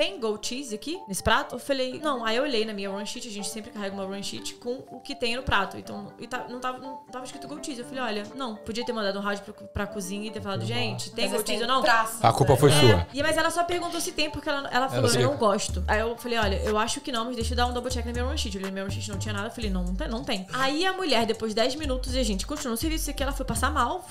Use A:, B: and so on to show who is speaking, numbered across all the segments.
A: tem goat cheese aqui nesse prato? Eu falei, não. Aí eu olhei na minha run sheet, a gente sempre carrega uma run sheet com o que tem no prato. Então, e tá, não, tava, não tava escrito goat cheese. Eu falei, olha, não. Podia ter mandado um rádio pra, pra cozinha e ter falado, gente, tem goat assim, cheese ou não? a culpa foi né? sua. É, e, mas ela só perguntou se tem, porque ela, ela falou, eu não gosto. Aí eu falei, olha, eu acho que não, mas deixa eu dar um double check na minha run sheet. Eu olhei na minha run sheet, não tinha nada. Eu falei, não, não tem. Não tem. Aí a mulher, depois de 10 minutos, e a gente continuou o serviço aqui, ela foi passar mal,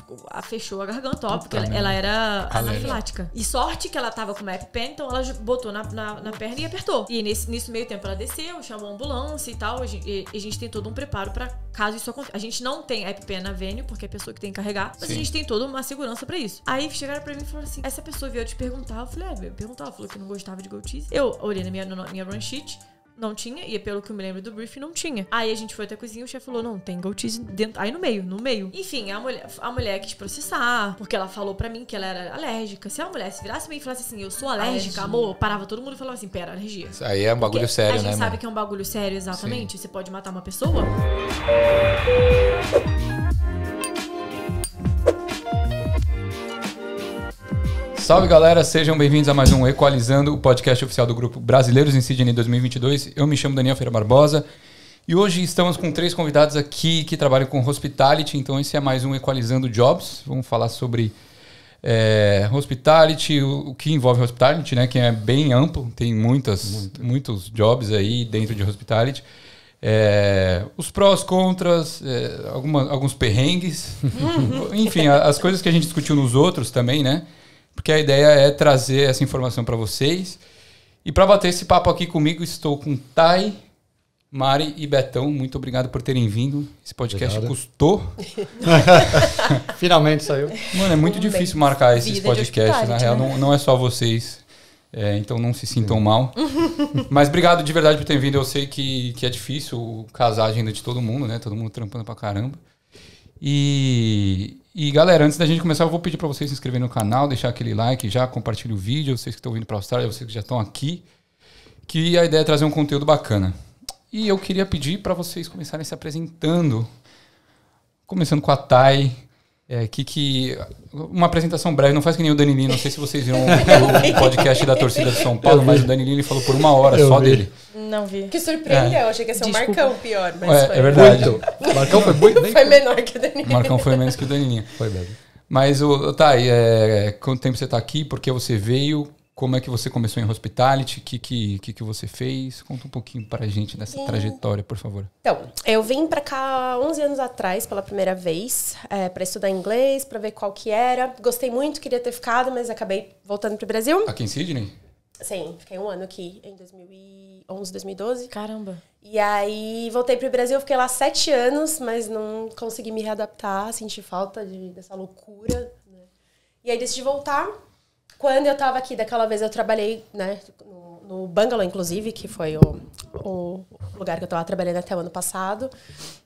A: fechou a garganta, ó, porque ela, ela, era anafilática. E sorte que ela tava com pen, então ela botou na na, na, na, perna e apertou. E nesse, nesse meio tempo ela desceu, chamou a ambulância e tal. E, e a gente tem todo um preparo para caso isso aconteça. A gente não tem EpiPen na Vênio, porque é a pessoa que tem que carregar, mas Sim. a gente tem toda uma segurança para isso. Aí chegaram pra mim e falaram assim: essa pessoa veio te perguntar. Eu falei, é, veio perguntar. Falou que não gostava de Goltiz. Eu olhei na minha, na minha run sheet. Não tinha, e pelo que eu me lembro do briefing, não tinha. Aí a gente foi até a cozinha e o chefe falou: não, tem goat cheese dentro. Aí no meio, no meio. Enfim, a mulher, a mulher quis processar, porque ela falou para mim que ela era alérgica. Se a mulher se virasse meio e falasse assim, eu sou alérgica, amor, parava todo mundo e falava assim, pera, alergia. Isso aí é um bagulho porque sério, né? A gente né, sabe mãe? que é um bagulho sério, exatamente. Sim. Você pode matar uma pessoa.
B: Salve galera, sejam bem-vindos a mais um Equalizando, o podcast oficial do grupo Brasileiros em Sydney 2022. Eu me chamo Daniel Feira Barbosa e hoje estamos com três convidados aqui que trabalham com hospitality. Então esse é mais um Equalizando Jobs. Vamos falar sobre é, hospitality, o, o, que envolve hospitality, né? Que é bem amplo, tem muitas, Muito. muitos jobs aí dentro de hospitality. É, os prós, contras, é, alguma, alguns perrengues, enfim, a, as coisas que a gente discutiu nos outros também, né? porque a ideia é trazer essa informação para vocês. E para bater esse papo aqui comigo, estou com Tai, Mari e Betão. Muito obrigado por terem vindo. Esse podcast custou. Finalmente saiu. Mano, é muito difícil marcar esses podcasts, na real. Né? Não, não é só vocês. É, então não se sintam mal. Mas obrigado de verdade por terem vindo. Eu sei que, que é difícil casar a agenda de todo mundo, né? Todo mundo trampando pra caramba. E, e galera, antes da gente começar, eu vou pedir para vocês se inscreverem no canal, deixar aquele like já, compartilhar o vídeo, vocês que estão vindo para a Austrália, vocês que já estão aqui, que a ideia é trazer um conteúdo bacana. E eu queria pedir para vocês começarem se apresentando, começando com a Thay, é, que, que uma apresentação breve, não faz que nem o Dani não sei se vocês viram o, o podcast da torcida de São Paulo, mas o Danilinho falou por uma hora eu só vi. dele.
C: Não vi. Que surpresa, é. eu achei que ia ser o Marcão pior, mas é, é foi. É
B: verdade. Muito. Marcão foi muito... Foi menor que o Danilinho Lino. Marcão foi menos que o Danilinho Foi mesmo. Mas, o, tá, é, quanto tempo você está aqui, por que você veio, como é que você começou em hospitality? O que, que, que, que você fez? Conta um pouquinho pra gente dessa trajetória, por favor.
C: Então, eu vim pra cá 11 anos atrás pela primeira vez, é, eh, para estudar inglês, para ver qual que era. Gostei muito, queria ter ficado, mas acabei voltando pro Brasil.
B: Aqui em Sydney?
C: Sim, fiquei um ano aqui em 2011, 2012. Caramba. E aí voltei pro Brasil, fiquei lá sete anos, mas não consegui me readaptar, senti falta de, dessa loucura. Né? E aí decidi voltar quando eu tava aqui daquela vez, eu trabalhei, né, no, no Bungalow, inclusive, que foi o, o lugar que eu tava trabalhando até o ano passado.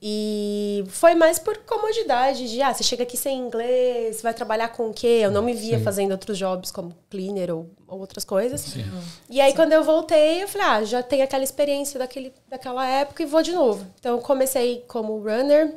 C: E foi mais por comodidade de, ah, você chega aqui sem inglês, vai trabalhar com o quê? Eu não me via Sim. fazendo outros jobs como cleaner ou, ou outras coisas. Sim. E aí, Sim. quando eu voltei, eu falei, ah, já tenho aquela experiência daquele, daquela época e vou de novo. Então, eu comecei como runner,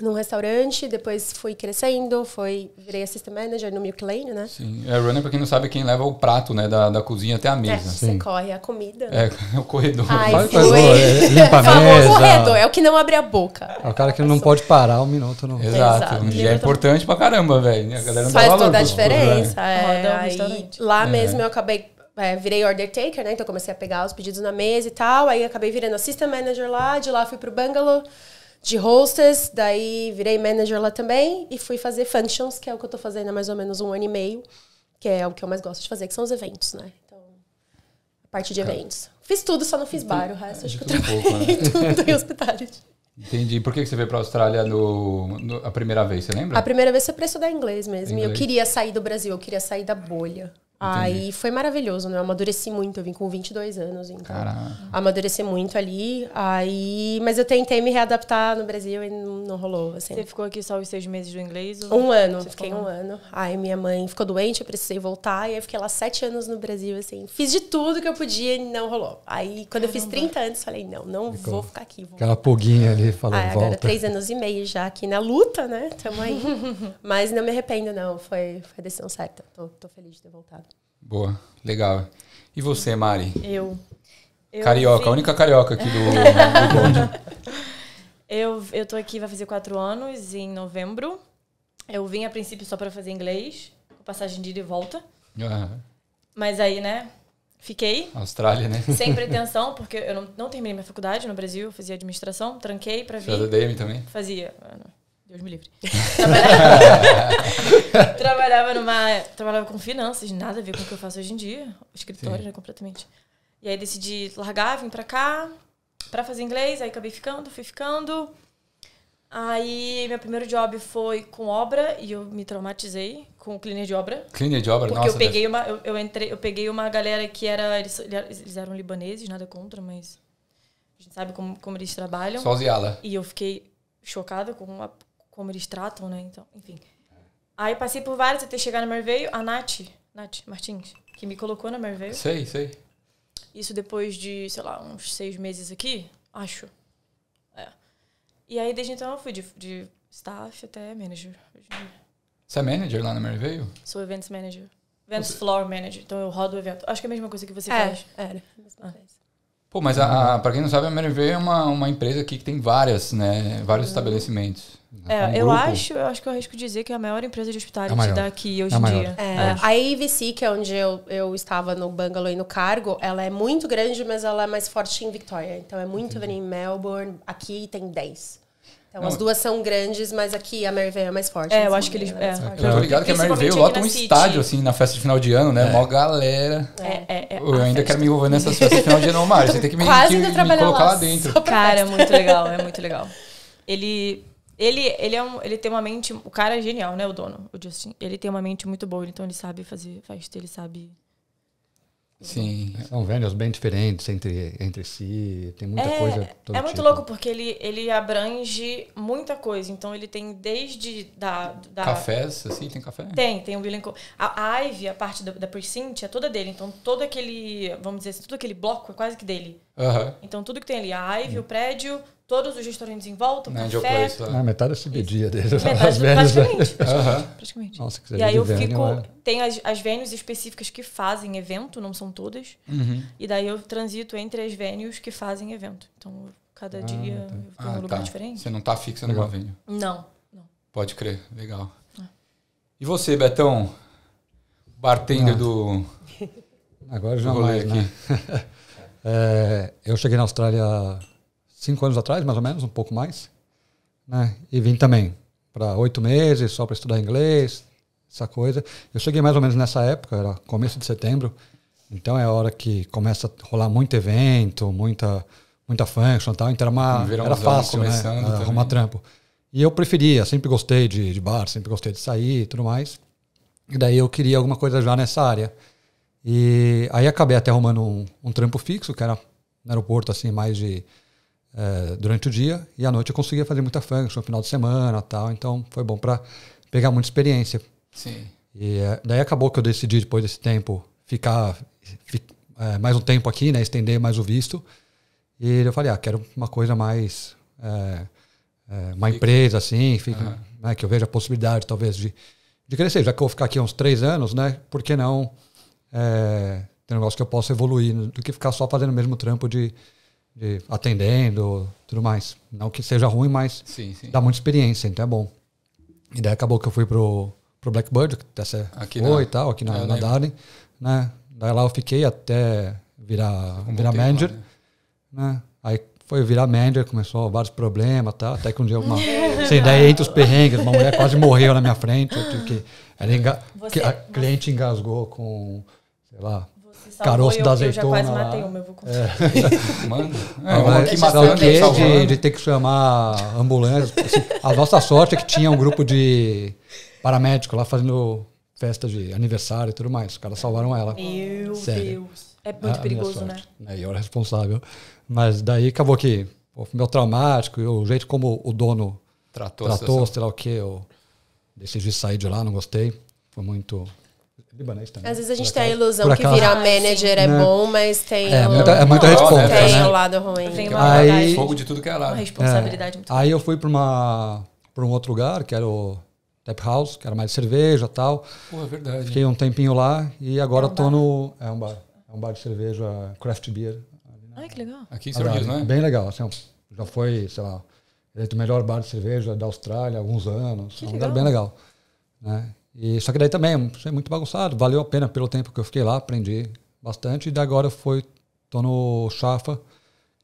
C: num restaurante, depois fui crescendo, foi, virei assistant manager no Milk Lane, né?
B: Sim. É, runner, pra quem não sabe, quem leva o prato, né, da, da cozinha até a é, mesa. É, você corre a comida. Né? É, o corredor. Ai, Faz fui. É, limpa a mesa. O corredor, é
C: o que não abre a boca.
D: É o cara que não pode parar um minuto. Não. Exato. Exato. E é importante pra
B: caramba, velho. Né? A galera
D: não Faz toda
C: a diferença. Né? É, aí, lá é. mesmo eu acabei é, virei order taker, né? Então comecei a pegar os pedidos na mesa e tal. Aí acabei virando assistant manager lá, de lá fui pro Bangalore de hostess, daí virei manager lá também e fui fazer functions, que é o que eu tô fazendo há mais ou menos um ano e meio, que é o que eu mais gosto de fazer, que são os eventos, né? Então, a parte de eventos. Fiz tudo, só não fiz Entendi. bar, o resto é, acho que eu trabalhei pouco, né? tudo em hospitality.
B: Entendi. Por que você veio para a Austrália no, no, a primeira vez, você lembra? A
C: primeira vez foi para estudar inglês mesmo. Inglês. E eu queria sair do Brasil, eu queria sair da bolha. Entendi. Aí foi maravilhoso, né? Eu amadureci muito, eu vim com 22 anos, então. Caraca. Amadureci muito ali. Aí, mas eu tentei me readaptar no Brasil e não, rolou, assim. Você
A: ficou aqui só os seis meses do inglês? Ou... Um ano, Você fiquei um ano.
C: Aí minha mãe ficou doente, eu precisei voltar. E aí fiquei lá sete anos no Brasil, assim. Fiz de tudo que eu podia e não rolou. Aí, quando Caramba. eu fiz 30 anos, falei, não, não ficou. vou ficar aqui. Vou. Aquela
D: poguinha ali,
B: falou, aí, volta. Agora três
C: anos e meio já aqui na luta, né? Tamo aí. mas não me arrependo, não. Foi, foi a decisão certa. Tô, tô feliz de ter voltado.
B: Boa, legal. E você, Mari? Eu. eu carioca, vi... a única carioca aqui do, do
A: eu, eu tô aqui, vai fazer quatro anos em novembro. Eu vim a princípio só para fazer inglês, com passagem de ida e volta. Uhum. Mas aí, né, Fiquei. Austrália, né? Sem pretensão, porque eu não, não terminei minha faculdade no Brasil, eu fazia administração, tranquei para vir. Fazia DM também? Fazia. Deus me livre. Trabalhava, trabalhava numa. Trabalhava com finanças, nada a ver com o que eu faço hoje em dia. O escritório, Sim. né, completamente. E aí decidi largar, vim pra cá pra fazer inglês, aí acabei ficando, fui ficando. Aí meu primeiro job foi com obra e eu me traumatizei com cleaner de obra. Cleaner de obra, porque nossa. Porque eu peguei uma, eu, eu, entrei, eu peguei uma galera que era eles, eles eram libaneses, nada contra, mas a gente sabe como, como eles trabalham. Soziala. E eu fiquei chocada com a como eles tratam, né? Então, enfim. Aí passei por várias até chegar na Merveio. A Nath, Nath Martins, que me colocou na Merveio. Sei, sei. Isso depois de, sei lá, uns seis meses aqui, acho. É. E aí, desde então, eu fui de, de staff até manager. Você é manager lá na Merveio? Sou events manager. Events você... floor manager. Então, eu rodo o evento. Acho que é a mesma coisa que você é, faz. É, é. Ah.
B: Pô, mas a, a para quem não sabe, a MRV é uma, uma empresa aqui que tem várias, né? Vários hum. estabelecimentos. É, é, um eu acho, eu
C: acho que eu arrisco dizer que é a maior empresa de hospitalidade
B: é daqui é hoje em é dia.
C: É, é. a AVC, que é onde eu, eu estava no Bangalore e no cargo, ela é muito grande, mas ela é mais forte em Victoria. Então é muito grande em Melbourne. Aqui tem 10. Então, Não, as é duas são grandes, mas aqui a Mary Vale é mais forte. É, eu assim, acho que eles. Né? É.
B: É. Eu tô ligado que a Mary Vale lota um City. estádio, assim, na festa de final de ano, né? É. Mó galera. É, é, é eu ainda quero me envolver nessas festas de final de ano, Mário. Você tem que me, que, me colocar lá, lá dentro. Cara, é muito legal, é
A: muito legal. Ele. Ele, ele, é um, ele tem uma mente. O cara é genial, né? O dono, o Justin. Ele tem uma mente muito boa, então ele sabe fazer festa, ele sabe
D: Sim, são é, é velhos bem diferentes entre, entre si, tem muita é, coisa. é muito tipo. louco
A: porque ele, ele abrange muita coisa. Então ele tem desde da, da
B: cafés assim, tem café? Tem,
A: tem o Willenco. a, a Ivy, a parte da, da Precinct é toda dele. Então todo aquele, vamos dizer, assim, aquele bloco é quase que dele. Uhum. Então, tudo que tem ali, a Ivy, uhum. o prédio, todos os restaurantes em volta, o café. Place,
B: ah, metade é subidinha deles. As vênias, né? praticamente. Uhum. praticamente. Nossa, que e aí eu venue, fico... É.
A: Tem as, as venues específicas que fazem evento, não são todas. Uhum. E daí eu transito entre as venues que fazem evento. Então, cada ah, dia tá. eu tenho ah, um lugar tá. diferente. Você não está
B: fixa numa venue? Não, não. Pode crer, legal. Ah. E você, Betão? Bartender ah. do... Agora já mais, né?
D: aqui. Né? É, eu cheguei na Austrália cinco anos atrás, mais ou menos, um pouco mais. Né? E vim também para oito meses, só para estudar inglês, essa coisa. Eu cheguei mais ou menos nessa época, era começo de setembro. Então é a hora que começa a rolar muito evento, muita, muita function e tal. Então era, uma, era fácil né? É, arrumar trampo. E eu preferia, sempre gostei de, de bar, sempre gostei de sair e tudo mais. E daí eu queria alguma coisa já nessa área. E aí acabei até arrumando um, um trampo fixo, que era no aeroporto, assim, mais de. É, durante o dia. E à noite eu conseguia fazer muita function, no final de semana tal. Então foi bom para pegar muita experiência. Sim. E é, daí acabou que eu decidi, depois desse tempo, ficar fi, é, mais um tempo aqui, né? Estender mais o visto. E eu falei, ah, quero uma coisa mais. É, é, uma fica. empresa assim, fica, uhum. né, que eu veja a possibilidade talvez de, de crescer. Já que eu vou ficar aqui uns três anos, né? Por que não? é, tem um negócio que eu posso evoluir do que ficar só fazendo o mesmo trampo de, de atendendo, tudo mais. Não que seja ruim, mas sim, sim. dá muita experiência, então é bom. E daí acabou que eu fui pro, pro Blackbird, que até você aqui foi na, e tal, aqui na, é, na Darling, né? Daí lá eu fiquei até virar, um virar manager, né? né? Aí foi virar manager, começou vários problemas, tá? Até que um dia uma, sem ideia, entre os perrengues, uma mulher quase morreu na minha frente, eu tive que... Ela enga, você, a você... cliente engasgou com sei lá, caroço da azeitona. Eu já quase matei uma, eu vou é. Manda. Ah, é, uma que matar o que de, de ter que chamar ambulância. Assim, a nossa sorte é que tinha um grupo de paramédico lá fazendo festa de aniversário e tudo mais. Os caras salvaram ela. Meu Sério. Deus. É muito é a, perigoso, né? É, e eu era responsável. Mas daí acabou que o meu traumático, e o jeito como o dono tratou, tratou sei lá o quê, eu decidi sair de lá, não gostei. Foi muito é libanês também. Às né? vezes a gente tem a ilusão que virar manager é né? bom, mas tem. É, muita, é muita Tem né? o lado ruim. Tem uma aí, fogo de tudo que é lá Uma é. responsabilidade é, muito Aí eu fui para uma para um outro lugar, que era o Tap House, que era mais cerveja e tal. Pô, é verdade. Fiquei um tempinho lá e agora é um tô bar. no. É um bar. É um bar de cerveja, craft beer.
B: Ai, que legal. Aqui em São não né? Bem
D: legal. Assim, já foi, sei lá, é o melhor bar de cerveja da Austrália há alguns anos. Que é um legal. lugar bem legal. Né? E, só que daí também, é, é muito bagunçado, valeu a pena pelo tempo que eu fiquei lá, aprendi bastante. E daí agora foi tô no Shafa,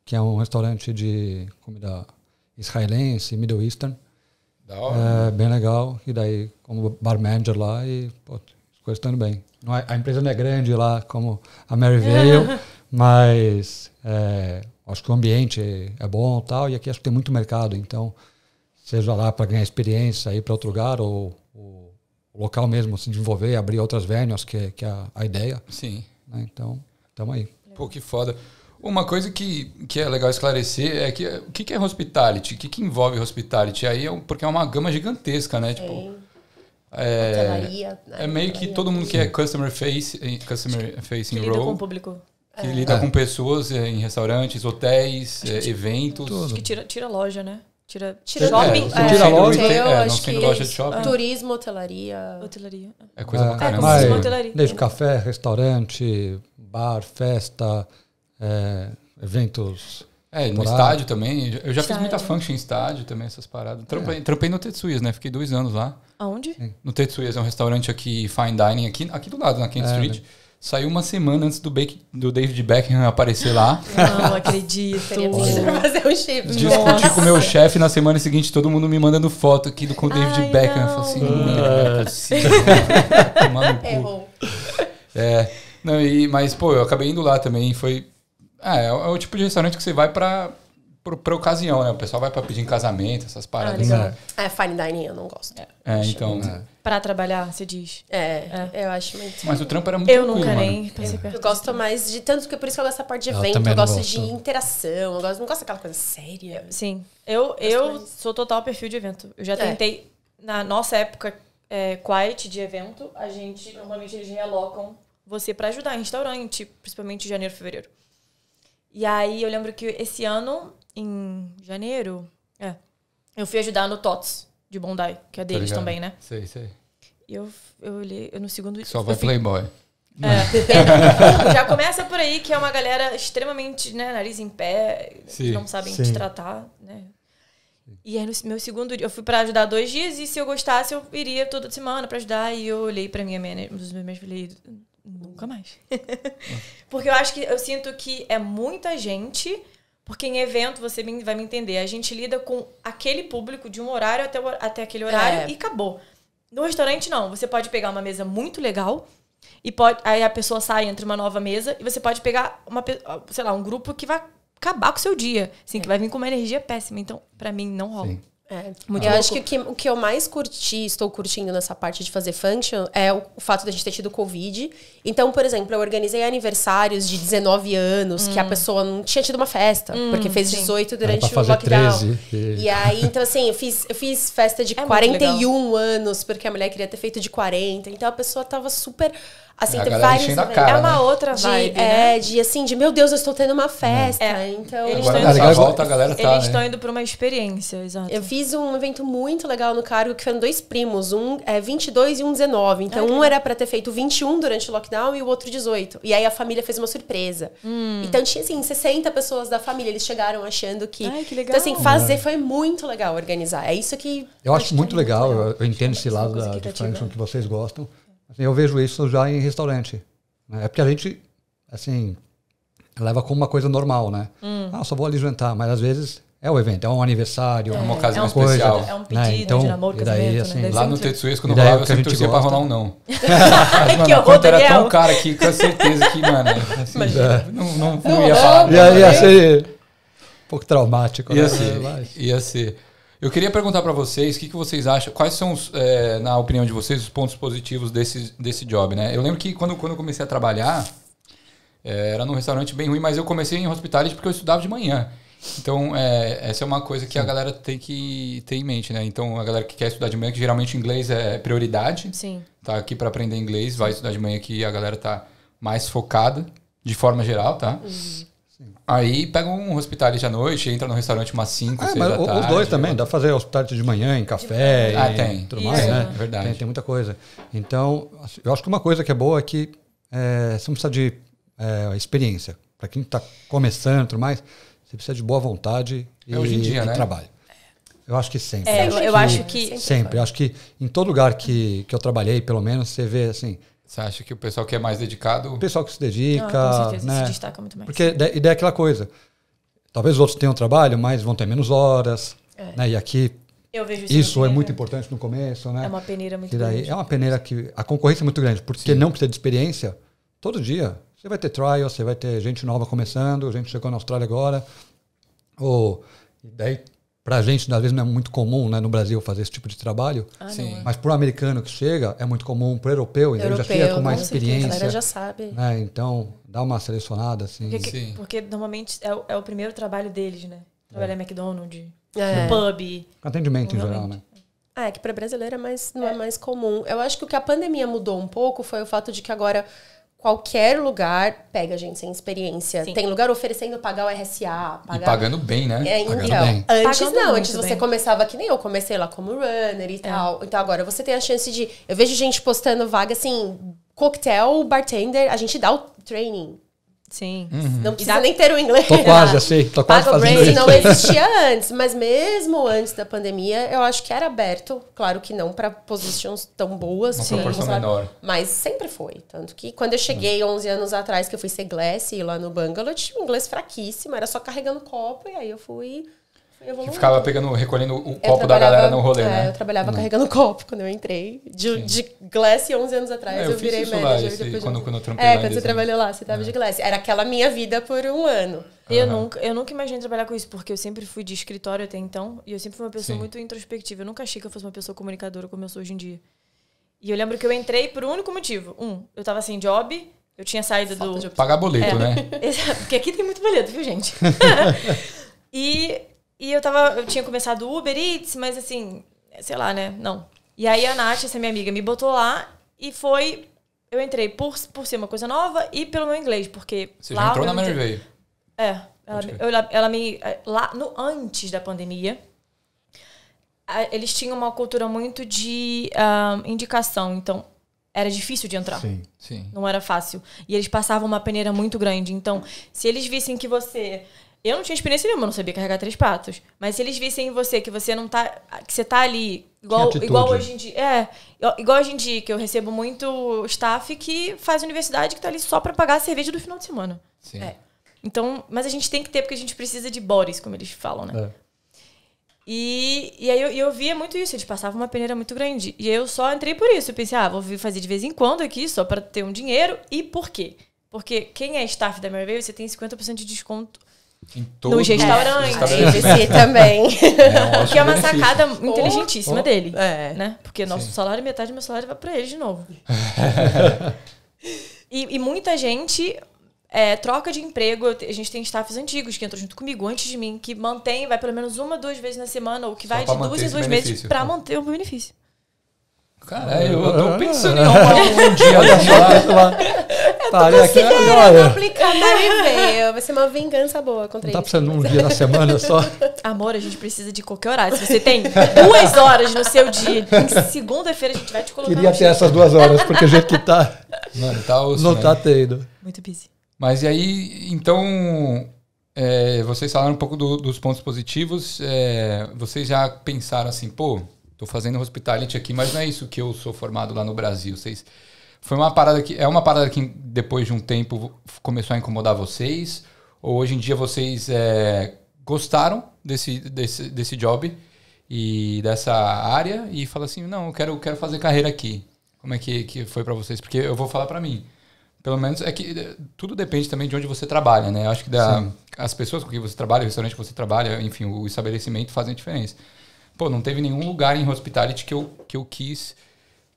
D: que é um restaurante de comida israelense, Middle Eastern. Da hora. É, né? bem legal. E daí, como bar manager lá, e pô, as coisas estão bem. Não é, a empresa não é grande lá, como a Mary Vale, mas é, acho que o ambiente é bom e tal. E aqui acho que tem muito mercado. Então, seja lá para ganhar experiência, ir para outro lugar ou o local mesmo se assim, desenvolver e abrir outras venues, que, é, que é a, ideia. Sim. Né? Então, estamos aí.
B: Pô, que foda. Uma coisa que, que é legal esclarecer é que o que, que é hospitality? O que, que envolve hospitality? Aí é, porque é uma gama gigantesca, né? Tipo, é, é, meio que todo mundo que é customer face, eh, customer facing que lida role, com o público. Que é. lida é. com pessoas eh, em restaurantes, hotéis, eh, eventos. Tudo. Acho que
C: tira, tira loja, né? Tira, tira é, shopping, é, é, tira loja, hotel, acho que loja de shopping. Ah. Turismo, hotelaria. Hotelaria.
B: É
D: coisa é, pra é, Mas, hotelaria. Desde café, restaurante, bar, festa,
B: é, eventos. É, no estádio também. Eu já estádio. fiz muita function em estádio também, essas paradas. Trampei, trampei no Tetsuyas, né? Fiquei dois anos lá. Aonde? No Tetsuyas, é um restaurante aqui, fine dining, aqui, aqui do lado, na King Street. Né? Saiu uma semana antes do, Be do David Beckham aparecer lá. Não
D: acredito.
E: fazer
D: um chip.
B: com o meu chefe na semana seguinte, todo mundo me mandando foto aqui do com o David Ai, Beckham. Não. Eu falei assim, não, não é Errou. É, não, e, mas, pô, eu acabei indo lá também. Foi. Ah, é, é, é, o tipo de restaurante que você vai pra, pra, pra ocasião, né? O pessoal vai pra pedir em casamento, essas paradas. Ah, né?
C: É, fine dining eu não gosto. É, então. É para trabalhar, você diz. É, é, eu acho muito. Mas o trampo era muito Eu nunca mano. nem passei perto. Eu, eu gosto mais de. Tanto que por isso que eu gosto dessa parte de evento, eu gosto de interação, eu gosto, não gosto daquela coisa séria. Sim. Eu, eu,
A: eu sou total perfil de evento. Eu já é. tentei, na nossa época é, quiet de evento, a gente, normalmente eles realocam você para ajudar em restaurante, principalmente em janeiro, fevereiro. E aí eu lembro que esse ano, em janeiro, é, eu fui ajudar no TOTS de Bondi, que é tá deles tá também, né? Sei, sei. E eu, eu olhei, eu no segundo. Só vai fui... Playboy. É, já começa por aí que é uma galera extremamente, né, nariz em pé, sim, que não sabem sim. te tratar, né? E aí no meu segundo dia, eu fui para ajudar dois dias e se eu gostasse eu iria toda semana para ajudar e eu olhei para minha manager, dos meus falei, nunca mais. Porque eu acho que eu sinto que é muita gente porque em evento, você vai me entender, a gente lida com aquele público de um horário até, o, até aquele horário é. e acabou. No restaurante, não. Você pode pegar uma mesa muito legal e pode, aí a pessoa sai, entra uma nova mesa e você pode pegar, uma, ah, sei lá, um grupo que vai acabar com o seu dia. Assim, é. que vai vir com uma energia péssima. Então, para mim, não
C: rola. Sim. É, muito eu louco. acho que o, que o que eu mais curti, estou curtindo nessa parte de fazer function, é o, o fato da gente ter tido Covid. Então, por exemplo, eu organizei aniversários de 19 anos, hum. que a hum. pessoa não tinha tido uma festa, hum, porque fez sim. 18 durante o lockdown. 13. E... e aí, então assim, eu fiz, eu fiz festa de é 41 anos, porque a mulher queria ter feito de 40. Então a pessoa tava super Assim, tem vários. Cara, é uma né? outra vibe. De, né? É, de assim, de meu Deus, eu estou tendo uma festa. É. Então. Eles Agora, estão tá indo, volta, a galera tá, Eles estão né? indo para uma experiência, exato. Eu fiz um evento muito legal no cargo que foram dois primos, um é, 22 e um 19. Então, um era para ter feito 21 durante o lockdown e o outro 18. E aí a família fez uma surpresa. Hum. Então tinha, assim, 60 pessoas da família. Eles chegaram achando que. Ai, que então, legal. Então, assim, fazer é. foi muito legal organizar. É isso que.
D: Eu acho é muito legal. muito legal. Eu entendo esse lado da, do que vocês gostam. Assim, eu vejo isso já em restaurante. Né? É porque a gente, assim, leva como uma coisa normal, né? Hum. Ah, só vou ali jantar, mas às vezes é o evento, é um aniversário, é, é uma ocasião é um especial. Coisa, é um né? pedido né? então, de namoro, daí, né? assim, Lá no Tetsuês, quando rolava, assim, eu sempre torcia pra rolar um não.
B: Mas, mano, que horror, era tão cara que com certeza que, mano, assim, não,
D: não, não, ia falar. Ia, ia ser um pouco traumático. Ia né? ser,
B: ia ser. Eu queria perguntar para vocês o que, que vocês acham, quais são, os, é, na opinião de vocês, os pontos positivos desse, desse job, né? Eu lembro que quando, quando eu comecei a trabalhar, é, era num restaurante bem ruim, mas eu comecei em hospitais porque eu estudava de manhã. Então, é, essa é uma coisa que a galera tem que ter em mente, né? Então, a galera que quer estudar de manhã, que geralmente inglês é, é prioridade. Sim. Tá aqui para aprender inglês, vai estudar de manhã que a galera tá mais focada, de forma geral, tá? Uhum. Sim. Aí pega um hospital à noite, entra no restaurante umas 5, 6 ah, da tarde. Os dois
D: também, dá pra fazer hospital de manhã, em café, ah, e tem. tudo mais, Isso. né? É verdade. Tem, tem, muita coisa. Então, assim, eu acho que uma coisa que é boa é que é, você não precisa de é, experiência. Para quem está começando e tudo mais, você precisa de boa vontade e, é hoje em dia, né? trabalho. Eu acho que sempre. É, eu, acho que, acho que sempre. Sempre. Eu acho que em todo lugar que, que eu trabalhei, pelo menos, você vê assim, você acha que o pessoal que é mais dedicado. O pessoal que se dedica. Ah, com certeza, né? se destaca muito mais. Porque a ideia é aquela coisa. Talvez os outros tenham trabalho, mas vão ter menos horas. É. Né? E aqui. Eu vejo isso. Isso é muito importante no começo, né? É uma peneira muito daí, grande. É uma peneira que. A concorrência é muito grande, porque Sim. não precisa de experiência. Todo dia. Você vai ter trial, você vai ter gente nova começando, gente chegou na Austrália agora. Ou. E daí para a gente, às vezes, não é muito comum né, no Brasil fazer esse tipo de trabalho. Ah, Sim. Mas para o americano que chega, é muito comum para o europeu, ele já chega com mais experiência. A galera já sabe. Né, então, dá uma selecionada. Assim. Porque,
A: porque normalmente é o, é o, primeiro trabalho deles, né? Trabalhar é. em McDonald's, é. no pub.
D: Atendimento em geral, né?
C: Ah, é que para brasileira é mais, não é. é mais comum. Eu acho que o que a pandemia mudou um pouco foi o fato de que agora qualquer lugar pega gente sem experiência. Sim. Tem lugar oferecendo pagar o RSA. Pagar... E pagando bem, né? É, pagando então, bem. Antes pagando não, antes você bem. começava que nem eu, comecei lá como runner e é. tal. É. Então agora você tem a chance de. Eu vejo gente postando vaga assim, coquetel, bartender, a gente dá o training Sim. Uhum. Não precisa nem ter o inglês. Tô quase, já sei. Tô quase Pago fazendo Brain não existia antes, mas mesmo antes da pandemia, eu acho que era aberto. Claro que não para posições tão boas. Uma sim, proporção menor. Mas sempre foi. Tanto que quando eu cheguei 11 uhum. anos atrás, que eu fui ser Glass lá no Bangalore, eu tinha um inglês fraquíssimo, era só carregando copo. E aí eu fui evoluindo. Que ficava pegando,
B: recolhendo o copo da galera no rolê, é, né? Eu trabalhava Não. Hum. carregando
C: copo quando eu entrei. De, de Glass 11 anos atrás,
A: é, eu, eu virei manager. Lá, esse, quando, quando eu trampei É, quando você trabalhou lá, você tava é. de
C: Glass. Era aquela minha vida
A: por um ano. Eu, nunca, eu nunca imaginei trabalhar com isso, porque eu sempre fui de escritório até então, e eu sempre fui uma pessoa Sim. muito introspectiva. Eu nunca achei que eu fosse uma pessoa comunicadora como eu sou hoje em dia. E eu lembro que eu entrei por um único motivo. Um, eu tava sem job, eu tinha saído Falta do. Pagar boleto, é. né? porque aqui tem muito boleto, viu, gente? e e eu tava, eu tinha começado o Uber Eats, mas assim, sei lá, né? Não. E aí a Nath, essa minha amiga, me botou lá e foi. Eu entrei por, por ser uma coisa nova e pelo meu inglês, porque. Você lá já entrou na Mary veio. É. Ela, eu, ela me. Lá, no, antes da pandemia, eles tinham uma cultura muito de um, indicação. Então, era difícil de entrar. Sim, sim. Não era fácil. E eles passavam uma peneira muito grande. Então, se eles vissem que você eu não tinha experiência nenhuma, eu não sabia carregar três patos. Mas se eles vissem em você que você não tá. que você tá ali igual, igual hoje em dia. É, igual hoje em dia, que eu recebo muito staff que faz universidade que tá ali só para pagar a cerveja do final de semana. Sim. É. Então, mas a gente tem que ter, porque a gente precisa de bodies, como eles falam, né? É. E, e aí eu, eu via muito isso, eles passavam uma peneira muito grande. E eu só entrei por isso. Eu pensei, ah, vou fazer de vez em quando aqui, só para ter um dinheiro. E por quê? Porque quem é staff da Mary Bay, você tem 50% de desconto em todos Nos restaurantes. É, também. É que é uma sacada inteligentíssima oh, oh. dele. É. Né? Porque nosso Sim. salário, metade do meu salário vai para ele de novo. e, e, muita gente é, troca de emprego. A gente tem staffs antigos que entram junto comigo antes de mim, que mantém, vai pelo menos uma, duas vezes na semana, ou que Só vai de duas em duas meses para manter o benefício.
B: Caralho, eu tô ah. pensando em arrumar
E: um dia lá. lá. Eu tá, tô aqui, aplicar
A: Vai ser uma vingança boa contra ele. Tá precisando um dia na semana só? Amor, a gente precisa de qualquer horário. Se você tem duas horas no seu dia, segunda-feira a gente vai te colocar Queria ter essas duas horas,
B: porque o jeito que tá... tá osso, Não né? tá tendo. Muito busy. Mas e aí, então... É, vocês falaram um pouco do, dos pontos positivos. É, vocês já pensaram assim, pô Estou fazendo hospitality aqui, mas não é isso que eu sou formado lá no Brasil. Vocês foi uma parada que é uma parada que depois de um tempo começou a incomodar vocês ou hoje em dia vocês é, gostaram desse, desse desse job e dessa área e fala assim não eu quero eu quero fazer carreira aqui como é que, que foi para vocês porque eu vou falar para mim pelo menos é que é, tudo depende também de onde você trabalha né eu acho que da, as pessoas com quem você trabalha o restaurante que você trabalha enfim o estabelecimento fazem a diferença pô, não teve nenhum lugar em hospitality que eu, que eu quis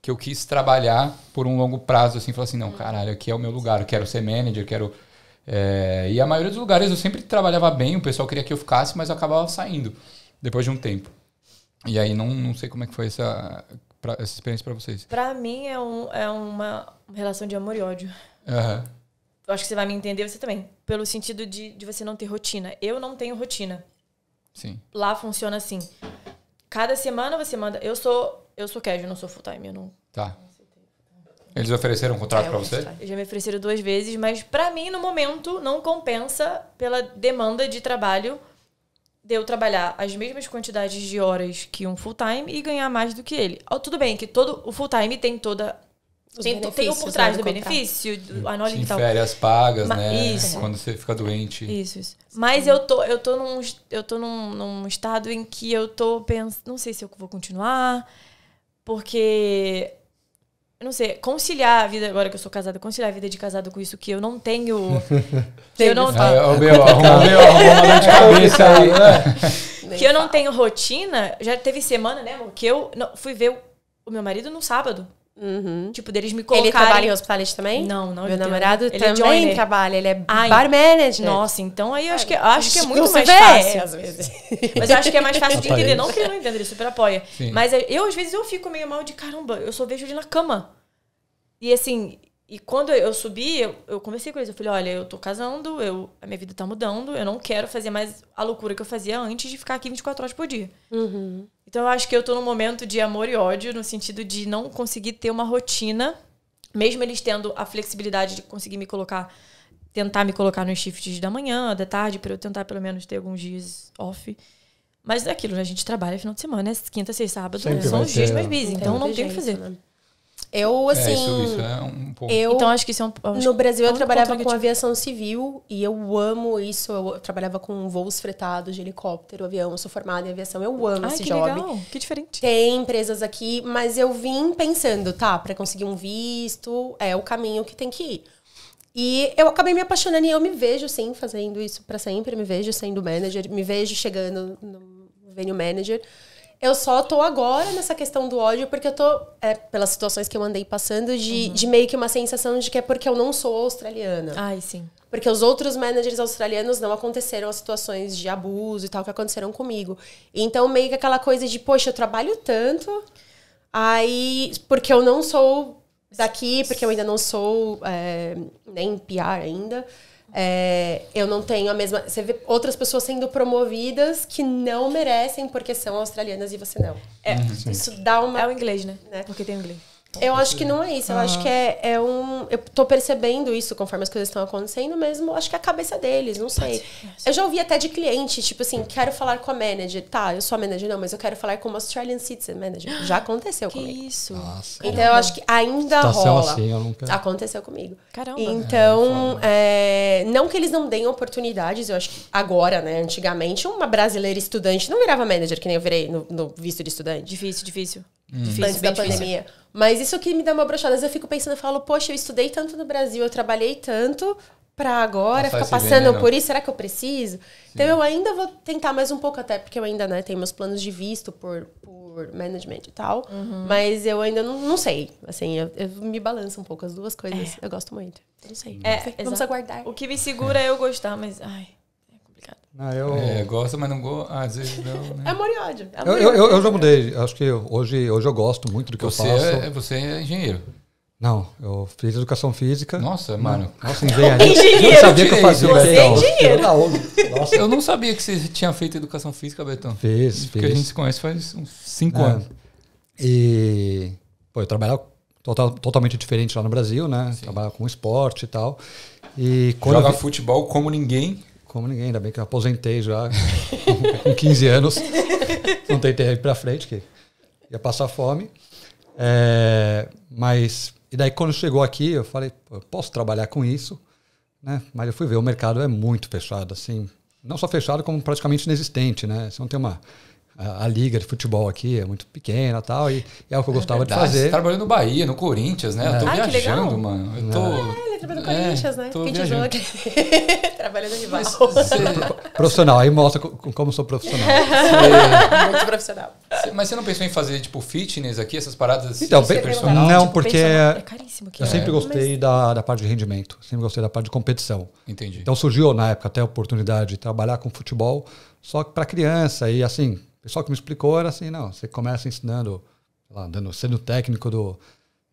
B: que eu quis trabalhar por um longo prazo, assim, falar assim, não, uhum. caralho, aqui é o meu lugar, eu quero ser manager, quero... É... E a maioria dos lugares eu sempre trabalhava bem, o pessoal queria que eu ficasse, mas eu acabava saindo depois de um tempo. E aí não, não sei como é que foi essa, pra, essa experiência para vocês.
A: Para mim é, um, é uma relação de amor e ódio. Uhum. Eu acho que você vai me entender, você também. Pelo sentido de, de você não ter rotina. Eu não tenho rotina. Sim. Lá funciona assim. Cada semana você manda. Eu sou. Eu sou casual, não sou full time, eu não.
B: Tá. Eles ofereceram um contrato é, para você?
A: Já me ofereceram duas vezes, mas para mim, no momento, não compensa pela demanda de trabalho de eu trabalhar as mesmas quantidades de horas que um full time e ganhar mais do que ele. Tudo bem que todo o full time tem toda tem, tem um por né, trás do, benefício, do Sim, tal. férias
B: pagas, né? Isso. Quando você fica doente. Isso, isso.
A: Mas eu tô, eu tô, num, eu tô num, num estado em que eu tô pensando... Não sei se eu vou continuar, porque... Não sei, conciliar a vida, agora que eu sou casada, conciliar a vida de casado com isso que eu não tenho... eu não tenho... Ah, é, é o meu, uma aí, é. Que eu não tenho rotina. Já teve semana, né, amor, que eu não, fui ver o, o meu marido no sábado. Uhum. Tipo, deles me colocarem... Ele trabalha em hospitais também? Não,
C: não. Meu namorado ele é também é trabalha, ele é Ai, bar manager.
A: Nossa, então aí eu acho que, acho que é muito mais fácil, às vezes. Mas eu acho que é mais fácil de entender. Não que ele não entenda, ele super apoia. Sim. Mas eu, às vezes, eu fico meio mal de, caramba, eu só vejo ele na cama. E assim, e quando eu subi, eu, eu conversei com eles. Eu falei, olha, eu tô casando, eu, a minha vida tá mudando, eu não quero fazer mais a loucura que eu fazia antes de ficar aqui 24 horas por dia. Uhum. Então eu acho que eu tô num momento de amor e ódio, no sentido de não conseguir ter uma rotina, mesmo eles tendo a flexibilidade de conseguir me colocar, tentar me colocar nos shifts da manhã, da tarde, para eu tentar pelo menos ter alguns dias off. Mas é aquilo, né? A gente trabalha final de semana, né? Quinta, sexta, sábado, Sempre são os dias mais né? busy, então não tem o que fazer.
C: Né? Eu,
A: assim. É, isso, assim, isso é um pouco. Eu, então, acho que isso é um. No Brasil, eu é trabalhava com
C: aviação civil e eu amo isso. Eu trabalhava com voos fretados de helicóptero, avião. Eu sou formada em aviação. Eu amo Ai, esse que job. Legal. Que diferente. Tem empresas aqui, mas eu vim pensando, tá? Para conseguir um visto, é o caminho que tem que ir. E eu acabei me apaixonando e eu me vejo, sim, fazendo isso para sempre. Me vejo sendo manager, me vejo chegando no venue manager. Eu só tô agora nessa questão do ódio, porque eu tô, é, pelas situações que eu andei passando, de, uhum. de meio que uma sensação de que é porque eu não sou australiana. Ai, sim. Porque os outros managers australianos não aconteceram as situações de abuso e tal que aconteceram comigo. Então, meio que aquela coisa de, poxa, eu trabalho tanto, aí, porque eu não sou daqui, porque eu ainda não sou é, nem PR ainda. É, eu não tenho a mesma. Você vê outras pessoas sendo promovidas que não merecem porque são australianas e você não. É,
A: uhum. isso
C: dá uma. É o inglês, né? né? Porque tem inglês. Eu tá acho que não é isso. Eu acho ah. que é, é um. Eu tô percebendo isso conforme as coisas estão acontecendo mesmo. Acho que é a cabeça deles, não sei. Eu já ouvi até de cliente, tipo assim, quero falar com a manager. Tá, eu sou a manager, não, mas eu quero falar com uma Australian Citizen Manager. Já aconteceu que comigo. Isso. Nossa, então eu acho que ainda rola. Assim, nunca... Aconteceu comigo. Caramba. Então, é, né? é, não que eles não deem oportunidades, eu acho que agora, né? Antigamente, uma brasileira estudante não virava manager, que nem eu virei no, no visto de estudante. Difícil, difícil.
A: Hum. Difícil, antes da pandemia.
C: Difícil. Mas isso que me dá uma brochada. Eu fico pensando, eu falo, poxa, eu estudei tanto no Brasil, eu trabalhei tanto para agora, Passar ficar passando veneno. por isso, será que eu preciso? Então, Sim. Então eu ainda vou tentar mais um pouco, até porque eu ainda né, tenho meus planos de visto por, por management e tal. Uhum. Mas eu ainda não, não sei. Assim, eu, eu, me balanço um pouco as duas coisas. É. Eu gosto muito. não sei. É, Vamos exato. aguardar.
A: O que me segura é eu gostar, mas. Ai
B: complicado. Ah, eu... É, gosta, mas não gosto. Ah, às vezes não. Né? É amor e ódio. É amor
D: eu, eu, eu, já mudei. Acho que hoje, hoje eu gosto muito do que você eu faço. É,
B: você é engenheiro.
D: Não, eu fiz educação física. Nossa, mano. Nossa, engenharia. engenheiro. Não sabia que eu fazia, você Betão. É engenheiro.
B: Nossa. Eu não sabia que você tinha feito educação física, Betão. Fiz, Porque fiz. a gente se conhece faz uns 5 anos.
D: E, pô, eu trabalhava total, totalmente diferente lá no Brasil, né? Sim. Trabalhava com esporte e tal. E Joga
B: futebol como ninguém.
D: Como ninguém, ainda bem que eu aposentei já com 15 anos. Não tentei ir para frente, que ia passar fome. É, mas, e daí quando chegou aqui, eu falei, eu posso trabalhar com isso, né? Mas eu fui ver, o mercado é muito fechado, assim. Não só fechado, como praticamente inexistente, né? Você não tem uma a, a, liga de futebol aqui é muito pequena tal, e é o que eu é gostava é de fazer. Você trabalhou no Bahia, no
B: Corinthians, né? É. Eu tô ah, viajando,
D: mano. Eu é. tô... É, Trabalhando no é, Corinthians, né? Tô Quem joga.
C: trabalhando de
B: rival.
E: profissional,
D: aí mostra como sou profissional. Você... Muito profissional.
B: Mas você não pensou em fazer, tipo, fitness aqui, essas paradas assim, então, bem, personal? Não, tipo, porque é caríssimo, eu sempre gostei
D: Mas... da, da parte de rendimento, sempre gostei da parte de competição. Entendi. Então surgiu na época até a oportunidade de trabalhar com futebol, só que para criança e assim, o pessoal que me explicou era assim, não, você começa ensinando, lá, dando, sendo técnico do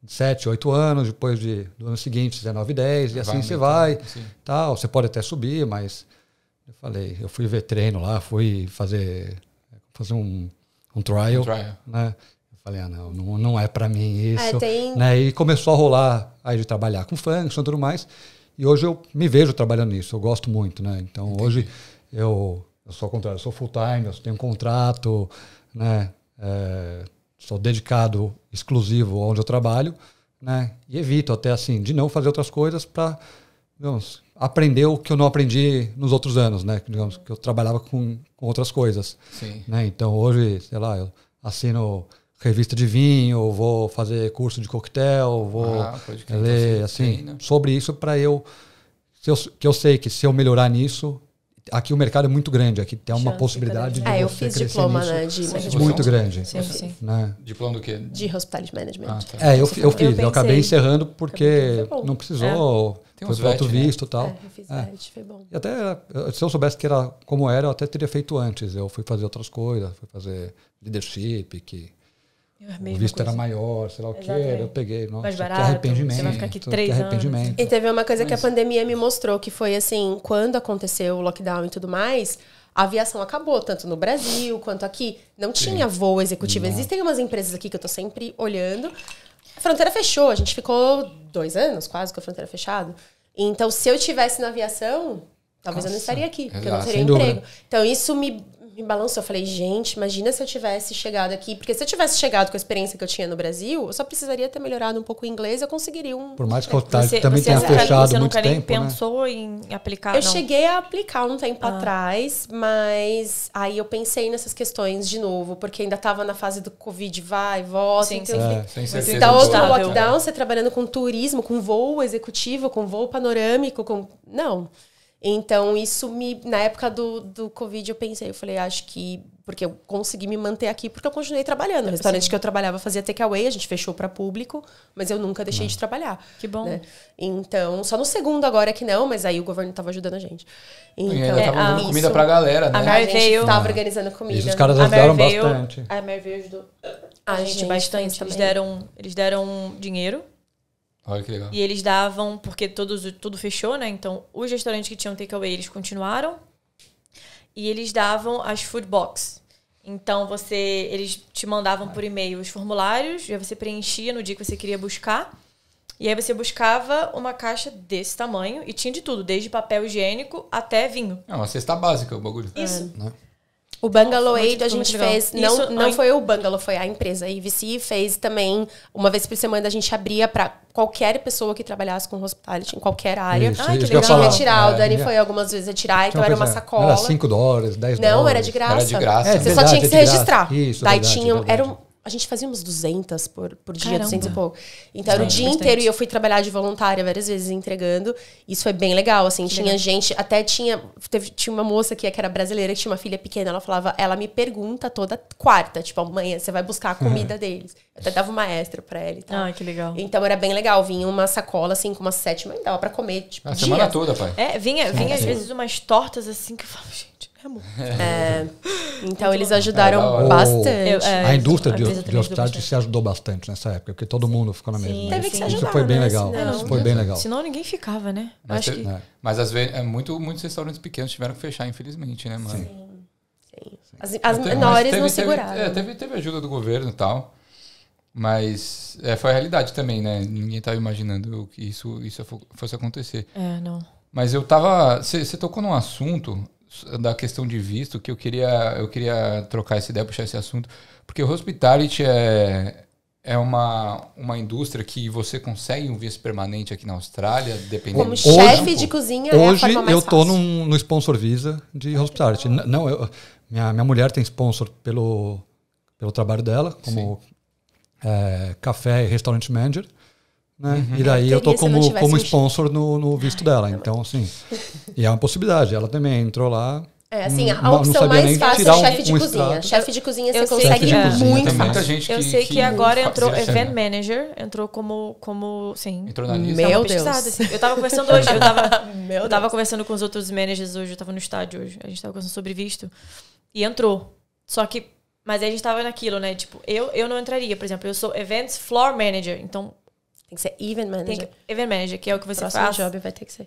D: de 7, 8 anos, depois de, do ano seguinte, 19, 10, e assim vai, você vai, tal, você pode até subir, mas eu falei, eu fui ver treino lá, fui fazer fazer um, um trial, um trial. né? Eu falei, ah, não, não, não é para mim ah, isso, é, tem... né? E começou a rolar aí de trabalhar com funk e tudo mais. E hoje eu me vejo trabalhando nisso, eu gosto muito, né? Então Entendi. hoje eu eu sou ao contrário, eu sou full time, eu tenho um contrato, né? É, sou dedicado exclusivo onde eu trabalho, né? E evito até assim de não fazer outras coisas para aprender o que eu não aprendi nos outros anos, né? Digamos que eu trabalhava com, com outras coisas, Sim. né? Então hoje, sei lá, eu assino revista de vinho, vou fazer curso de coquetel, vou ah, ler então assim, assim sobre isso para eu, eu que eu sei que se eu melhorar nisso aqui o mercado é muito grande, aqui tem uma Chance possibilidade de é, eu fiz diploma, nisso, né, de muito grande. Sim, sim. Né?
B: Diploma do quê?
C: De Hospitality Management. Ah, tá. É, eu, eu, fiz, eu, eu acabei encerrando porque não é. precisou, é. tem foi né?
D: visto e tal. É, eu fiz é. foi bom. E até, eh, se eu soubesse que era como era, eu até teria feito antes. Eu fui fazer outras coisas, fui fazer leadership, que o visto era maior, sei lá o que era, eu peguei, nossa, mais barato, que arrependimento. Você vai ficar aqui três que arrependimento. Anos. E
C: teve uma coisa Mas... que a pandemia me mostrou, que foi assim, quando aconteceu o lockdown e tudo mais, a aviação acabou, tanto no Brasil quanto aqui. Não tinha Sim. voo executivo. Não. Existem umas empresas aqui que eu tô sempre olhando. A fronteira fechou, a gente ficou dois anos quase com a fronteira fechada. Então, se eu tivesse na aviação, talvez nossa. eu não estaria aqui, é porque Exato, eu não teria emprego. Dúvida. Então, isso me me balançou. Eu falei, gente, imagina se eu tivesse chegado aqui. Porque se eu tivesse chegado com a experiência que eu tinha no Brasil, eu só precisaria ter melhorado um pouco o inglês, eu conseguiria um.
D: Por mais que né, você, também você tenha fechado, fechado você muito nunca tempo, nem né?
C: pensou em aplicar. Eu não. cheguei a aplicar um tempo ah. atrás, mas aí eu pensei nessas questões de novo, porque ainda estava na fase do Covid, vai, volta. Sim, então, é, sem Então, outro né? lockdown, você trabalhando com turismo, com voo executivo, com voo panorâmico, com. Não. Então, isso me. Na época do, do Covid, eu pensei, eu falei, acho que. Porque eu consegui me manter aqui, porque eu continuei trabalhando. O tipo restaurante assim. que eu trabalhava fazia takeaway, a gente fechou para público, mas eu nunca deixei não. de trabalhar. Que bom. Né? Então, só no segundo agora que não, mas aí o governo tava ajudando a gente. Então, e ainda então, tava dando a, comida isso, pra galera, né? A Mary veio. Tava organizando comida. os caras ajudaram veio, bastante.
A: A Mary veio ajudou a, a gente, gente bastante. Eles deram, eles deram dinheiro Olha que legal. E eles davam, porque todos, tudo fechou, né? Então, os restaurantes que tinham takeaway, eles continuaram. E eles davam as food box. Então, você, eles te mandavam por e-mail os formulários, e você preenchia no dia que você queria buscar. E aí você buscava uma caixa desse tamanho e tinha de tudo, desde papel higiênico até vinho. É
B: uma cesta básica o bagulho. Isso. É.
E: O Bungalow Nossa, Aid a gente fez. Não, Isso, não foi
C: o Bungalow, foi a empresa. A IVC fez também. Uma vez por semana a gente abria para qualquer pessoa que trabalhasse com hospitality, em qualquer área. Isso, ai, ah, que legal. Tinha retirar. É, o Dani é. foi algumas vezes retirar, então era uma né? sacola. Era 5 dólares, 10 dólares. Não, era de graça. Era de graça. É, Você verdade, só tinha que é se registrar. Isso, Daí verdade, tinham. Verdade. Era um, a gente fazia uns 200 por, por dia, Caramba. 200 e pouco. Então era o é, dia bastante. inteiro e eu fui trabalhar de voluntária várias vezes entregando. Isso foi bem legal, assim. Tinha legal. gente, até tinha. Teve, tinha uma moça aqui é, que era brasileira, que tinha uma filha pequena. Ela falava, ela me pergunta toda quarta, tipo, amanhã você vai buscar a comida deles. Eu até dava uma extra pra ela e tal. Ah, que legal. Então era bem legal. Vinha uma sacola, assim, com uma sétima e dava pra comer. Tipo, a ah, semana toda, pai. É, vinha, vinha às vezes umas tortas,
A: assim, que eu falava, gente.
C: É. é,
E: então eles ajudaram
A: é, bastante. Eu, é, a indústria de, de
D: se ajudou bastante nessa época, porque todo mundo ficou na mesma. Sim, teve que se ajudar, Isso foi bem
A: né? legal. Senão, Isso foi bem uhum. legal. Senão ninguém ficava, né? Mas, Acho que... Né?
B: mas às vezes, é muito, muitos restaurantes pequenos tiveram que fechar, infelizmente, né, mano? Sim.
C: Sim.
A: As,
B: as menores teve, não seguraram. Teve, é, teve, teve ajuda do governo e tal. Mas é, foi a realidade também, né? Ninguém estava imaginando que isso, isso fosse acontecer. É, não. Mas eu tava. Você tocou num assunto da questão de visto que eu queria, eu queria trocar essa ideia, puxar esse assunto, porque o hospitality é, é uma, uma indústria que você consegue um visto permanente aqui na Austrália, dependendo Como chefe de cozinha, é
C: hoje é eu estou
D: no sponsor visa de é hospitality. Não, eu, minha, minha mulher tem sponsor pelo, pelo trabalho dela, como é, café e restaurante manager. Né? Uhum. E daí eu, tô como, como sponsor no, no visto dela. Então, assim E é uma possibilidade. Ela também entrou lá. É, assim, hum, a opção mais fácil é chefe de um cozinha. Extrato. Chefe de cozinha eu você consegue muito muita gente Eu que, sei que, que agora entrou event é
A: né? manager, entrou como, como sim.
B: Entrou na lista. Meu Deus. Assim. Eu tava conversando hoje, eu tava,
A: eu tava conversando com os outros managers hoje, eu tava no estádio hoje, a gente tava conversando sobre visto. E entrou. Só que, mas aí a gente tava naquilo, né? Tipo, eu, eu não entraria, por exemplo, eu sou events floor manager, então tem que ser event manager. Tem que, event manager, que é o que você Próximo faz. job vai ter que ser.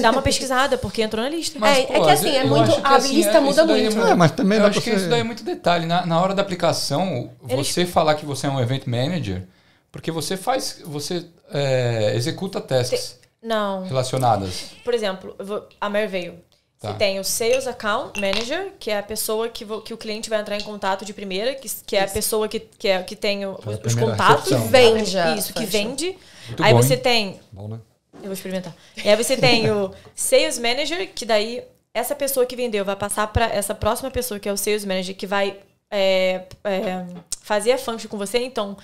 A: Dá uma pesquisada, porque entrou na lista.
D: Mas, é, pô, é, que assim, é muito, a assim, lista é, muda é muito. É, mas também eu acho que ser... isso daí é muito
B: detalhe. Na, na hora da aplicação, Eles... você falar que você é um event manager, porque você faz, você é, executa testes Não. Relacionadas.
A: Por exemplo, a mary veio. Tá. Você tem o Sales Account Manager, que é a pessoa que, que o cliente vai entrar em contato de primeira, que, que é a pessoa que, que, é, que tem o, é os contatos. Que vende. Isso, que vende. Muito aí bom, você hein? tem. Bom, né? Eu vou experimentar. E aí você tem o Sales Manager, que daí essa pessoa que vendeu vai passar para essa próxima pessoa, que é o Sales Manager, que vai é, é, fazer a function com você. Então,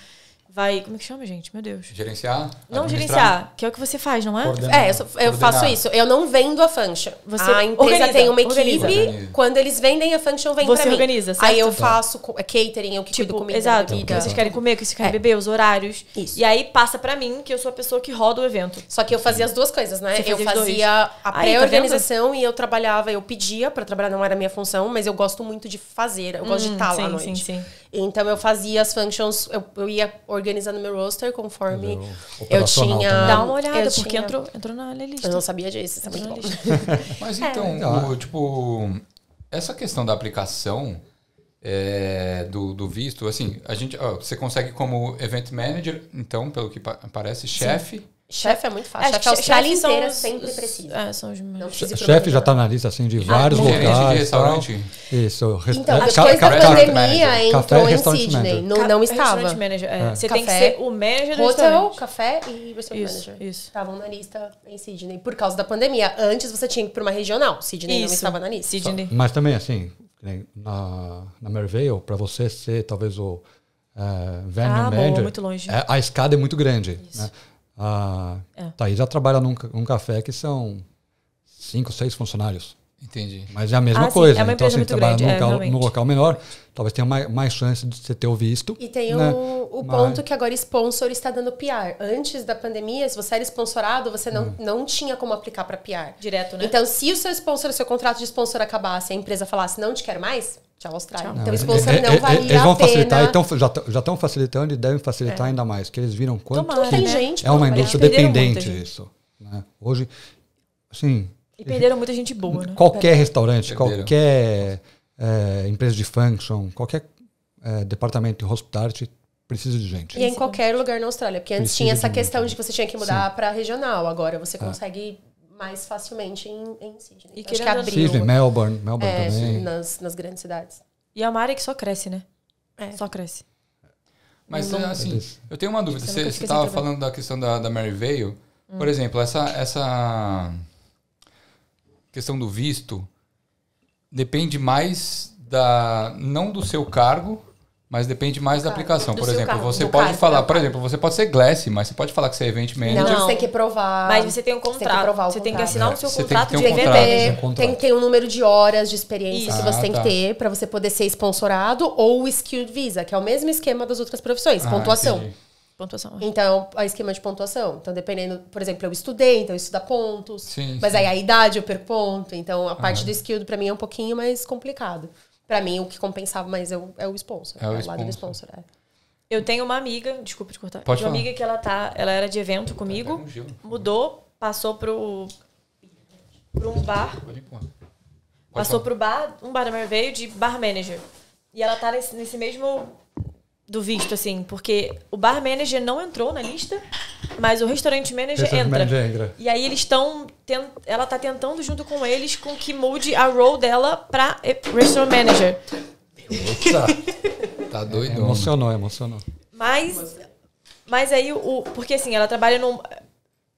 A: vai. Como é que chama, gente? Meu Deus. Gerenciar? Não gerenciar,
C: que é o que você faz, não é? Coordenar, é, eu, eu faço isso. Eu não vendo a function. Você ah, a empresa organiza, tem uma equipe. Organiza. Quando eles vendem a function, vem você pra organiza, mim. Certo? Aí eu faço catering,
A: eu que tipo, cuido comida. Exato. O que vocês querem comer, o que vocês querem é. beber, os horários. Isso. E aí passa pra mim, que eu sou a pessoa
C: que roda o evento. Só que eu fazia as duas coisas, né? eu fazia a ah, tá pré-organização tá e eu trabalhava, eu pedia pra trabalhar, não era minha função, mas eu gosto muito de fazer. Eu hum, gosto de estar hum, tá lá sim, à noite. Sim, sim. Então eu fazia as functions, eu, eu ia organizando meu roster conforme eu tinha.
B: Também. Dá uma olhada, eu porque tinha... entrou,
A: entrou na lista. Eu não sabia disso, isso é muito bom. Mas é. então,
B: é. o, tipo, essa questão da aplicação é, do, do, visto, assim, a gente, ó, você consegue como event manager, então, pelo que parece, chefe
C: Chefe é muito fácil. É, chefe a é inteira sempre precisa. É, são os meus. Chefe já está na lista assim, de vários ah, locais. De restaurante.
D: Isso. Resta então, depois é, da pandemia entrou em Sydney. Não,
C: não estava. Manager, é. é. Você café, tem que ser o manager do Hotel, café e restaurant isso, manager. Isso. Estavam na lista em Sydney por causa da pandemia. Antes você tinha que ir para uma regional. Sydney isso. não estava na lista. Sydney.
D: mas também assim, na, na Mervale, para você ser talvez o uh, venue ah, manager, boa, muito longe. a escada é muito grande. Né? A ah, é. Thaís tá, já trabalha num, num café que são cinco, seis funcionários. Entendi. Mas é a mesma ah, é coisa. É uma então, se assim, trabalha num é, local, local menor, talvez tenha mais, mais chance de você ter o visto. E tem né? o, o Mas... ponto que
C: agora sponsor está dando PR. Antes da pandemia, se você era sponsorado, você não, hum. não tinha como aplicar para PR. Direto, né? Então, se o seu sponsor, seu contrato de sponsor acabasse e a empresa falasse, não te quero mais, Tchau, Austrália. então, expulsão não é-, é-, é, valia Eles vão
D: facilitar, então já estão facilitando e devem facilitar é. ainda mais, que eles viram quanto Tomara, tem gente, né? é uma indústria dependente isso. Né? Hoje, assim... E perderam muita gente boa, né? Qualquer restaurante, perderam. qualquer eh, empresa de function, qualquer eh, departamento de hospitality precisa de gente. E é em
C: qualquer lugar na Austrália, porque antes precisa tinha essa questão de que você tinha que mudar para regional, agora você consegue mais facilmente em, em Sydney. E Acho que abriu.
B: Sydney, Melbourne, Melbourne é, também.
C: Nas, nas grandes cidades.
A: E é uma área que só cresce, né? É. Só cresce. Mas, não, é, assim, eu tenho uma dúvida. É você estava né? falando
B: da questão da, da Mary Vale. Hum. Por exemplo, essa, essa questão do visto depende mais da não do seu cargo, mas depende mais claro, da aplicação. Por exemplo, carro, você pode carro, falar, por exemplo, você pode ser Glass, mas você pode falar que você é event manager. Não, você tem
A: que provar. Mas você tem um contrato. Você tem
C: que, você tem que assinar é. o seu
A: você contrato tem que ter um de contrato, Um Tem
C: que ter um número de horas de experiência Isso. que você ah, tem tá. que ter para você poder ser sponsorado ou o Skilled Visa, que é o mesmo esquema das outras profissões, ah, pontuação. Entendi. Pontuação. É. Então, é o esquema de pontuação. Então, dependendo, por exemplo, eu estudei, então eu dá pontos. Sim, mas sim. aí a idade eu perco ponto. Então, a parte ah. do skilled para mim é um pouquinho mais complicado para mim, o que compensava mais é o, é o sponsor. É o, é lado do sponsor. É. Eu
A: tenho uma amiga, desculpa te cortar. Pode uma amiga
C: que ela tá, ela era de evento
A: tá comigo, mudou, passou pro para um bar. Pode passou para o bar, um bar veio de bar manager. E ela tá nesse, nesse mesmo do visto, assim, porque o bar manager não entrou na lista, mas o restaurante manager, entra. entra. E aí eles estão. Ela tá tentando junto com eles com que molde a role dela pra restaurant manager.
D: Nossa, tá doido. É, emocionou, emocionou.
A: Mas. Mas aí o. Porque assim, ela trabalha num,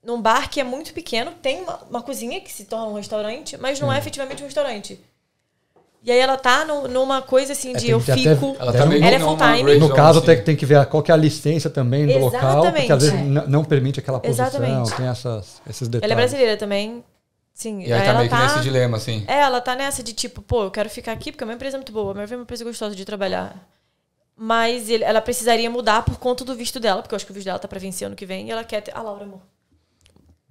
A: num bar que é muito pequeno, tem uma, uma cozinha que se torna um restaurante, mas não é, é efetivamente um restaurante. E aí ela tá no, numa coisa assim é, de é, eu fico. Até, ela, tá meio ela
D: é full time. No caso, até assim. que tem que ver qual que é a licença também do local, porque às vezes é. não permite aquela posição, Exatamente. tem essas, esses detalhes. Ela é
A: brasileira também. Sim, e aí, aí tá meio tá, que nesse dilema, assim. É, ela tá nessa de tipo, pô, eu quero ficar aqui porque a minha empresa é muito boa, a minha é uma empresa gostosa de trabalhar. Mas ele, ela precisaria mudar por conta do visto dela, porque eu acho que o visto dela tá pra vencer ano que vem e ela quer ter. Ah, Laura,
C: amor.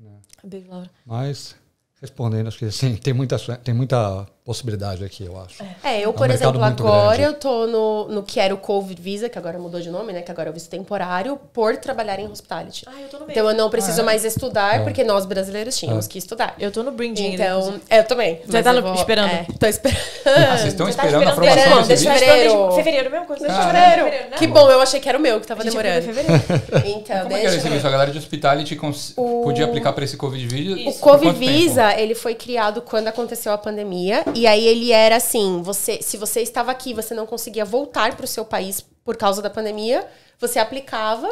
C: É. Beijo, Laura.
D: Mas, respondendo, acho que assim, tem muita, tem muita possibilidade aqui, eu acho. É, eu, é um por exemplo, agora grande. eu
C: tô no, no que era o COVID Visa, que agora mudou de nome, né? Que agora é o visto temporário, por trabalhar em hospitality. Ah, eu tô no mesmo. Então eu não preciso ah, mais estudar, é. porque nós brasileiros tínhamos é. que estudar. Eu tô no branding. Né, então, né? eu também. Você tá vou, esperando? É, tô esperando. Ah, vocês estão tá esperando, a aprovação não, fevereiro. Fevereiro mesmo? Quando ah, fevereiro. fevereiro. Né? Que bom, eu achei que era o meu, que tava demorando. Fevereiro. Então, Como é deixa eu... era
B: isso? A galera de hospitality o... podia aplicar pra esse COVID Visa? O COVID Visa,
C: ele foi criado quando aconteceu a pandemia e aí ele era assim, você, se você estava aqui, você não conseguia voltar para o seu país por causa da pandemia, você aplicava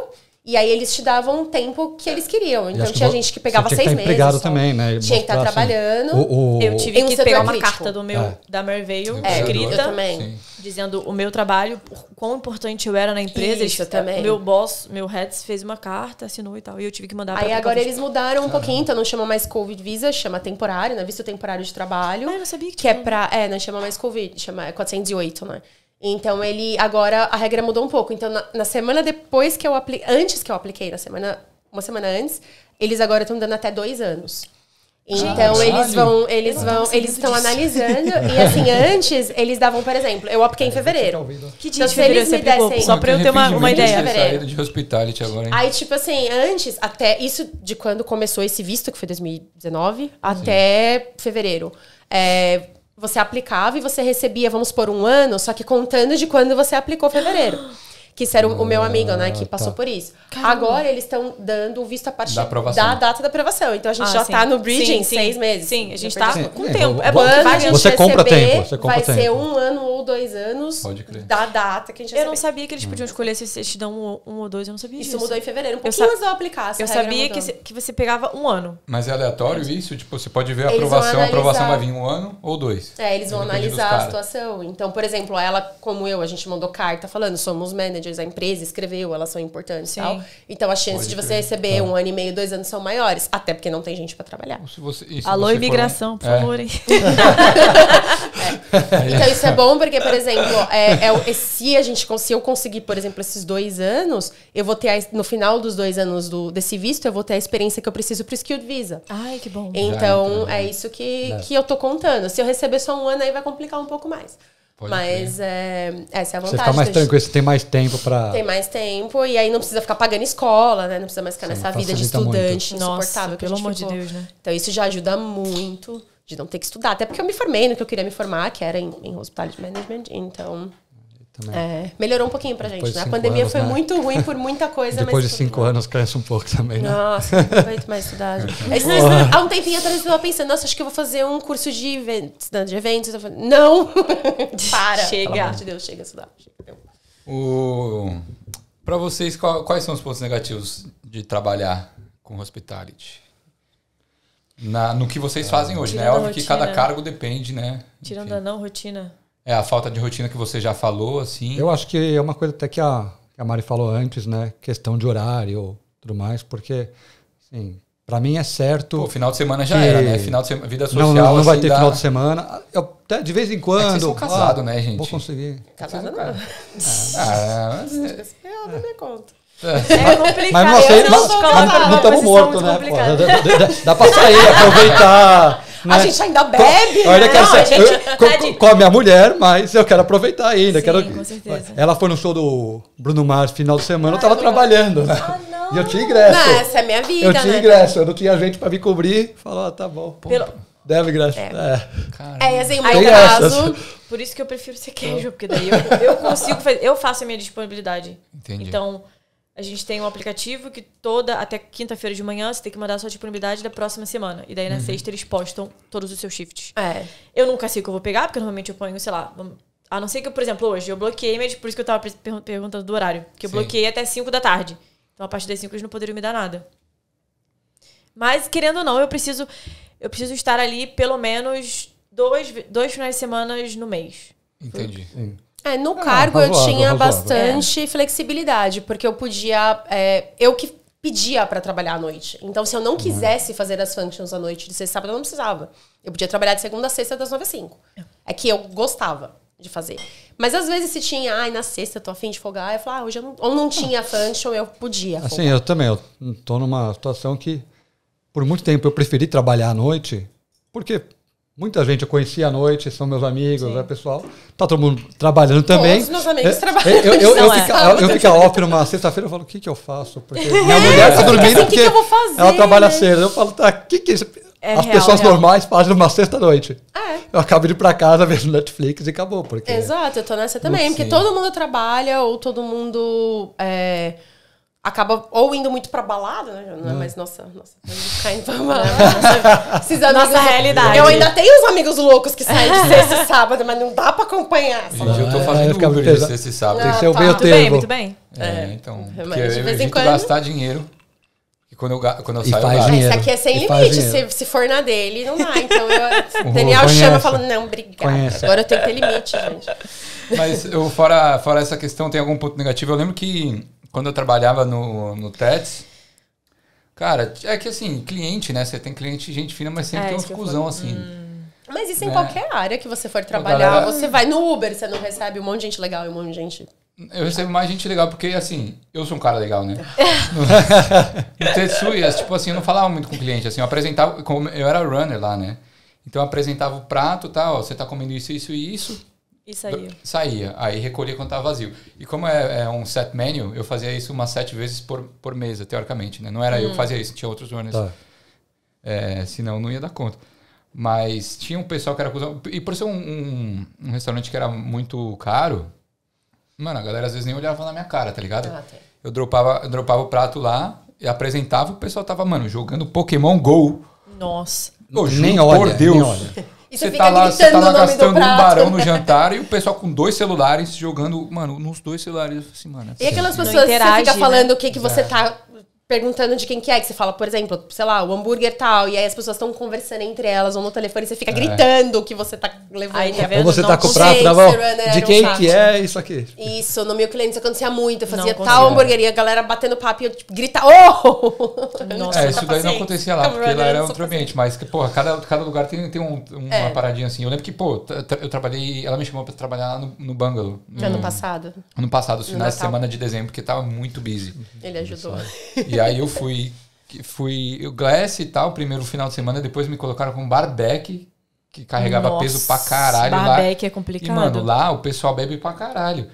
C: e aí eles te davam o tempo que eles queriam. Então tinha gente que pegava tinha que seis meses. Tinha só.
D: também, né? Tinha que estar assim, trabalhando. O, o, eu tive que
C: pegar uma crítico. carta do meu, é.
A: da Merveio, é, escrita, também. dizendo o meu trabalho, o quão importante eu era na empresa. Isso eles, também. Meu boss, meu heads, fez uma carta, assinou e tal. E eu tive que mandar pra Aí agora eles
C: mudaram um pouquinho, então não chama mais Covid Visa, chama temporário, né? Visto temporário de trabalho. Ah, eu não sabia que, que é pra. É, não chama mais Covid, chama 408, é né? Então ele agora a regra mudou um pouco. Então na, na semana depois que eu apliquei, antes que eu apliquei, na semana uma semana antes, eles agora estão dando até dois anos. Então eles vão, eles vão, eles estão analisando e assim antes eles davam, por exemplo, eu apliquei em fevereiro. Que então, dia então, de fevereiro você aplicou? Dessem, só para eu ter uma, uma ideia. Saída
B: de hospitality agora. Hein? Aí
C: tipo assim, antes até isso de quando começou esse visto que foi 2019 até Sim. fevereiro. É, você aplicava e você recebia, vamos por um ano, só que contando de quando você aplicou fevereiro. que era o, o meu ah, amigo, né, que tá. passou tá. por isso. Caramba. Agora eles estão dando o visto a partir da, da, data da aprovação. Então a gente ah, já está no bridging sim, sim, seis meses. Sim, a gente está com tempo. É bom, vai, a você compra receber, tempo. Você compra vai tempo. ser um ano ou dois anos da data que a gente Eu não
A: sabia que eles podiam escolher se eles te dão um, um, ou dois, eu não sabia isso Isso mudou em fevereiro, um pouquinho antes de eu aplicar. eu sabia que,
C: que você pegava um ano. Mas
B: é aleatório isso? Tipo, você pode ver a aprovação, a aprovação vai vir um ano ou dois. É, eles vão analisar a
C: situação. Então, por exemplo, ela, como eu, a gente mandou carta falando, somos manager managers, a empresa escreveu, elas são importantes Sim. e tal. Então as chances de você receber tá. um ano e meio, dois anos são maiores, até porque não tem gente para trabalhar. Você, Alô, imigração, for... por é. favor, hein? é. Então isso é bom porque, por exemplo, é, é, se a gente se eu conseguir, por exemplo, esses dois anos, eu vou ter a, no final dos dois anos do, desse visto, eu vou ter a experiência que eu preciso pro Skilled Visa. Ai, que bom. Então, né? é isso que, é. que eu tô contando. Se eu receber só um ano, aí vai complicar um pouco mais.
D: Pode Mas
C: é, essa é a vantagem. Você fica mais tranquilo, você
D: tem mais tempo para. Tem
C: mais tempo, e aí não precisa ficar pagando escola, né? Não precisa mais ficar Sim, nessa vida de estudante muito. insuportável. Nossa, pelo amor ficou. de Deus, né? Então isso já ajuda muito de não ter que estudar. Até porque eu me formei no que eu queria me formar, que era em, em hospital de management. Então também. É, melhorou um pouquinho pra gente, né? A pandemia anos, foi né? muito ruim por muita coisa. Depois de cinco
D: anos cresce um pouco também, né? Nossa, não aguento mais estudar. É. Né, há
C: um tempinho atrás eu estava pensando, nossa, acho que eu vou fazer um curso de eventos, né, de eventos. Falei, não! Para! Chega! Pelo amor de Deus, chega a estudar.
B: O... Pra vocês, quais são os pontos negativos de trabalhar com hospitality? Na, no que vocês fazem ah. hoje, né? Tirando né? É óbvio que cada cargo depende, né?
A: Tirando Enfim. a não rotina.
B: É a falta de rotina que você já falou, assim. Eu acho
D: que é uma coisa até que a, que a Mari falou antes, né? Questão de horário, tudo mais, porque, assim, para mim é certo. Pô, final de semana já que... era, né? Final de semana, vida social. Não, não, não assim, vai ter dá... final de semana. Eu, até de vez em é quando. É são ah, casados, ah, né, gente? Vou conseguir. Casado não. Ah, ah, é, mas...
E: É. Eu não me conto. É, é complicado. Mas, mas, mas, mas não estamos
D: mortos, né? Pô, dá, dá, dá pra sair, aproveitar. Né? A gente ainda bebe. Co né? não, a gente... eu, tá co de... Come a mulher, mas eu quero aproveitar ainda. Sim, quero... com certeza. Ela foi no show do Bruno Mars final de semana, ah, eu tava eu ah, trabalhando. Né? Ah, não. E eu tinha ingresso. Não, essa é minha vida. Eu né, tinha né? ingresso, eu não tinha gente pra me cobrir. Falar, ah, tá bom. Pelo... Deve ingresso. É, é. é assim, caso.
A: Por isso que eu prefiro ser queijo, porque daí eu, eu consigo fazer. Eu faço a minha disponibilidade. Entendi. Então. A gente tem um aplicativo que toda, até quinta-feira de manhã, você tem que mandar a sua disponibilidade da próxima semana. E daí na uhum. sexta eles postam todos os seus shifts. É. Eu nunca sei o que eu vou pegar, porque normalmente eu ponho, sei lá. A não ser que, por exemplo, hoje eu bloqueei, mas por isso que eu tava perguntando do horário. Que eu Sim. bloqueei até 5 da tarde. Então a partir das 5 eles não poderiam me dar nada. Mas, querendo ou não, eu preciso. Eu preciso estar ali pelo menos dois, dois finais de semana no mês.
B: Entendi. Sim. É, no ah, cargo eu tinha razoável.
C: bastante é. flexibilidade, porque eu podia. É, eu que pedia para trabalhar à noite. Então, se eu não uhum. quisesse fazer as functions à noite de sexta sábado, eu não precisava. Eu podia trabalhar de segunda a sexta das nove às cinco. É. é que eu gostava de fazer. Mas às vezes se tinha, ai, na sexta eu tô afim de folgar, eu falava, ah, hoje eu não, ou não tinha function, eu podia assim, folgar. Assim, eu
D: também, eu tô numa situação que por muito tempo eu preferi trabalhar à noite, porque Muita gente eu conheci à noite, são meus amigos, né, pessoal. Tá todo mundo trabalhando também. Todos meus amigos é, trabalham. É, eu, eu, eu, é. fica, eu fico off numa sexta-feira, eu falo, o que, que eu faço? Porque é, minha mulher tá dormindo assim, o porque que que fazer, ela trabalha né? cedo. Eu falo, tá, que que... É As real, pessoas real. normais fazem numa sexta-noite. É. Eu acabo de ir pra casa vendo Netflix e acabou. Porque...
C: Exato, eu tô nessa também. Porque todo mundo trabalha ou todo mundo... É acaba ou indo muito pra balada, né? Não é mais nossa, nossa, ficar indo pra balada. nossa realidade. Eu ainda tenho uns amigos loucos que saem de sexta e sábado, mas não dá pra acompanhar. Gente, eu tô fazendo é, Uber de sexta e sábado. Tem que ser ah, o tá. meio tempo. Muito bem, muito é, bem. É, então, mas porque de vez em quando... gastar
B: dinheiro. E quando eu, quando eu e saio, faz dinheiro. Isso aqui é sem e limite. Se,
C: se for na dele, não dá. Então, eu, Daniel Conhece. chama e fala, não, obrigado Agora eu tenho que ter limite, gente.
B: Mas eu, fora, fora essa questão, tem algum ponto negativo? Eu lembro que quando eu trabalhava no, no TETS, cara, é que assim, cliente, né? Você tem cliente, gente fina, mas sempre é, tem uns cuzão assim. Hum. Mas isso em né? qualquer
C: área que você for trabalhar. Galera... Você vai no Uber, você não recebe um monte de gente legal e um monte de gente
B: eu recebo mais gente legal, porque assim, eu sou um cara legal, né? no Tetsuya, é, tipo assim, eu não falava muito com o cliente, assim, eu apresentava, eu era runner lá, né? Então eu apresentava o prato tal, você tá comendo isso, isso e isso. E saía. Saía. Aí recolhia quando estava vazio. E como é, é, um set menu, eu fazia isso umas sete vezes por, por mesa, teoricamente. Né? Não era hum. eu que hum. fazia isso, tinha outros runners. Tá. É, senão não ia dar conta. Mas tinha um pessoal que era cuzão. E por ser um, um, um, restaurante que era muito caro, mano, a galera às vezes nem olhava na minha cara, tá ligado? Ah, tá. Eu dropava, eu dropava o prato lá, e apresentava, o pessoal tava, mano, jogando Pokémon GO. Nossa. nem, olha, Deus. nem olha você tá lá, você tá lá gastando um barão no jantar e o pessoal com dois celulares jogando, mano, nos dois celulares. Assim, mano, é e aquelas pessoas que você fica né? falando né?
C: o que, que você é. tá perguntando de quem que é, que você fala, por exemplo, sei lá, o hambúrguer tal, e aí as pessoas estão conversando entre elas ou no telefone, você fica é. gritando o que você tá levando. Aí, tá vendo? Ou você não tá com o prato na mão, de quem um que é isso aqui. Isso, no meu cliente isso acontecia muito, eu fazia tal hambúrgueria, a galera batendo papo e eu tipo, grita, oh! é, isso daí não acontecia lá, porque lá era
B: outro ambiente, mas, porra, cada, cada lugar tem, tem um, uma é. paradinha assim. Eu lembro que, pô, eu trabalhei, ela me chamou pra trabalhar lá no, no Bungalow. No, ano passado. Ano passado, os finais de semana de dezembro, porque tava muito busy. Ele ajudou. E E aí eu fui. Fui o Glass e tal, primeiro final de semana, depois me colocaram com barbeque, que carregava Nossa, peso pra caralho lá. Barbeque é complicado. E, mano, lá o pessoal bebe pra caralho.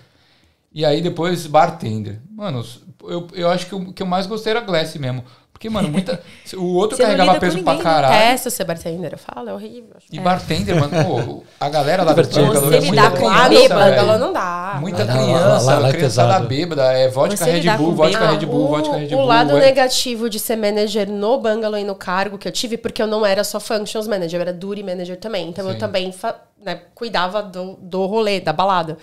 B: E aí depois bartender. Mano, eu, eu acho que o que eu mais gostei era Glass mesmo. Porque, mano, muita. O outro você carregava peso pra caralho.
C: Testa é, ser bartender, eu falo, é horrível.
B: E é. bartender, mano, pô, a galera lá bartender é muita lidar com criança, a bêbada, ela não dá. Muita não, criança, lá, lá, é tá lá, criançada bêbada, é vodka Red Bull, vodka Red Bull, vodka Red Bull. O lado
C: negativo de ser manager no Bungalow e no cargo que eu tive, porque eu não era só functions manager, eu era duty manager também. Então eu também né, cuidava do, do rolê, da balada.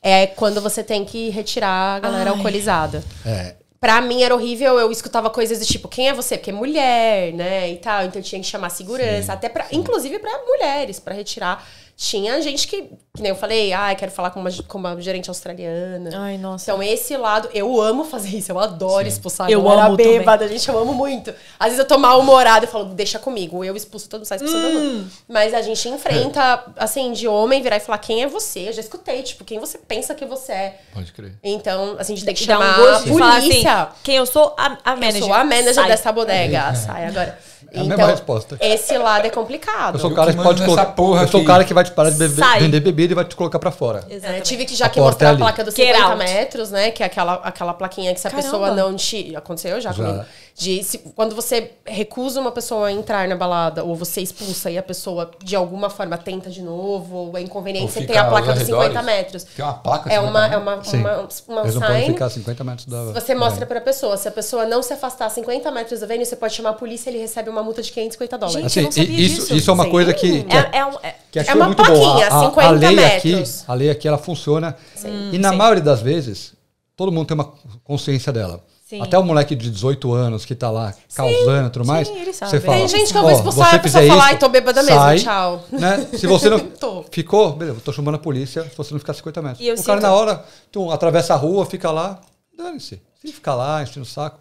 C: É quando você tem que retirar a galera Ai. alcoolizada. É, Pra mim era horrível, eu escutava coisas do tipo, quem é você? Porque é mulher, né? E tal. Então eu tinha que chamar segurança, Sim. até para inclusive para mulheres, para retirar tinha gente que, que nem eu falei, ah, quero falar com uma, com uma gerente australiana. Ai, nossa. Então, esse lado, eu amo fazer isso, eu adoro Sim. expulsar. Eu amo bêbada, também. gente, eu amo muito. Às vezes eu tô mal humorada e falo, deixa comigo, eu expulso todo mundo, sai expulsando hum. Mas a gente enfrenta, é. assim, de homem virar e falar, quem é você? Eu já escutei, tipo, quem você pensa que você é. Pode crer. Então, assim, a gente tem que chamar um a assim, polícia. Assim, quem eu sou? A, a manager. Eu sou a manager sai. dessa bodega. É. Sai agora.
D: É a então, mesma resposta.
C: Esse lado é complicado. Eu sou o cara que, que pode colocar. Porra eu sou o cara
D: que vai te parar de vender bebida e vai te colocar para fora.
C: Exatamente. É, tive que já é a que mostrar é a placa dos 50 metros, né? Que é aquela, aquela plaquinha que se a Caramba. pessoa não te. Aconteceu já, já. comigo de se, quando você recusa uma pessoa a entrar na balada, ou você expulsa e a pessoa de alguma forma tenta de novo, ou é inconveniente, ou você tem a placa dos 50 metros. Tem uma placa é, é uma, metros. é uma, Sim. uma, uma Eles sign. Não podem ficar 50 metros da. Você mostra é. para a pessoa. Se a pessoa não se afastar 50 metros da avenida, você pode chamar a polícia ele recebe uma multa de 550 dólares. Gente, assim, isso, disso. isso é uma Sim. coisa que. é, é, é, que é uma muito plaquinha, A, 50 a lei metros.
D: Aqui, a lei aqui ela funciona. Sim. E na Sim. maioria das vezes, todo mundo tem uma consciência dela. Sim. Até o moleque de 18 anos que tá lá causando e tudo mais. Sim, ele sabe. Você fala, Tem gente que eu vou expulsar a pessoa falar, tô bêbada mesmo, sai, tchau. Né? Se você não. ficou, beleza, tô chamando a polícia se você não ficar 50 metros. E o sinto... cara na hora, tu atravessa a rua, fica lá, dane-se. Se fica ficar lá, enchendo o saco.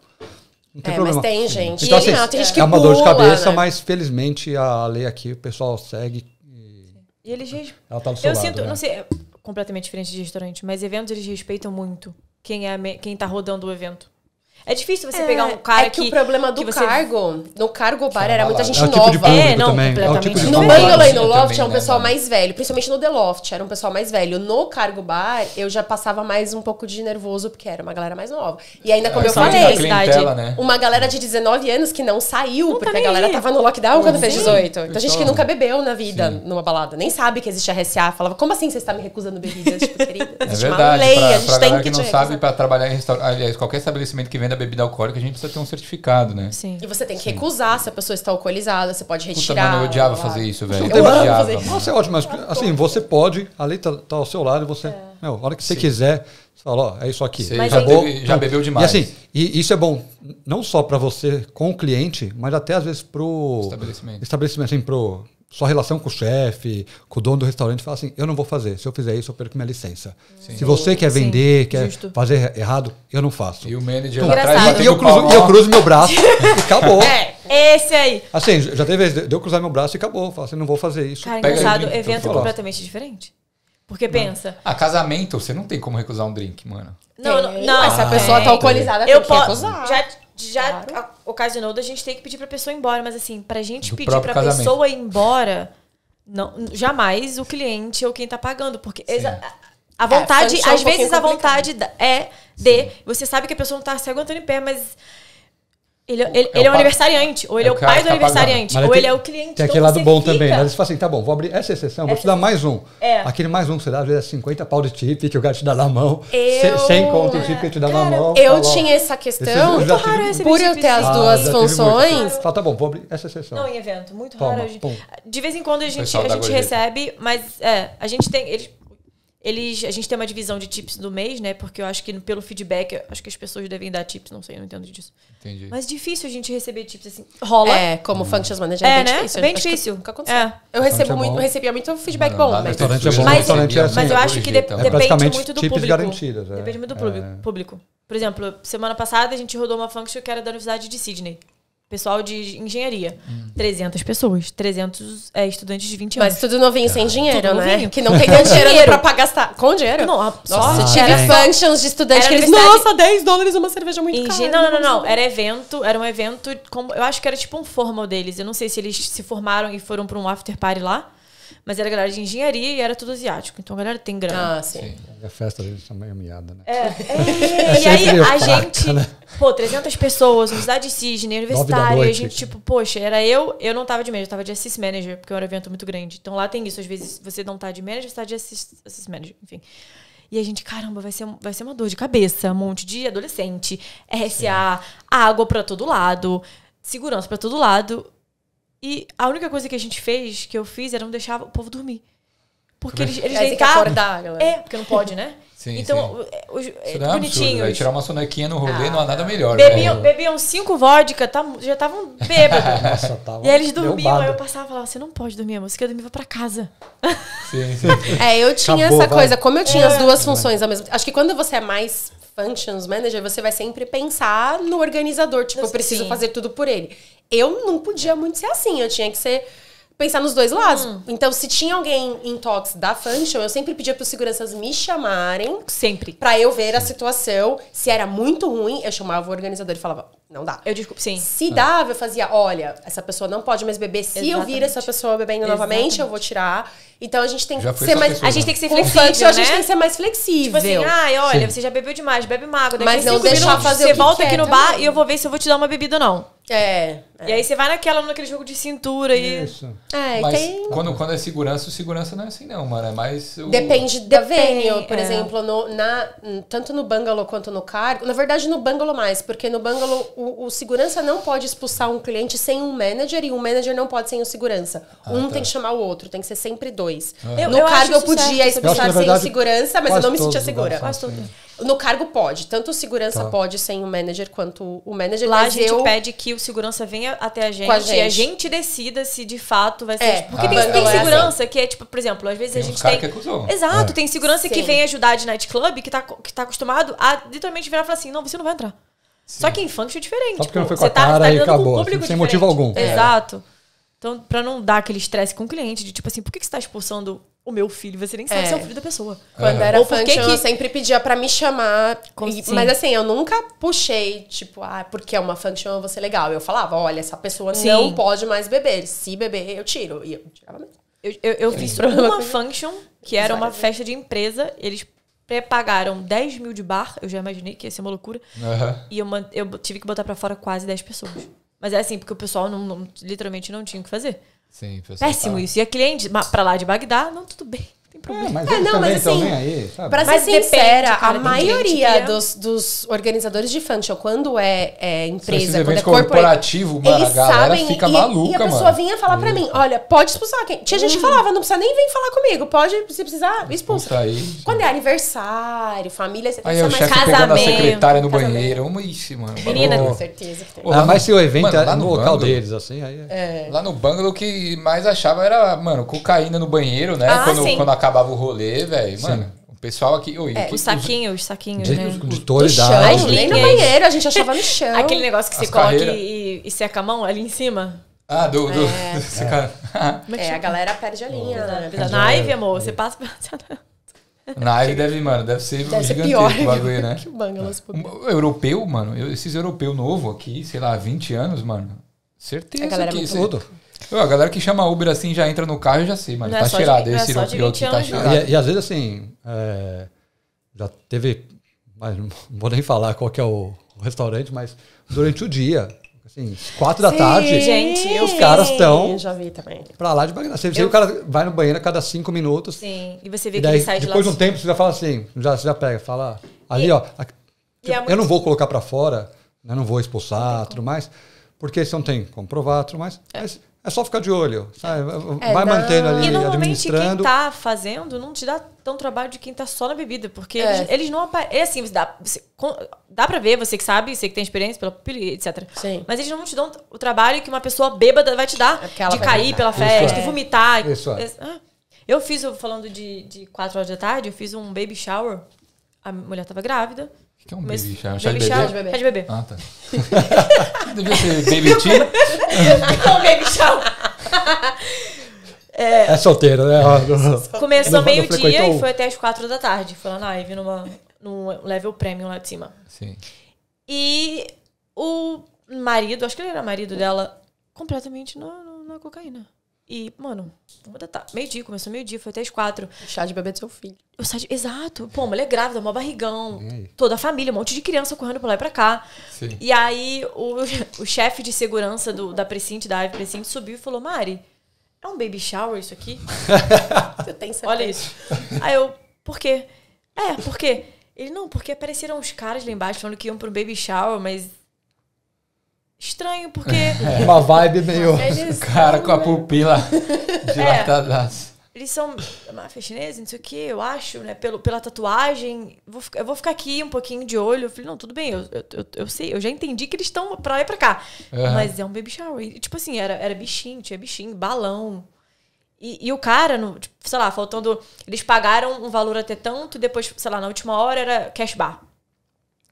D: Não tem é, problema. mas tem gente. Então, assim, não, tem gente é que é uma dor de cabeça, né? mas felizmente a lei aqui, o pessoal segue. E,
A: e eles Ela tá no seu Eu lado, sinto, né? não sei, é completamente diferente de restaurante, mas eventos eles respeitam muito quem é quem tá rodando o evento. É difícil você é, pegar um cara é que, que o problema do você... cargo,
C: no cargo bar era muita gente é tipo nova. é, não, é tipo completamente. Né? É no Bangalore e no Loft era um pessoal né? mais velho, principalmente no The Loft, era um pessoal mais velho. No cargo bar, eu já passava mais um pouco de nervoso, porque era uma galera mais nova. E ainda, é, como eu falei, né? uma galera de 19 anos que não saiu, não porque tá a galera tava no lockdown quando fez 18. Então, gente que nunca bebeu na vida sim. numa balada, nem sabe que existe RSA, falava, como assim você está me recusando bebida? tipo, querida, existe é verdade, uma lei, a
B: gente tem que. não sabe, para trabalhar em restaurante, aliás, qualquer estabelecimento que venda da bebida alcoólica, a gente precisa ter um certificado, né? Sim. E você tem que Sim.
C: recusar se a pessoa está alcoolizada, você pode retirar. Puta, mano, eu odiava fazer isso, velho.
B: Eu, eu odiava. Fazer... Nossa,
D: é ótimo, mas é. assim, você pode, a lei tá, tá ao seu lado, você. É. Meu, a hora que você Sim. quiser, você fala, ó, é isso aqui. Você já, já bebeu demais. E assim, e isso é bom não só para você com o cliente, mas até às vezes pro estabelecimento. Estabelecimento, assim, pro sua relação com o chefe, com o dono do restaurante, fala assim: eu não vou fazer. Se eu fizer isso, eu perco minha licença. Sim. Se você quer vender, Sim, quer justo. fazer errado, eu não faço. E o manager então, lá atrás. E eu cruzo, eu cruzo meu braço e acabou. É, esse aí.
B: Assim, já teve vez de eu cruzar meu braço e acabou. Falo assim: não vou fazer isso. Cara, Pega engraçado, drink, evento
A: completamente diferente. Porque não. pensa. Ah,
B: casamento, você não tem como recusar um drink, mano. Não, não, não, essa pessoa é. tá alcoolizada,
C: eu posso.
A: Já, já claro. ocasionou da gente ter que pedir pra pessoa ir embora. Mas assim, pra gente Do pedir pra casamento. pessoa ir embora, não, jamais o cliente ou quem tá pagando. Porque a é, vontade, é, às um vezes a vontade é de. Sim. Você sabe que a pessoa não tá se aguentando em pé, mas ele, ele, é, é ele é o aniversariante, ou ele é, é o pai do tá aniversariante, ou ele é o cliente. Tem aquele lado bom também, eles né? falam
D: assim, tá bom, vou abrir essa exceção, vou te dar mais um. É. Aquele mais um que você dá, às vezes é 50 pau de tip que o cara te dá na mão. Eu... 100 conto de tip que te dá na mão. Eu tinha essa questão, por eu ter as tipo duas ah, funções. Fala, tá bom, vou abrir essa exceção. Não, em evento, muito raro. De vez em quando a gente, a gente
A: recebe, mas a gente tem. Eles, a gente tem uma divisão de tips do mês, né? Porque eu acho que pelo feedback, acho que as pessoas devem dar tips, não sei, eu não entendo disso. Entendi. Mas difícil a gente receber tips assim.
C: Rola. É, como hum. functions manager é, é bem né? É difícil. Bem difícil. Nunca aconteceu. É. Eu recebo é muito, eu recebia muito feedback bom,
A: mas, é é mas, eu acho que de, depende muito do público. Garantidas, Depende muito do público. Por exemplo, semana passada a gente rodou uma function que era da Universidade de Sydney pessoal de engenharia. Hum. 300 pessoas, 300 é, estudantes de 20 anos. Mas tudo novinho, sem é. dinheiro, tudo né? Novinho. Que não tem dinheiro pra pagar gastar. Com dinheiro? Não, Nossa, só tive functions de estudantes que eles, nossa,
C: 10 dólares uma cerveja muito Engen... cara. Não, não, não, não, Era
A: evento, era um evento, como, eu acho que era tipo um formal deles. Eu não sei se eles se formaram e foram pra um after party lá. Mas era galera de engenharia e era tudo asiático. Então a galera tem grana. Ah, sim.
D: sim. a festa deles também é miada, né? É. é. é e aí a gente, né?
A: pô, 300 pessoas, universidade de Cisne, universitário, e a gente, tipo, poxa, era eu, eu não tava de manager, eu tava de assist manager, porque era um evento muito grande. Então lá tem isso, às vezes você não tá de manager, você tá de assist, assist manager, enfim. E a gente, caramba, vai ser, vai ser uma dor de cabeça, um monte de adolescente, RSA, Sim. água para todo lado, segurança para todo lado. E a única coisa que a gente fez, que eu fiz, era não deixar o povo dormir.
B: Porque eles, eles é, deitavam. acordar, galera. É, porque não pode, né? Sim, então, sim. É, é, é bonitinho. tirar uma sonequinha no rolê ah, não há nada melhor. Bebiam,
A: bebiam cinco vodka, tá, já estavam bêbados. Nossa, tava e aí eles dormiam, aí eu
C: passava e falava, você não pode dormir, amor, você quer dormir, vai pra casa. Sim, sim. é, eu tinha Acabou, essa vai. coisa, como eu tinha é. as duas funções ao mesmo Acho que quando você é mais functions manager, você vai sempre pensar no organizador. Tipo, eu preciso Sim. fazer tudo por ele. Eu não podia muito ser assim. Eu tinha que ser pensar nos dois lados. Hum. Então, se tinha alguém em tox da function, eu sempre pedia para os seguranças me chamarem. Sempre. Para eu ver a situação. Se era muito ruim, eu chamava o organizador e falava: não dá. Eu desculpo sim. Se ah. dava, eu fazia, olha, essa pessoa não pode mais beber. Se Exatamente. eu vir essa pessoa bebendo Exatamente. novamente, eu vou tirar. Então a gente tem que ser mais. Pessoa, a gente né? tem que ser flexível. né? A gente tem que ser mais flexível. Tipo assim, ai, olha, sim. você já bebeu demais,
A: bebe mago. água. Mas não deixar fazer Você volta quer, aqui no também. Tá bar e eu vou ver se eu vou te dar uma bebida ou não. É, é. E aí você vai naquela, naquele jogo de cintura e. Isso. É, Mas tem...
B: quando, quando é segurança, o segurança não é assim, não, mano. É mais. O... Depende
C: da venue, por é. exemplo, no, na, tanto no bungalow quanto no cargo. Na verdade, no bungalow mais, porque no bungalow o, o, segurança não pode expulsar um cliente sem um manager e um manager não pode sem o segurança. Ah, um tá. tem que chamar o outro, tem que ser sempre dois. Eu, ah. no eu cargo eu podia expulsar eu sem o segurança, mas eu não me sentia né? segura. No cargo pode, tanto o segurança tá. pode sem o manager quanto o manager. Lá a gente eu... pede
A: que o segurança venha até a gente, a gente, e a gente decida se de fato vai ser. É. Porque ah, tem, então tem é segurança assim. que é tipo, por exemplo, às vezes tem a gente tem. É Exato, é. tem segurança Sim. que vem ajudar de nightclub que tá, que tá acostumado a literalmente virar e falar assim: não, você não vai entrar. Sim. Só que em function é diferente. Só porque não foi com tá- você a tá cara tá, e acabou. Com assim, um público Sem motivo algum. É. Exato. Então, pra não dar aquele estresse com o cliente, de tipo assim, por que, que você tá expulsando
C: o meu filho? Você nem sabe é. se é o é. filho da pessoa. Quando é. era Ou funk, que... eu sempre pedia pra me chamar. E, mas assim, eu nunca puxei, tipo, ah, porque é uma function, eu vou ser legal. Eu falava, olha, essa pessoa Sim. não pode mais beber. Se beber, eu tiro. E eu tirava mesmo.
A: Eu, eu, eu fiz uma function, que era uma festa de empresa. Eles pré-pagaram 10 mil de bar, eu já imaginei que ia ser uma loucura. Uhum. E eu, eu tive que botar para fora quase 10 pessoas. Mas é assim, porque o pessoal não, não literalmente não tinha o que fazer. Sim, Péssimo tá... isso. E a cliente, para lá de Bagdá, não, tudo bem
C: tem problema. É, mas é, não, mas assim, aí, pra mas ser depende, cara, a maioria é. dos, dos organizadores de fan show, quando é, é empresa, quando é corporativo, mano, galera sabem, fica e, maluca, E a pessoa mano. vinha falar pra mim, olha, pode expulsar quem... Tinha gente que hum. falava, não precisa nem vir falar comigo, pode, se precisar, expulsa. Aí, quando é aniversário, família, você aí, tem que mais casamento. Aí secretária
B: no casamento. banheiro, uma isso, mano. Menina, com certeza. mas se o evento mano, é no, no local deles, assim, aí... É. é. Lá no bungalow, o que mais achava era, mano, cocaína no banheiro, né? Ah, quando, quando a acabava o rolê, velho, mano. O pessoal aqui. Oi, é, que, os saquinhos,
A: os saquinhos, de, né? Os
B: condutores da chão, As linhas. no
A: banheiro, a gente achava no chão. Aquele negócio que As você carreira. coloca e, e seca a mão ali em cima. Ah, do. do é, do, é. cara. É, é. a galera perde a linha. né? Na, na Ivy, amor, você passa. Na Ivy deve, mano, deve ser deve um ser gigantesco o bagulho, né? que Bangalore, um,
B: europeu, mano, esses europeus novos aqui, sei lá, 20 anos, mano. Certeza. A galera é que, é muito eu, a galera que chama Uber assim já entra no carro, e já sei, mas tá é cheirado. esse é piloto tá cheirado. E, e,
D: às vezes, assim, é, já teve. Mas não vou nem falar qual que é o, restaurante, mas durante o dia, assim, quatro da tarde, gente, os caras estão
C: pra lá de bagulho. Você, eu... o
D: cara vai no banheiro a cada cinco minutos. Sim, e você vê e daí, ele sai de lá. Depois de um tempo, você já fala assim, já, já pega, fala, ali, e, ó, é eu, muito... não vou colocar pra fora, né, não vou expulsar, tudo mais, porque você não tem como provar, tudo mais. É. Mas, é só ficar de olho, sabe? É. É, vai mantendo ali, E normalmente quem tá
A: fazendo não te dá tão trabalho de quem tá só na bebida, porque é. eles, eles, não aparecem. É assim, dá, você, dá pra ver, você que sabe, você que tem experiência pela etc. Sim. Mas eles não te dão o trabalho que uma pessoa bêbada vai te dar é de cair pela festa, de vomitar. Isso Eu fiz, falando de, de quatro horas da tarde, eu fiz um baby shower. A mulher tava grávida. O que é um Mas, baby chá? Um chá baby de bebê? Chá de bebê. Chá de bebê. Ah, tá.
D: Devia ser baby tea.
A: um baby chá. É, é
D: né? É. Começou meio-dia e foi
A: até as quatro da tarde. Foi lá na live, numa, num level premium lá de cima. Sim. E o marido, acho que ele era marido dela, completamente na, na cocaína. E, mano, tá, meio-dia, começou meio-dia, foi até as quatro. Chá de bebê do seu filho. de... Exato. Pô, mulher grávida, mó barrigão. Toda a família, um monte de criança correndo pra lá e pra cá. Sim. E aí o, o chefe de segurança do, da Precinte, da Ave Precinte, subiu e falou: Mari, é um baby shower isso aqui? Você tem certeza? Olha isso. Aí eu, por quê? É, por quê? Ele, não, porque apareceram uns caras lá embaixo falando que iam pro baby shower, mas estranho, porque. É. Uma vibe meio. Eles cara são, com a né? pupila dilatadaça. É. Eles são é máfia chinesa, não sei o que, eu acho, né? Pelo, pela tatuagem. Vou, eu vou ficar aqui um pouquinho de olho. Eu falei, não, tudo bem, eu, eu, eu, eu sei, eu já entendi que eles estão pra lá e pra cá. Uhum. Mas é um baby shower. E, tipo assim, era, era bichinho, tinha bichinho, balão. E, e o cara, no, tipo, sei lá, faltando. Eles pagaram um valor até tanto, depois, sei lá, na última hora era cash bar.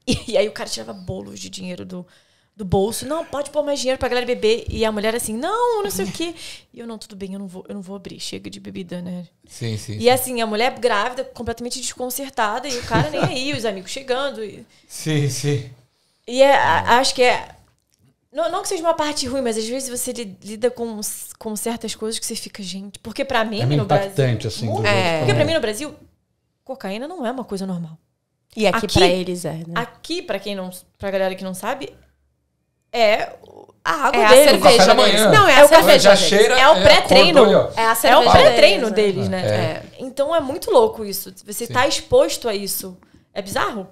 A: E, e aí o cara tirava bolos de dinheiro do, do bolso, não, pode pôr mais dinheiro pra galera beber. E a mulher assim, não, não sei o quê. E eu, não, tudo bem, eu não vou, eu não vou abrir, chega de bebida, né? Sim, sim. E assim, a mulher grávida, completamente desconcertada, e o cara nem aí, os amigos chegando. E...
B: Sim, sim.
A: E é, acho que é. Não, não que seja uma parte ruim, mas às vezes você lida com, com certas coisas que você fica, gente. Porque pra mim é no Brasil. Assim, muito,
E: é. Porque pra é. mim
A: no Brasil, cocaína não é uma coisa normal. E aqui, aqui para eles é, né? Aqui, para quem não, pra galera que não sabe, é a água é deles. A cerveja da manhã. Não, é, é a cerveja. Já cheira, é o pré-treino. É, a é o é é, pré-treino é deles, né? né? É. Então é muito louco isso. Você está exposto a isso. É bizarro.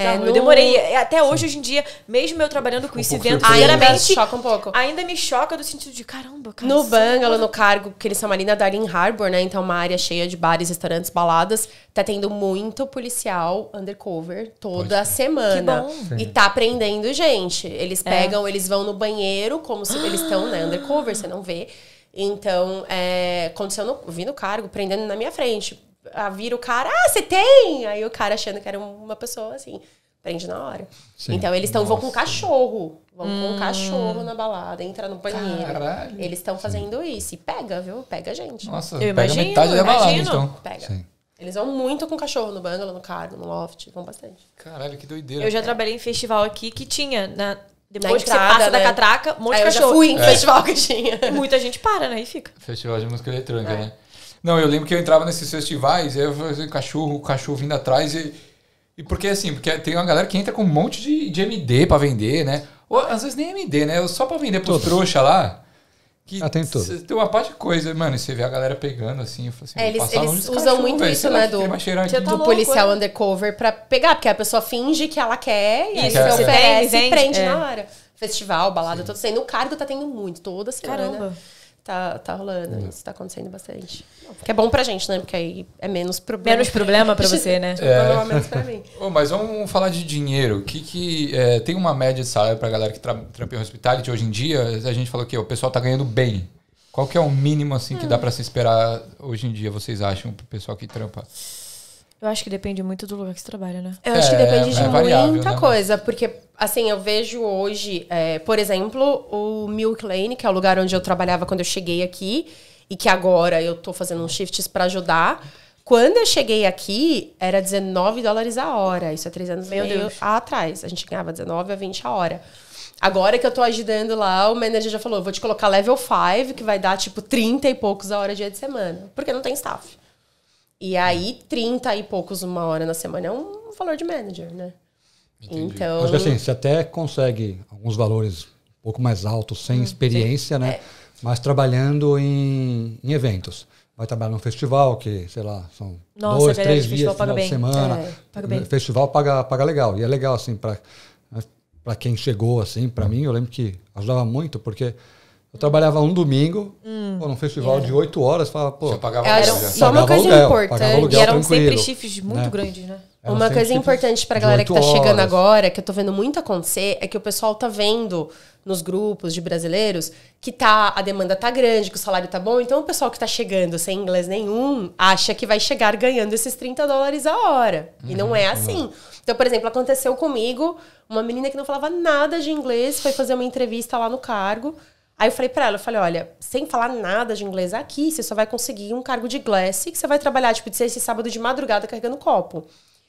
A: É, não, eu demorei. Até hoje, hoje em dia, mesmo eu trabalhando com um isso ainda me choca um pouco. Ainda me choca do sentido de caramba, cara. No é Bangalore, no
C: cargo, que eles são ali na Darling Harbor, né? Então, uma área cheia de bares, restaurantes, baladas. Tá tendo muito policial undercover toda pois semana. Que bom. E tá prendendo gente. Eles é. pegam, é. eles vão no banheiro, como se eles estão, né? Undercover, você não vê. Então, é, aconteceu no, vi no cargo, prendendo na minha frente a vir o cara, ah, você tem! Aí o cara achando que era uma pessoa assim. Prende na hora. Sim. Então eles estão vão com um cachorro. Vão hum. com um cachorro na balada, entra no banheiro. Caralho. Eles estão fazendo isso. E pega, viu? Pega a gente. Nossa, eu pega imagino, metade da balada, então. Pega. Sim. Eles vão muito com cachorro no bungalow, no carro, no loft, vão bastante.
B: Caralho, que doideira.
A: Eu já trabalhei em festival aqui que tinha, na, né, depois que você passa né? da catraca, um monte de cachorro. Eu já fui em é. festival que tinha. Muita gente para, né? E fica.
B: Festival de música eletrônica, é. né? Não, eu lembro que eu entrava nesses festivais, aí eu fazia cachorro, o cachorro vindo atrás. E, e porque assim, porque tem uma galera que entra com um monte de, de MD pra vender, né? Ou às vezes nem MD, né? Só pra vender pros trouxa lá. Que ah, tem Tem uma parte de coisa, mano. E você vê a galera pegando assim. Assim, é, eles, eles usam muito véio, isso,
D: né? Do, tá
C: do louco, policial né? undercover pra pegar, porque a pessoa finge que ela quer e se é. oferece e prende é. na hora. Festival, balada, Sim. tudo isso. Assim. No cargo tá tendo muito, toda semana. Caramba tá, tá rolando. Hum. Isso tá acontecendo bastante. Que é bom pra gente, né? Porque aí é menos problema. Menos problema pra você, né?
B: É. é pra é. mim. mas vamos falar de dinheiro. Que que, é, tem uma média de salário pra galera que trampa em hospitality hoje em dia? A gente falou que o pessoal tá ganhando bem. Qual que é o mínimo assim hum. que dá para se esperar hoje em dia, vocês acham, pro pessoal que trampa?
A: Eu acho que depende muito do lugar que você trabalha, né? Eu é, acho que é, depende
B: é, de muita né,
C: coisa, porque assim, eu vejo hoje, é, por exemplo, o Milk Lane, que é o lugar onde eu trabalhava quando eu cheguei aqui, e que agora eu tô fazendo uns shifts para ajudar. Quando eu cheguei aqui, era 19 dólares a hora. Isso há três anos Meu e meio Deus. atrás. A gente ganhava 19 a 20 a hora. Agora que eu tô ajudando lá, o manager já falou: vou te colocar level 5, que vai dar tipo 30 e poucos a hora dia de semana. Porque não tem staff. E aí, 30 e poucos uma hora na semana é um valor de manager, né? Entendi. Então. Acho que assim,
D: você até consegue alguns valores um pouco mais altos, sem hum, experiência, né? É. Mas trabalhando em, em eventos vai trabalhar num festival que, sei lá, são Nossa, dois, é três dias final de semana. É, paga Festival paga, paga legal. E é legal, assim, para quem chegou, assim, para hum. mim, eu lembro que ajudava muito, porque eu trabalhava um domingo, hum. pô, num festival de 8 horas, falava, pô, Você pagava era aluguel. só uma coisa aluguel, importante. Aluguel, e eram sempre chifres muito né? grandes, né? Era uma coisa importante pra galera que tá horas. chegando
C: agora, que eu tô vendo muito acontecer, é que o pessoal tá vendo nos grupos de brasileiros que tá a demanda tá grande, que o salário tá bom, então o pessoal que tá chegando sem inglês nenhum acha que vai chegar ganhando esses 30 dólares a hora. Uhum, e não uhum, é uhum. assim. Não. Então, por exemplo, aconteceu comigo, uma menina que não falava nada de inglês foi fazer uma entrevista lá no cargo. Aí eu falei para ela, eu falei, olha, sem falar nada de inglês aqui, você só vai conseguir um cargo de glass que você vai trabalhar, tipo, de sexta e sábado de madrugada carregando copo.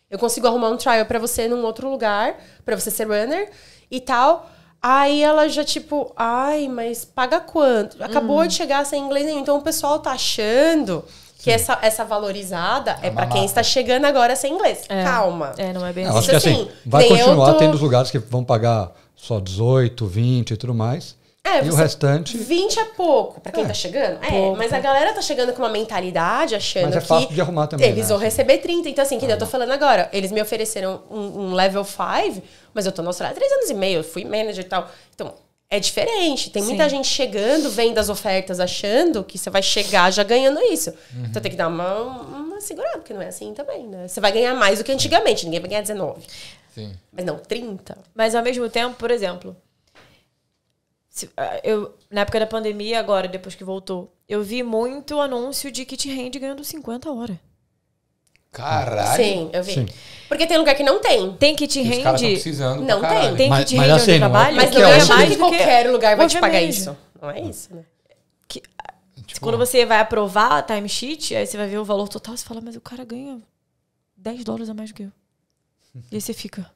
C: Eu consigo arrumar um trial para você num outro lugar, para você ser runner e tal. Aí ela já, tipo, ai, mas paga quanto? Acabou hum. de chegar sem inglês nenhum. Então o pessoal tá achando que essa, essa valorizada é, é tá para quem está chegando agora sem inglês. É. Calma. É, não é bem não, assim. Acho que assim, assim, vai continuar tô... tendo os
D: lugares que vão pagar só 18, 20 e tudo mais. É, e o restante.
C: 20 é pouco para quem é, tá chegando. É, pouco. mas a galera tá chegando com uma mentalidade achando mas é fácil que de
D: arrumar também, eles né? vão
C: assim. receber 30. Então, assim, que ah, eu tô falando agora, eles me ofereceram um, um level 5, mas eu tô no Austrália há 3 anos e meio, eu fui manager e tal. Então, é diferente. Tem Sim. muita gente chegando, vendo as ofertas, achando que você vai chegar já ganhando isso. Então, uhum. Então, tem que dar uma, uma segurada, porque não é assim também, né? Você vai ganhar mais do que antigamente, ninguém vai ganhar 19. Sim. Mas não, 30. Mas ao mesmo tempo, por exemplo ah, eu, na
A: época da pandemia, agora, depois que voltou, eu vi muito anúncio de kit hand ganhando 50 horas.
B: Caralho! Sim, eu vi. Sim.
C: Porque tem lugar que não tem. Tem kit
A: hand. Os caras
B: precisando não tem. Tem mas, kit mas hand assim, onde trabalho, mas não é, é mais que, que qualquer lugar vai te pagar isso.
C: Não
A: é isso, né? Que, ah, tipo, quando você vai aprovar a timesheet, aí você vai ver o valor total, você fala, mas o cara ganha 10 dólares a mais do que eu. E aí você fica.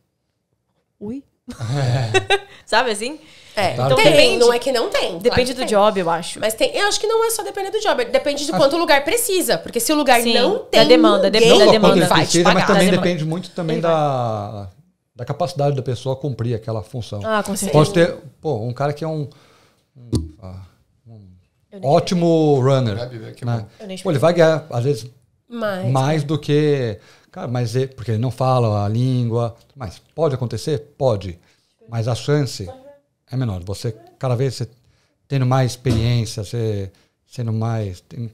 A: Ui? É. Sabe assim? É, tá então tem, não é que não tem. Depende claro do tem. job, eu
C: acho. Mas tem, eu acho que não é só depender do job, é depende de ah. quanto o lugar precisa, porque se o lugar Sim, não tem
A: da demanda, ninguém, não da demanda vai precisa, pagar, mas também depende
D: demanda. muito também da da capacidade da pessoa cumprir aquela função. Ah, com certeza. Pode ter, pô, um cara que é um, um,
B: um ótimo runner. Né? né? Pô, ele vai ganhar
D: às vezes mais, mais do que Cara, mas ele, é, porque ele não fala a língua. Mas pode acontecer? Pode. Mas a chance é menor. Você, cada vez, você tendo mais experiência, você sendo mais. Tem,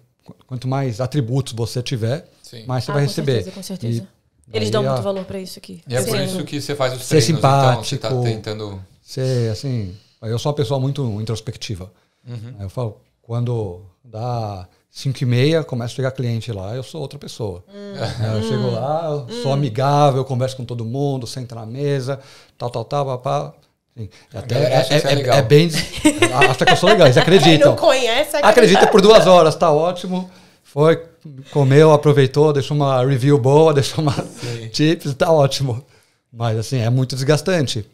D: quanto mais atributos você tiver, Sim. mais você ah, vai receber. Certeza, com certeza. E Eles dão a... muito
A: valor para isso aqui. E é Sim. por isso
B: que você faz os ser treinos, simpático, então, você está tentando...
D: Ser, assim... Eu sou uma pessoa muito introspectiva. Uhum. Eu falo, quando dá 5 e meia, começa a chegar cliente lá, eu sou outra pessoa. Hum. Eu hum. chego lá, eu hum. sou amigável, eu converso com todo mundo, sento na mesa, tal, tal, tal, papá. Sim. Até é, é, é, é, bem. Acha que eu sou legal, eles acreditam. Não conhece, acredita. acredita por duas horas, tá ótimo. Foi, comeu, aproveitou, deixou uma review boa, deixou uma tips, tá ótimo. Mas assim, é muito desgastante.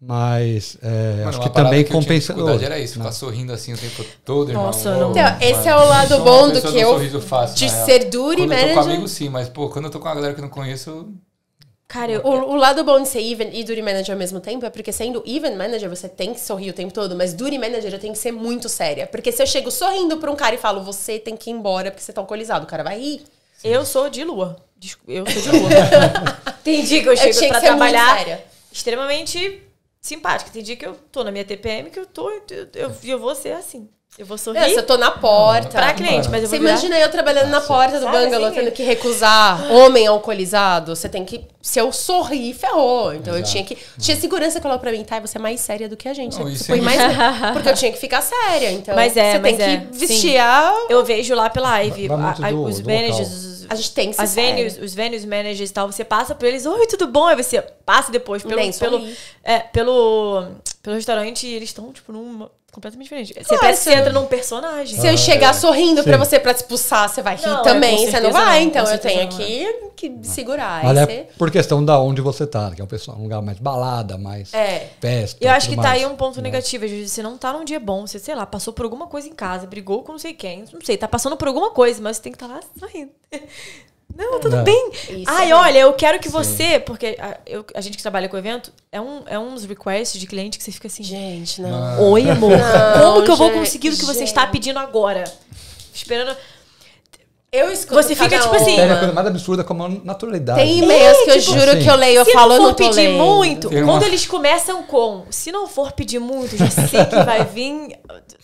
D: Mas é, Mano, acho que também que compensa. A era
B: isso, ficar sorrindo assim o tempo todo, irmão. Nossa, não. Então, esse é o lado bom do que eu. Fácil, de ser duro e manager. Eu tô com amigo sim, mas pô, quando eu tô com uma galera que eu não conheço,
C: Cara, o, o, lado bom de ser even e duty manager ao mesmo tempo é porque sendo even manager você tem que sorrir o tempo todo, mas duty manager eu tenho que ser muito séria. Porque se eu chego sorrindo pra um cara e falo, você tem que ir embora porque você tá alcoolizado, o cara vai rir.
A: Sim. Eu sou de lua. Eu sou de lua.
C: tem dia que eu chego eu pra trabalhar
A: extremamente simpática. Tem dia que eu tô na minha TPM que eu tô, eu, eu, eu vou ser assim. Eu vou sorrir. Não, é, eu tô na porta. Pra cliente, mas eu vou Você imagina eu trabalhando Nossa. na porta do Sabe bungalow,
C: assim, tendo que recusar homem alcoolizado. Você tem que. Se eu sorrir, ferrou. Então Exato. eu tinha que. Tinha segurança que falou pra mim, tá? Você é mais séria do que a gente. Não, foi é mais. Porque eu tinha que ficar séria. Então. Mas é, você mas tem é. que vestir
A: a. Eu vejo lá pela Ivy, a, do, os do managers, a gente tem que ser As venues, Os venues managers e tal, você passa por eles, oi, tudo bom? Aí você passa depois pelo, pelo, é, pelo, pelo restaurante e eles estão, tipo, numa completamente diferente. Claro,
C: você, você entra num personagem. Se ah, eu chegar é. sorrindo Sim. pra você pra te expulsar, você vai rir não, é, também. Você não vai, não, então eu tenho que, que segurar.
A: Olha, é você...
D: por questão da onde você tá, que é um, pessoal, um lugar mais balada, mais é. festa. Eu acho que mais. tá aí um ponto é. negativo.
A: Você não tá num dia bom, você, sei lá, passou por alguma coisa em casa, brigou com não sei quem, não sei, tá passando por alguma coisa, mas você tem que estar tá lá sorrindo.
E: Não, tudo bem.
A: Isso Ai, é. olha, eu quero que Sim. você. Porque a, eu, a, gente que trabalha com evento, é, um, é uns requests de cliente que você fica assim. Gente, não. Ah. Oi, amor. Não, como que eu vou conseguir o que você está pedindo agora? Esperando. Eu escuto Você fica tipo assim, uma. assim. É a coisa
D: mais absurda com a naturalidade. Tem e-mails é, que eu tipo juro assim, que eu leio, eu se falo, não for pedir lendo. muito,
A: quando eles começam com, se não for pedir muito, já sei que vai vir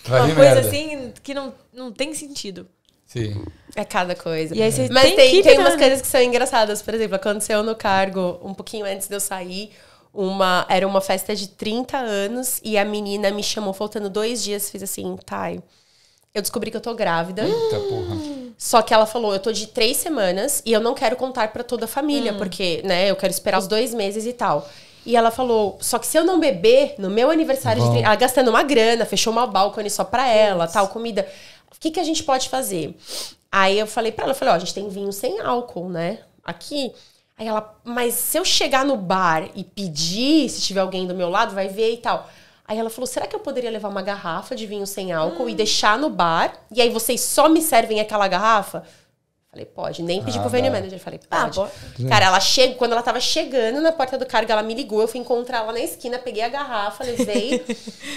A: uma coisa merda. assim que não, não tem sentido.
C: Sim. É cada coisa. E aí você Mas tem, tem, tem umas né? coisas que são engraçadas. Por exemplo, aconteceu no cargo, um pouquinho antes de eu sair, uma era uma festa de 30 anos e a menina me chamou faltando dois dias, fiz assim, Thay, tá, eu descobri que eu tô grávida. Eita porra. Só que ela falou, eu tô de três semanas e eu não quero contar para toda a família, hum. porque, né, eu quero esperar os dois meses e tal. E ela falou, só que se eu não beber, no meu aniversário Bom. de 30, ela gastando uma grana, fechou uma balcone só pra ela, tal, comida o que, que a gente pode fazer? Aí eu falei para ela, eu falei, ó, a gente tem vinho sem álcool, né? Aqui. Aí ela, mas se eu chegar no bar e pedir, se tiver alguém do meu lado, vai ver e tal. Aí ela falou, será que eu poderia levar uma garrafa de vinho sem álcool hum. e deixar no bar? E aí vocês só me servem aquela garrafa? Falei, pode. Nem pedi ah, pro venue manager. Falei, ah, pode. Ah, Cara, ela chega, quando ela tava chegando na porta do cargo, ela me ligou, eu fui encontrar ela na esquina, peguei a garrafa, levei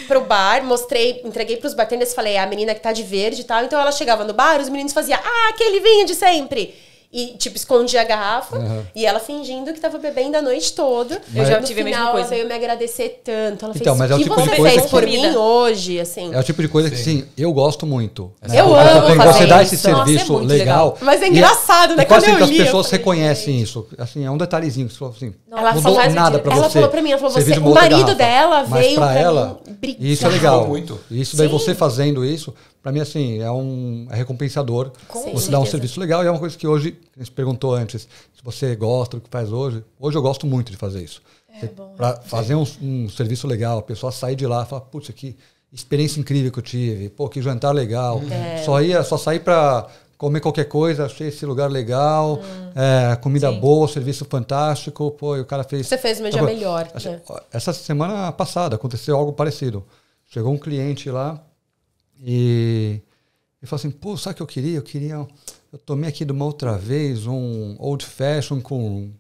C: pro bar, mostrei, entreguei pros bartenders, falei, é a menina que tá de verde e tal. Então ela chegava no bar, os meninos faziam, ah, aquele vinho de sempre e, tipo, escondia a garrafa. Uhum. E ela fingindo que tava bebendo a noite toda. Mas eu já tive final, a mesma coisa. Ela veio me agradecer tanto. Ela fez então, mas é o que tipo você fez por mim hoje, assim. É o tipo de coisa sim. que,
D: assim, eu gosto muito. Né? Eu amo Porque fazer você dá esse isso. É serviço é legal. legal. Mas é engraçado, e, né? E quase sempre as pessoas reconhecem falei. isso. Assim, é um detalhezinho. que Você falou assim, não, ela mudou nada mentira. pra você. Ela falou pra mim, ela falou, você, é o marido dela veio pra ela, Isso é legal. Isso daí, você fazendo isso para mim, assim, é um é recompensador. Com você dar um serviço legal e é uma coisa que hoje, a gente perguntou antes, se você gosta do que faz hoje. Hoje eu gosto muito de fazer isso. É para né? fazer um, um, serviço legal, a pessoa sair de lá e falar, putz, que experiência incrível que eu tive, pô, que jantar legal. Uhum. É. Só, ia, só sair para comer qualquer coisa, achei esse lugar legal, hum. é, comida Sim. boa, serviço fantástico, pô, e o cara fez... Você fez meu dia melhor. Essa, né? essa semana passada aconteceu algo parecido. Chegou um cliente lá, e eu falo assim, pô, sabe o que eu queria? Eu queria. Eu tomei aqui de uma outra vez um old fashion com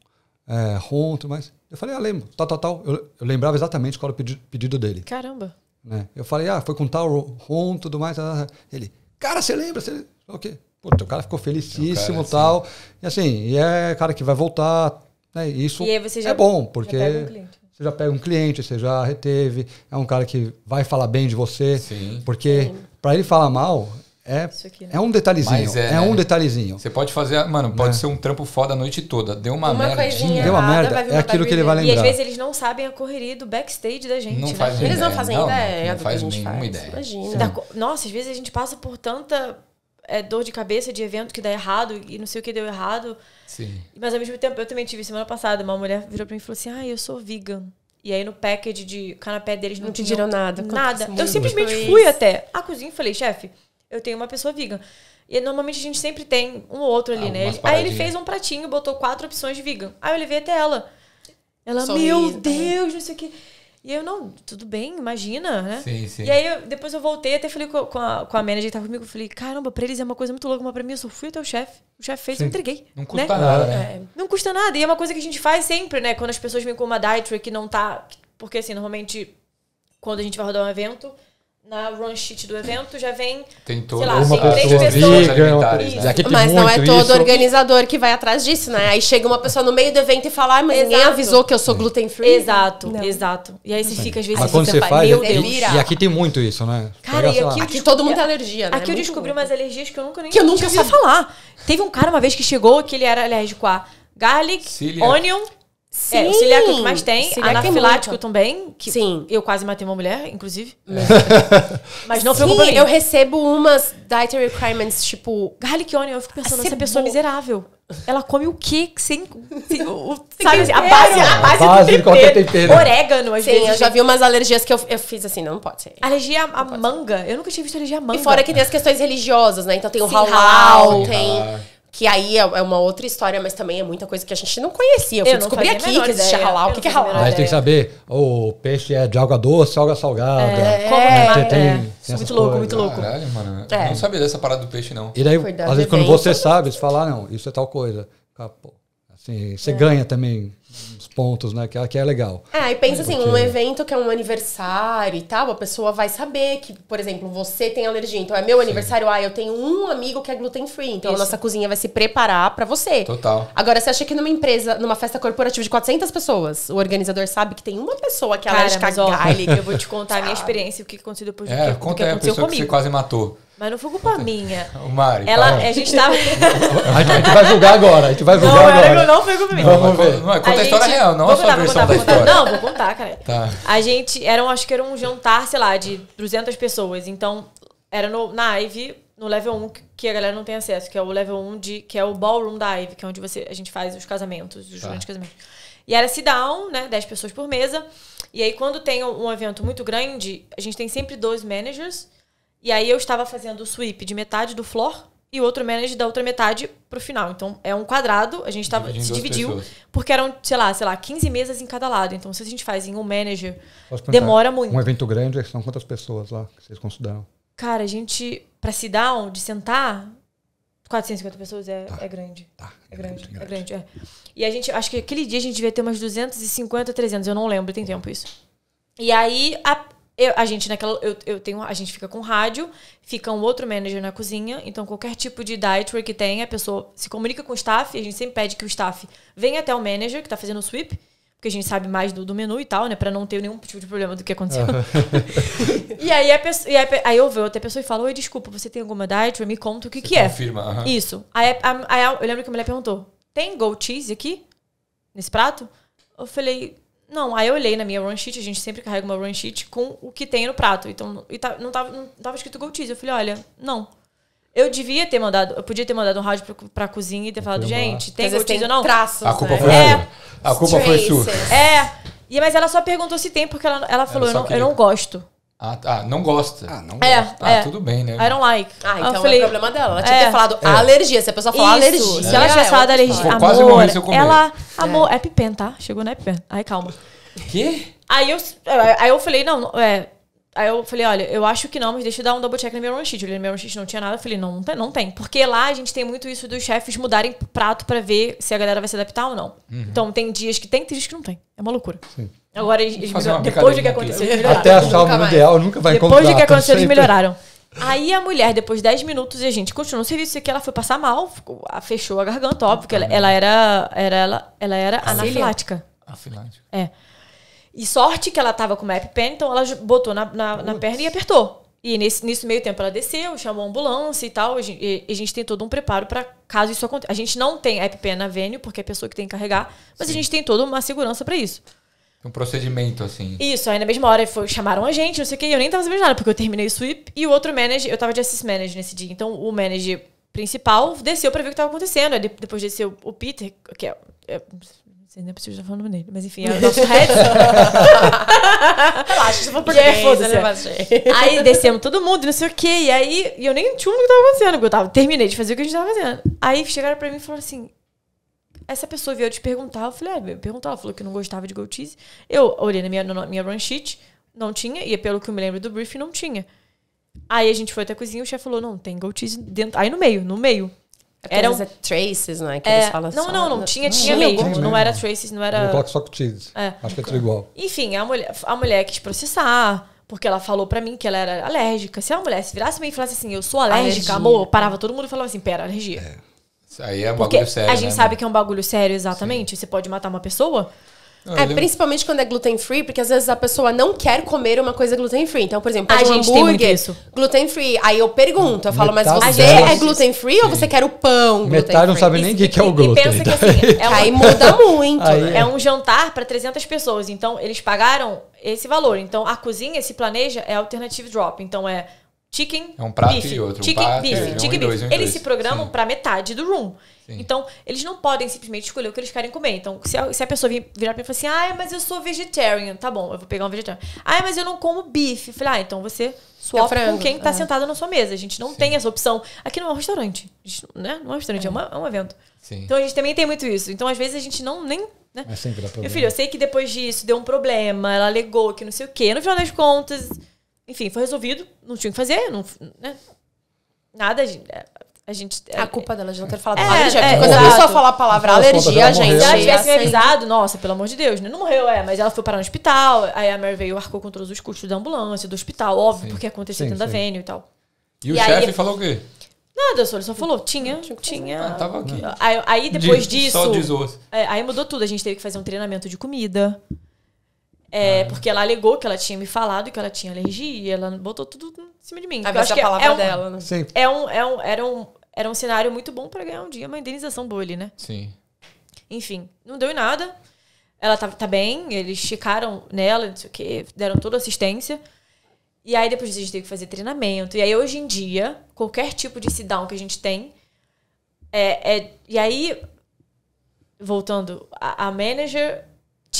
D: é, ron, mas. Eu falei, ah, lembro, tal, tal, tal. Eu, eu lembrava exatamente qual era o pedido dele. Caramba! Né? Eu falei, ah, foi com tal ron, tudo mais. Tal, tal. Ele, cara, você lembra? Você... O quê? Pô, o cara ficou felicíssimo e é tal. Assim. E assim, e é cara que vai voltar. Né? E isso você já, é bom, porque. Já você já pega um cliente, você já reteve, é um cara que vai falar bem de você, Sim. porque Sim para ele falar mal, é, aqui, né? é um detalhezinho. É, é, um né? detalhezinho.
B: Você pode fazer, mano, pode é. ser um trampo foda a noite toda. Deu uma, uma Deu uma merda. é aquilo que ele vai lembrar. E às vezes
A: eles não sabem a correria do backstage da gente. Não né? faz eles ideia. não fazem não, ideia não faz nenhuma faz. ideia. Imagina. Da, nossa, às vezes a gente passa por tanta é, dor de cabeça de evento que dá errado e não sei o que deu errado. Sim. Mas ao mesmo tempo, eu também tive semana passada, uma mulher virou pra mim e falou assim: Ah, eu sou vegan. E aí no package de canapé deles não, não pediram nada. Nada. Eu simplesmente fui até a cozinha e falei, chefe, eu tenho uma pessoa vegan. E normalmente a gente sempre tem um ou outro ali, ah, né? Aí ele fez um pratinho, botou quatro opções de vegan. Aí eu levei até ela. Ela, Sorriso, meu Deus, não sei o que. E eu, não, tudo bem, imagina, né? Sim, sim. E aí, eu, depois eu voltei, até falei com a, com a manager que tava comigo, falei, caramba, pra eles é uma coisa muito louca, mas pra mim eu só fui até o chefe, o chefe fez, sim. eu entreguei. Não né? custa né? nada, né? É, não custa nada, e é uma coisa que a gente faz sempre, né? Quando as pessoas vêm com uma dietary que não tá... Porque, assim, normalmente, quando a gente vai rodar um evento na run sheet do
C: evento já vem.
B: Tem toda lá, uma tem pessoa três pessoas vegan, né? Mas não é todo isso.
C: organizador que vai atrás disso, né? Aí chega uma pessoa no meio do evento e fala, ah, mas exato. ninguém avisou que eu sou gluten free. Exato, não. exato. E aí você
A: fica, às vezes, mas quando você faz, meu Deus. E aqui
D: tem muito isso, né? Cara, Pega, e aqui, aqui
A: todo mundo tem alergia, né? Aqui eu descobri umas alergias que eu nunca nem Que eu nunca ouvi falar. Teve um cara uma vez que chegou que ele era alérgico a garlic, Cília. onion Sim. É, o celíaco é que mais tem, celíaco é anafilático tem também. Que Sim. Eu quase matei uma mulher, inclusive. É. é. Mas não foi mim. eu
C: recebo umas dietary requirements, tipo... Garlic onion, eu fico pensando, essa pessoa é miserável. Ela come o que sem... sem o, sabe, a base, a base, a base do qualquer tempero. Orégano, às Sim, vezes. Sim, eu já vi umas alergias que eu, eu fiz assim, não, não pode ser.
A: Alergia a manga? Ser. Eu nunca tinha
C: visto alergia a manga. E fora que tem as questões religiosas, né? Então tem o halal, tem... Que aí é, é uma outra história, mas também é muita coisa que a gente não conhecia. Eu, eu descobri aqui que existia halal. O que, que é halal? Aí tem que
D: saber, o peixe é de água doce, água salgada. É, como é, tem, é? é. Tem, tem muito louco, coisas. muito louco. Caralho, mano. É. Não sabia dessa parada
B: do peixe, não. E daí, Cuidado às vezes, quando você
D: sabe, você fala, ah, não, isso é tal coisa. Assim, você é. ganha também pontos, né? Que, é, que é legal. É, e pensa é, assim, porque... um
C: evento que é um aniversário e tal, a pessoa vai saber que, por exemplo, você tem alergia. Então é meu Sim. aniversário, ah, eu tenho um amigo que é gluten free. Então Isso. a nossa cozinha vai se preparar para você. Total. Agora, você acha que numa empresa, numa festa corporativa de 400 pessoas, o organizador sabe que tem uma pessoa que é alérgica a galho?
A: Eu vou te contar a minha
C: experiência, o que
A: aconteceu depois é, do que, conta do que aconteceu a pessoa comigo. Que você quase matou. Mas não foi culpa minha. O Mari, ela, a gente tava. a
B: gente vai julgar agora. A gente vai julgar não, agora. Não, não foi culpa minha. Vamos ver. Não, conta a, a história gente... real, não só a sua contar, versão contar, da história. Não, vou
A: contar, cara. Tá. A gente era, um, acho que era um jantar, sei lá, de 200 pessoas. Então, era no, na Ivy, no level 1, que a galera não tem acesso, que é o level 1 de, que é o ballroom da Ivy, que é onde você, a gente faz os casamentos, os tá. grandes casamentos. E era sit down, né? 10 pessoas por mesa. E aí, quando tem um evento muito grande, a gente tem sempre dois managers e aí eu estava fazendo o sweep de metade do floor e outro manage da outra metade pro final. Então é um quadrado, a gente tava, se dividiu, pessoas. porque eram, sei lá, sei lá, 15 mesas em cada lado. Então se a gente faz em um manager, demora muito. Um evento
D: grande, são quantas pessoas lá que vocês consideram?
A: Cara, a gente, pra se dar de sentar, 450 pessoas é, tá. é grande. Tá. É, é grande, grande, é, é grande. É. E a gente, acho que aquele dia a gente devia ter umas 250, 300, eu não lembro, tem tempo isso. E aí a, eu, a gente naquela. Eu, eu tenho, a gente fica com rádio, fica um outro manager na cozinha. Então, qualquer tipo de dietary que tenha, a pessoa se comunica com o staff. A gente sempre pede que o staff venha até o manager que tá fazendo o sweep. Porque a gente sabe mais do, do menu e tal, né? Pra não ter nenhum tipo de problema do que aconteceu. Uhum. e aí, a e aí, aí eu vejo outra pessoa e falo: Oi, desculpa, você tem alguma dietary? Me conta o que, você que confirma, é. Confirma. Uhum. Isso. Aí, aí, eu lembro que a mulher perguntou: Tem gold cheese aqui? Nesse prato? Eu falei: não, aí eu olhei na minha run sheet, a gente sempre carrega uma run sheet com o que tem no prato. Então, e tá, não, tava, não tava escrito Go cheese. Eu falei, olha, não. Eu devia ter mandado, eu podia ter mandado um rádio pra, pra cozinha e ter falado, gente, tem Go cheese ou não? Traços, a culpa né? foi é, A culpa traces. foi sua. É. E, mas ela só perguntou se tem, porque ela, ela falou, ela eu, não, eu não gosto.
B: Ah, tá. ah, não gosta. Ah, não é, gosta. É. Ah, tudo bem, né? I don't
A: like. Ah, então é falei, é o problema dela. Ela tinha é. que ter falado é. alergia. Se a pessoa falar alergia. Se ela tivesse falado alergia. Amor, quase morri se eu comer. Ela. Amor, é. EpiPen, tá? Chegou na EpiPen. Aí calma. Quê? Aí eu, aí eu falei, não, é. Aí eu falei, olha, eu acho que não, mas deixa eu dar um double check no meu run sheet. Eu olhei no meu run sheet, não tinha nada. Eu falei, não, não tem, não tem. Porque lá a gente tem muito isso dos chefes mudarem prato para ver se a galera vai se adaptar ou não. Uhum. Então tem dias que tem, tem dias que não tem. É uma loucura. Sim. Agora eles melhoraram. Depois do de que aconteceu, eles melhoraram. Até a salva mundial nunca vai depois encontrar. Depois do de que tá aconteceu, eles melhoraram. Aí a mulher, depois de 10 minutos, a gente continuou o serviço, que ela foi passar mal, fechou a garganta, óbvio, porque ela, ela, era, era, ela, ela era anafilática. É. E sorte que ela tava com uma EpiPen, então ela botou na, na, na perna e apertou. E nesse, nesse meio tempo ela desceu, chamou a ambulância e tal. A gente, e, a gente tem todo um preparo para caso isso aconteça. A gente não tem EpiPen na Vênio, porque é a pessoa que tem que carregar, mas Sim. a gente tem toda uma segurança para isso
B: um procedimento, assim.
A: Isso, aí na mesma hora foi, chamaram a gente, não sei o que, eu nem tava sabendo nada, porque eu terminei o sweep e o outro manager, eu tava de assist manager nesse dia. Então o manager principal desceu pra ver o que tava acontecendo. Aí, depois desceu o Peter, que é. é não é nem preciso já falar nome dele, mas enfim, é o nosso head. Relaxa, você falou português, Aí descemos todo mundo, não sei o que, e aí eu nem tinha o que tava acontecendo, porque eu tava, terminei de fazer o que a gente tava fazendo. Aí chegaram pra mim e falaram assim: essa pessoa veio te perguntar, eu falei, é, perguntar, ela falou que não gostava de gold cheese. Eu olhei na minha, na minha run sheet, não tinha, e pelo que eu me lembro do briefing, não tinha. Aí a gente foi até a cozinha e o chefe falou, não, tem gold cheese dentro. Aí no meio, no meio. É eram é traces, não é? Que é, eles falam não, não, não, tinha, tinha, não, mesmo, mesmo. Não era traces, não era. Coloca só com cheese. É. Acho que é então. tudo igual. Enfim, a mulher, a mulher quis processar, porque ela falou pra mim que ela era alérgica. Se a mulher se virasse bem e falasse assim, eu sou alérgica, alergia. amor, parava todo mundo e falava assim, pera, alergia. É.
B: Aí é um Porque bagulho sério. A gente né, sabe mano?
C: que é um bagulho sério, exatamente. Sim. Você pode matar uma pessoa. Ah, é, principalmente quando é gluten free, porque às vezes a pessoa não quer comer uma coisa gluten free. Então, por exemplo, a um gente hambúrguer gluten free. Aí eu pergunto, eu falo, Metade mas você é gluten free ou você quer o pão? Metade não
D: sabe nem o que, que é o gluten. E pensa que
C: tá? assim, é aí
D: muda muito. Aí é. é um
C: jantar para 300 pessoas. Então, eles
A: pagaram esse valor. Então, a cozinha esse planeja é alternative drop. Então, é Chicken, é um prato beef. e outro. Chicken, é, um prato, beef, é, chicken dois, beef. Um eles dois. se programam para metade do room. Sim. Então, eles não podem simplesmente escolher o que eles querem comer. Então, se a, se a pessoa vir, virar pra mim e falar assim, ah, mas eu sou vegetarian, tá bom, eu vou pegar um vegetarian. Ah, mas eu não como bife. Eu falei, ah, então você swap é com quem tá é. sentado na sua mesa. A gente não Sim. tem essa opção. Aqui não é um restaurante, né? Não é um restaurante, é, é, uma, é um evento. Sim. Então, a gente também tem muito isso. Então, às vezes, a gente não nem né?
E: É sempre dá problema. Meu filho, eu
A: sei que depois disso deu um problema, ela alegou que não sei o quê. No final das contas, enfim, foi resolvido. Não tinha o que fazer. Não, né? Nada. A gente. A é, culpa dela de não ter falado é, alergia. É, quando exato. a pessoa fala a palavra alergia, a gente. Se ela tivesse realizado, avisado, nossa, pelo amor de Deus, né? não morreu, é, mas ela foi parar no hospital. Aí a Mary veio arcou com todos os custos da ambulância, do hospital, óbvio, sim. porque aconteceu sim, dentro sim. da Vênio e tal. E, e o chefe falou o quê? Nada, só ele só falou, tinha, tinha. Ah, tava aqui. Aí, aí depois de, disso. Só é, aí mudou tudo. A gente teve que fazer um treinamento de comida. É, ah. porque ela alegou que ela tinha me falado que ela tinha alergia e ela botou tudo em cima de mim. Ah, acho a que palavra é um, dela, né? Sim. É um, é um, era, um, era um cenário muito bom para ganhar um dia, uma indenização boa ali, né? Sim. Enfim, não deu em nada. Ela tá, tá bem, eles checaram nela, não sei o quê, deram toda assistência. E aí depois a gente tem que fazer treinamento. E aí hoje em dia, qualquer tipo de sit-down que a gente tem. É, é, e aí, voltando, a, a manager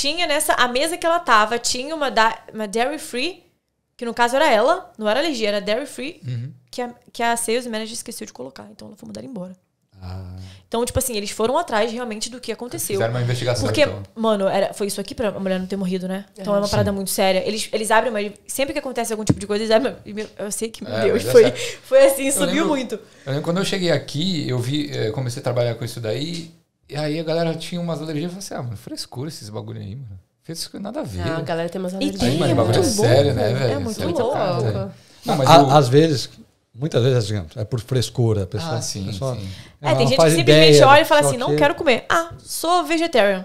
A: tinha nessa. A mesa que ela tava tinha uma, da, uma dairy free, que no caso era ela, não era alergia, era dairy free, uhum. que, a, que a sales manager esqueceu de colocar. Então ela foi mandada embora. Ah. Então, tipo assim, eles foram atrás realmente do que aconteceu. Fizeram uma investigação. Porque, então. mano, era, foi isso aqui pra a mulher não ter morrido, né? Então é, é uma parada muito séria. Eles, eles abrem, mas sempre que acontece algum tipo de coisa, eles abrem. Eu sei que, meu é, Deus, foi,
B: foi assim, eu subiu lembro, muito. Eu lembro quando eu cheguei aqui, eu vi, eh, comecei a trabalhar com isso daí, e aí a galera tinha umas alergias e falou assim: ah, mano, frescura esses bagulho aí, mano. Fez nada a ver. Ah, a galera tem umas alergias. Tem, é bagulho é sério, né, velho? É muito louco. Não, mas a, Às
D: vezes, muitas vezes, digamos, é, é por frescura, a pessoa. Ah, sim, pessoa, sim. É, tem gente que simplesmente olha e fala assim: que... não quero
C: comer. Ah, sou vegetarian.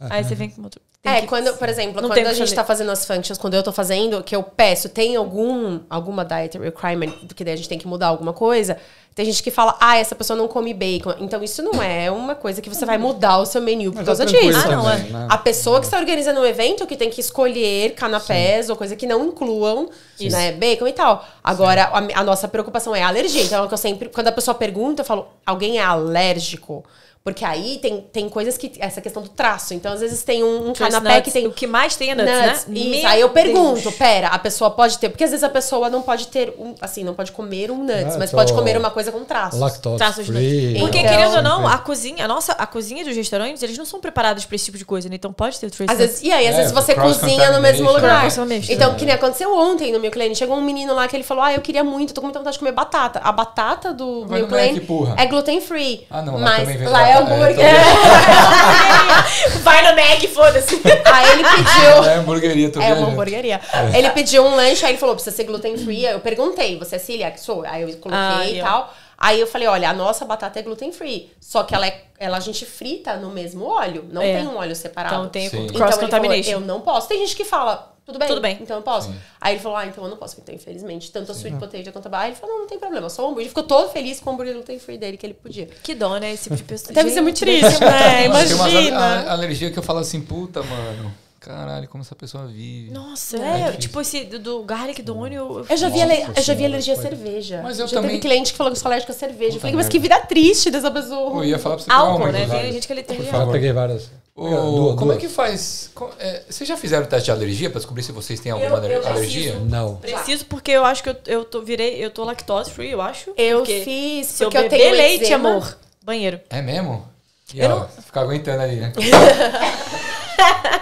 D: É. Aí você
A: vem
C: com outro. Tem é, que... quando, por exemplo, não quando a gente tá fazendo as functions, quando eu tô fazendo, que eu peço, tem algum, alguma dietary requirement, que daí a gente tem que mudar alguma coisa, tem gente que fala, ah, essa pessoa não come bacon. Então, isso não é uma coisa que você vai mudar o seu menu por é causa disso. Ah, não, é. Né? A pessoa que está organizando um evento que tem que escolher canapés Sim. ou coisa que não incluam né, bacon e tal. Agora, a, a, nossa preocupação é a alergia. Então, é o que eu sempre, quando a pessoa pergunta, eu falo, alguém é alérgico? Porque aí tem, tem coisas que. Essa questão do traço. Então, às vezes, tem um, um canapé nuts, que tem. O que mais tem é nuts, né? nuts né? Isso. aí eu pergunto, Deus. pera, a pessoa pode ter. Porque às vezes a pessoa não pode ter. Um, assim, não pode comer um nuts, ah, mas pode então, comer uma coisa com traço Lactose. Traços free, nuts. Porque, então, querendo ou não, a cozinha,
A: a nossa, a cozinha dos restaurantes, eles não são preparados pra esse tipo de coisa, né? Então pode ter traços. Às vezes, e aí, às é, vezes você cozinha no mesmo lugar. Então, é. que nem
C: aconteceu ontem no meu cliente. Chegou um menino lá que ele falou: Ah, eu queria muito, tô com muita vontade de comer batata. A batata do meu é cliente é, é gluten free. Ah, não, lá mas lá é é, é hambúrguer. É. Vai no Mac, foda-se. Aí ele pediu. É
B: hamburgueria, tô É uma hamburgueria.
C: É. Ele pediu um lanche, aí ele falou: precisa ser gluten free. Eu perguntei, você é celíaco? Sou. Aí eu coloquei ah, e tal. Aí eu falei, olha, a nossa batata é gluten free, só que ela é, ela a gente frita no mesmo óleo, não é. tem um óleo separado. Então tem cross então contamination. Falou, eu não posso. Tem gente que fala, tudo bem, tudo bem. então eu posso. Sim. Aí ele falou, ah, então eu não posso, então infelizmente, tanto a sweet é. potato quanto a barra. Ele falou, não, não tem problema, só o hambúrguer. Ele ficou todo feliz com o hambúrguer gluten free dele que ele podia. Que dó, né, esse tipo de pessoa. Deve ser
A: muito triste, né, né? Imagina. Tem uma
B: alergia que eu falo assim, puta, mano caralho, como essa pessoa vive. Nossa, é, é tipo
C: esse do garlic do ônibus. Eu já vi, Nossa, eu já vi alergia à cerveja. Mas eu já também... teve cliente que falou que sou alérgico à cerveja. Puta eu falei, mas que vida triste dessa pessoa. Eu ia falar pra você Álcool,
D: né? Tem gente que ele tem Eu peguei
B: várias. Oh, duas, como é duas. é que
C: faz? É, vocês já
D: fizeram
B: teste de alergia para descobrir se vocês têm alguma eu, eu alergia? Preciso, não. Preciso
A: porque eu acho que eu, eu tô, virei, eu tô lactose free, eu acho. Eu porque fiz, se porque eu, eu tenho leite, eczema. amor.
B: Banheiro. É mesmo? E eu ó, não... ficar aguentando ali, né?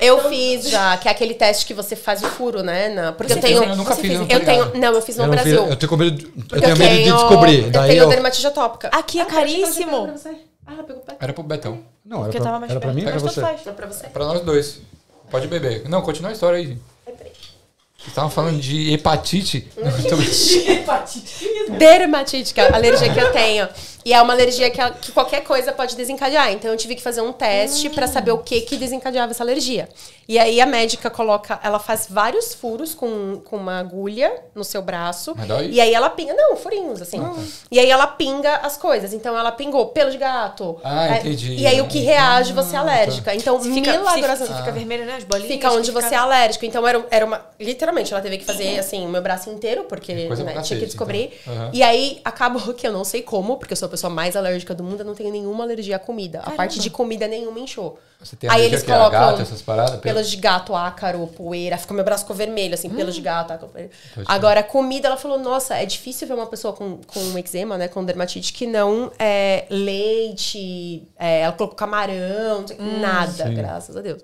C: Eu então, fiz já, que é aquele teste que você faz o furo, né? Não, porque eu tenho. Eu nunca fiz, eu, eu tenho. Não, eu fiz no eu Brasil. Fiz, eu
D: tenho medo, de,
B: eu tenho medo de descobrir. Eu Daí tenho eu...
C: dermatite atópica. Aqui é ah, caríssimo. Ah, ela pegou o Betão.
B: Era pro Betão. Não, era, pra, era pra mim ou você? Era pra você. Pra nós dois. Pode beber. Não, continua a história aí.
C: Vocês
B: estavam falando de hepatite. Não,
C: hepatite. Dermatite, que é a alergia que eu tenho. E é uma alergia que, que qualquer coisa pode desencadear. Então eu tive que fazer um teste hum. para saber o que que desencadeava essa alergia. E aí a médica coloca, ela faz vários furos com, com uma agulha no seu braço. Mas dói? E aí ela pinga, não, furinhos assim. Ah, tá. E aí ela pinga as coisas. Então ela pingou pelo de gato. Ah, é, entendi. E aí o que reage você é ah, tá. alérgica. Então se fica, fica ah. vermelho, né, as bolinhas. Fica onde você é alérgico. Então era, era uma literalmente ela teve que fazer assim, meu braço inteiro porque né, tinha que então. descobrir. Então. Uhum. E aí acabou que eu não sei como, porque eu sou sou a mais alérgica do mundo, eu não tenho nenhuma alergia à comida. Caramba. A parte de comida nenhuma encheu. Você tem Aí eles colocam gato, essas paradas, pelos de gato, ácaro, poeira, ficou meu braço vermelho, assim, hum. pelos de hum. gato, ácaro, poeira. Agora, comida, ela falou, nossa, é difícil ver uma pessoa com, com eczema, né, com dermatite, que não é leite, é, ela colocou camarão, hum, nada, sim. graças a Deus.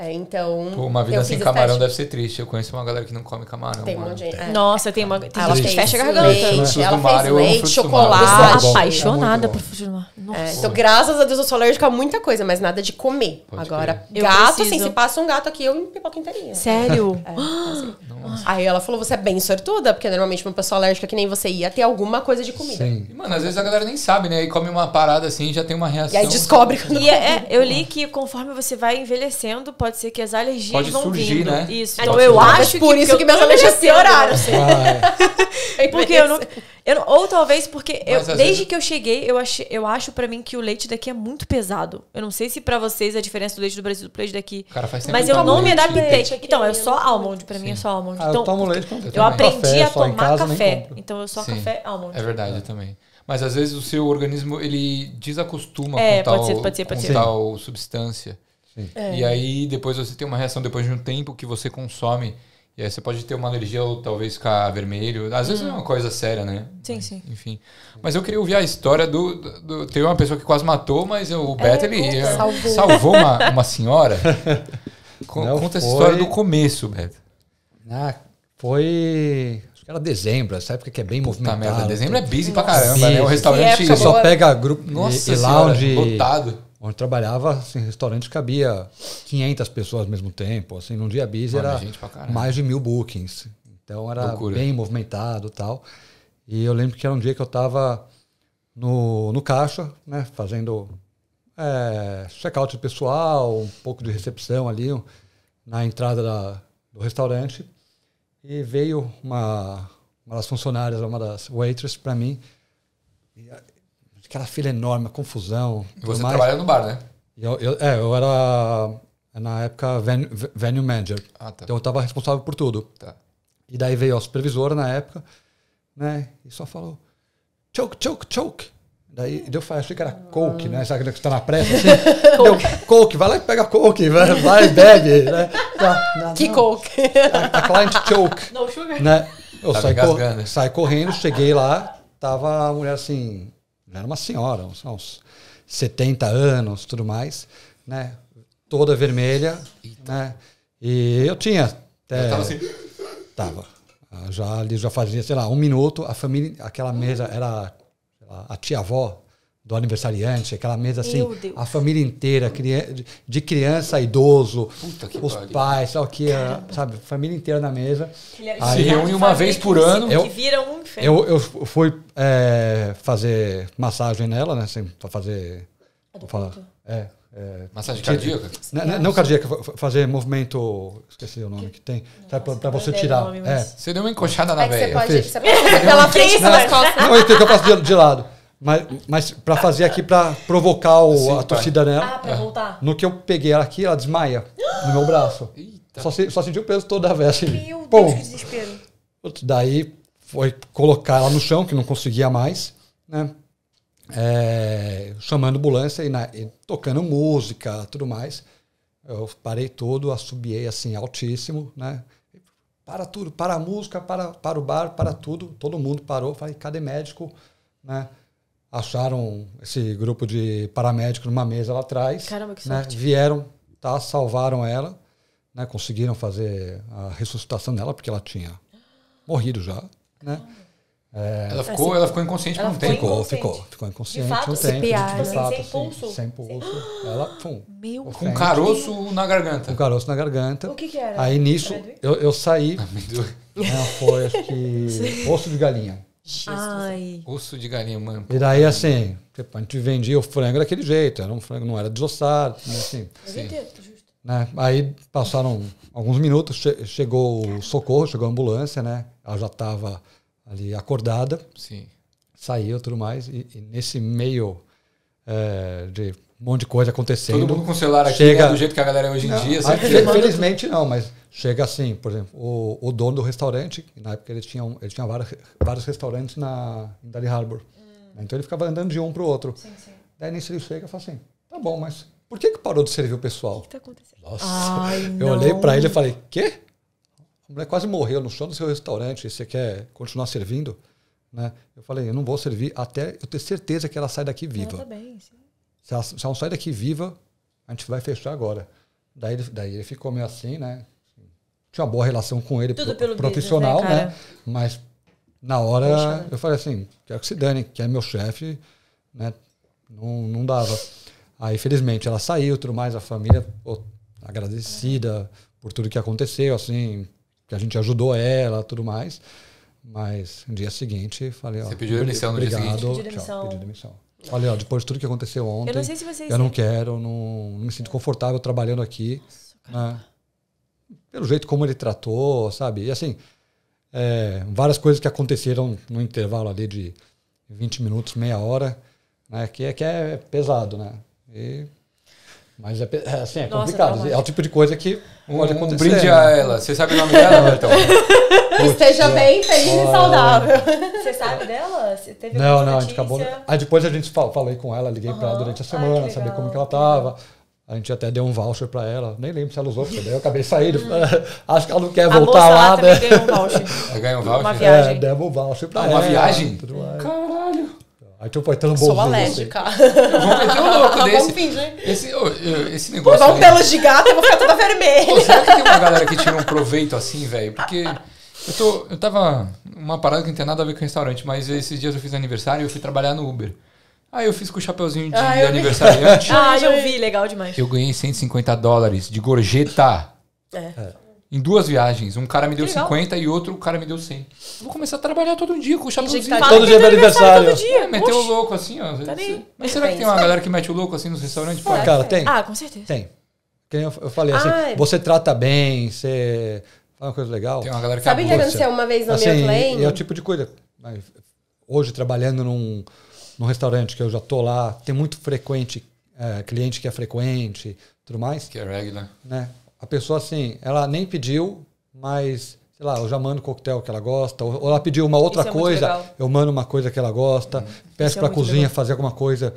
C: É, então. Pô, uma
B: vida sem camarão deve ser triste. Eu conheço uma galera que não come camarão. Tem um monte de...
A: É. é. Nossa, tem uma. Tem ela gente fecha a garganta. Leite, ela mar, fez leite, chocolate. É eu sou é apaixonada é por fugir do mar. Nossa. então,
C: graças a Deus, eu sou alérgica a muita coisa, mas nada de comer. Pode Agora, gato, assim, se passa um gato aqui, eu me pipoco inteirinha. Sério? Assim. Aí ela falou: você é bem sortuda, porque normalmente uma pessoa alérgica que nem você ia ter alguma coisa de comida. Sim.
B: E, mano, às vezes a galera nem sabe, né? E come uma parada assim já tem uma reação. E aí descobre
C: quando. não. E eu
A: li que conforme você vai envelhecendo, pode pode ser que as alergias pode vão surgir, vindo. né? Isso. Então eu surgir. acho que por isso que minhas alergias pioraram. Assim. Ah, é. porque eu não, eu não, ou talvez porque eu, desde vezes... que eu cheguei, eu acho, eu acho para mim que o leite daqui é muito pesado. Eu não sei se para vocês a diferença do leite do Brasil do leite daqui. O cara faz sempre mas eu não me adaptei. Então, é só almond para mim é só almond. Ah, então, eu tomo leite com eu, eu aprendi a tomar café. Então eu só café almond. É verdade,
B: também. Mas às vezes o seu organismo ele desacostuma é, com tal, pode ser, pode ser, pode com ser. tal substância. É. E aí depois você tem uma reação depois de um tempo que você consome. E aí você pode ter uma alergia ou talvez ficar vermelho. Às vezes hum. é uma uhum. coisa séria, né? Sim, mas, sim. Enfim. Mas eu queria ouvir a história do. do, do teve uma pessoa que quase matou, mas o é, Beto ele eh, salvou, salvou uma, uma, senhora. Co Não conta foi... essa história do começo, Beto. Ah,
D: foi era dezembro, essa época que é bem Puta movimentado. Merda, dezembro é busy pra caramba, né? O restaurante só pega grupo Nossa e, e lounge senhora, lotado onde trabalhava assim, restaurante cabia 500 pessoas ao mesmo tempo. Assim, num dia bis era mais de mil bookings. Então era bem movimentado tal. E eu lembro que era um dia que eu estava no, no caixa, né, fazendo é, check-out de pessoal, um pouco de recepção ali na entrada da, do restaurante. E veio uma, uma das funcionárias, uma das waitresses, para mim aquela fila enorme, confusão. Você mais. trabalha no bar, né? Eu, eu, é, eu era, na época, venue, venue manager. Ah, tá. Então eu estava responsável por tudo. Tá. E daí veio a supervisora na época, né? E só falou: choke, choke, choke. Daí eu falei, achei que era coke, né? Sabe que tá na pressa assim? coke. Deu, coke, vai lá e pega coke, vai, vai e bebe, né?
B: Tá, que não. coke? A, a client choke. No sugar. Né? Eu
D: tá saí, cor, saí correndo, cheguei lá, tava a mulher assim, era uma senhora, uns, uns 70 anos, tudo mais, né? Toda vermelha, Eita. né? E eu tinha até... Eu tava assim... Tava. Ah, já, ali já fazia, sei lá, um minuto, a família, aquela mesa era a tia-avó do aniversariante, aquela mesa assim, a família inteira, de criança a idoso, os pais, só que, ah, sabe, família inteira na mesa. Aí, se reúne uma vez por ano. Eu, eu, eu fui é, fazer massagem nela, né, assim, pra fazer... É falar, é, é, massagem cardíaca? Não, não cardíaca, fazer movimento, esqueci o nome que tem, para você tirar. Nome, mas... é. Você deu uma encoxada na é veia. Você pode, você pode pela frente, nas costas. Não, eu, tenho, eu faço de, de lado. Mas, mas para fazer aqui, para provocar o, Sim, a tá. torcida nela. Né? Ah, pra é. voltar. No que eu peguei ela aqui, ela desmaia no meu braço. Eita. Só, só senti o peso toda a vez. Assim. Meu Pum. Deus, que desespero. Daí foi colocar ela no chão, que não conseguia mais, né? É, chamando ambulância e, na, e, tocando música tudo mais. Eu parei todo, assobiei assim, altíssimo, né? Para tudo, para a música, para, para o bar, para tudo. Todo mundo parou. Falei, cadê médico? Né? acharam esse grupo de paramédicos numa mesa lá atrás. Caramba, que né? sorte. Né? Vieram, tá, salvaram ela, né? conseguiram fazer a ressuscitação dela, porque ela tinha morrido já. Né? É, ela, assim, ficou, assim, ela ficou inconsciente ela por um tempo. Ficou, ficou, ficou inconsciente. De fato, um tempo, CPR, de assim, fato, sem, pulso. sem pulso. Ela, pum, Meu Com um caroço na garganta. Com um caroço na garganta. O que, que era? Aí nisso, eu, eu saí. né, foi, acho que. osso de galinha.
B: É Ai. Osso de galinha, mano. E daí, assim,
D: tipo, a gente vendia o frango daquele jeito, era um frango, não era desossado, né, assim. É Sim. Né? Aí passaram alguns minutos, che chegou o socorro, chegou a ambulância, né? Ela já estava ali acordada. Sim. Saiu tudo mais. E, e nesse meio é, de um monte de coisa acontecendo. Todo mundo com celular aqui, chega, né, do jeito que a galera é hoje em não, dia. Mas, infelizmente não, mas chega assim, por exemplo, o, o dono do restaurante, na época ele tinha, ele tinha vários, vários restaurantes na, em Dali Harbor. Hum. Então ele ficava andando de um para o outro. Sim, sim. Daí nisso ele chega e fala assim, tá bom, mas por que, que parou de servir o pessoal? O que, está acontecendo? Nossa, Ai, eu não. olhei para ele e falei, quê? A mulher quase morreu no chão do seu restaurante e você quer continuar servindo? Né? Eu falei, eu não vou servir até eu ter certeza que ela sai daqui viva. Ela tá bem, sim. Se ela, se ela não sair daqui viva, a gente vai fechar agora. Daí ele, daí ele ficou meio assim, né? Tinha uma boa relação com ele, pro, profissional, business, né, né? Mas na hora né? eu falei assim, quero que se dane, que é meu chefe, né? Não, não dava. Aí, felizmente, ela saiu, tudo mais, a família pô, agradecida por tudo que aconteceu, assim, que a gente ajudou ela, tudo mais. Mas no dia seguinte, falei, ó, Você pediu demissão no dia seguinte? demissão. Olha, depois de tudo que aconteceu ontem, eu não, sei se vocês eu não quero, não, não me sinto confortável trabalhando aqui. Nossa, né? Pelo jeito como ele tratou, sabe? E assim, é, várias coisas que aconteceram no intervalo ali de 20 minutos, meia hora, né? que, é, que é pesado, né? E mas é, é, assim, é Nossa, complicado. é o tipo de coisa que um, pode Um brinde né? a ela. Você sabe o nome dela, então? Esteja bem é. feliz e saudável.
A: Você sabe dela? Você teve não, não, a gente acabou.
D: Aí depois a gente falou, falei com ela, liguei uhum. pra ela durante a semana, Ai, saber como que ela tava. A gente até deu um voucher pra ela. Nem lembro se ela usou, porque daí eu acabei saindo. Hum. Acho que ela não quer voltar lá, lá né? Ganhou um voucher. Ela ganhou um voucher? Uma viagem. É, demo um voucher pra ah, ela. Uma viagem? Tudo mais. Caramba. Aí teu pai tá no bolso. Sou alérgica. Vamos meter um louco
C: desse. Fingir.
B: Esse, eu, eu, esse negócio. Vou dar um pelo de gato e vou ficar
C: toda vermelha. Pô, será
B: que tem uma galera que tira um proveito assim, velho? Porque. Eu, tô, eu tava. Uma parada que não tem nada a ver com restaurante, mas esses dias eu fiz aniversário e eu fui trabalhar no Uber. Aí eu fiz com o chapeuzinho de ah, aniversariante. ah, já ouvi, legal demais. Eu ganhei 150 dólares de gorjeta. É. é. Em duas viagens. Um cara me deu 50 e outro cara me deu 100. vou começar a trabalhar todo dia com o chapéuzinho. Todo dia do aniversário. É, meteu o louco assim, ó. Tá Mas, Mas será que tem uma galera que mete o louco assim nos restaurantes? por cara, tem. Ah, com certeza.
D: Tem. Eu, eu falei assim, ah, é. você trata bem, você fala uma coisa legal. Tem uma galera que Sabe o que aconteceu uma vez no assim, meu plane? É o tipo de coisa. Hoje, trabalhando num, num restaurante que eu já tô lá, tem muito frequente, é, cliente que é frequente, tudo mais. Que é regular. Né? né? a pessoa assim, ela nem pediu, mas sei lá, eu já mando o coquetel que ela gosta, ou ela pediu uma outra é coisa, eu mando uma coisa que ela gosta, uhum. peço para é a cozinha legal. fazer alguma coisa,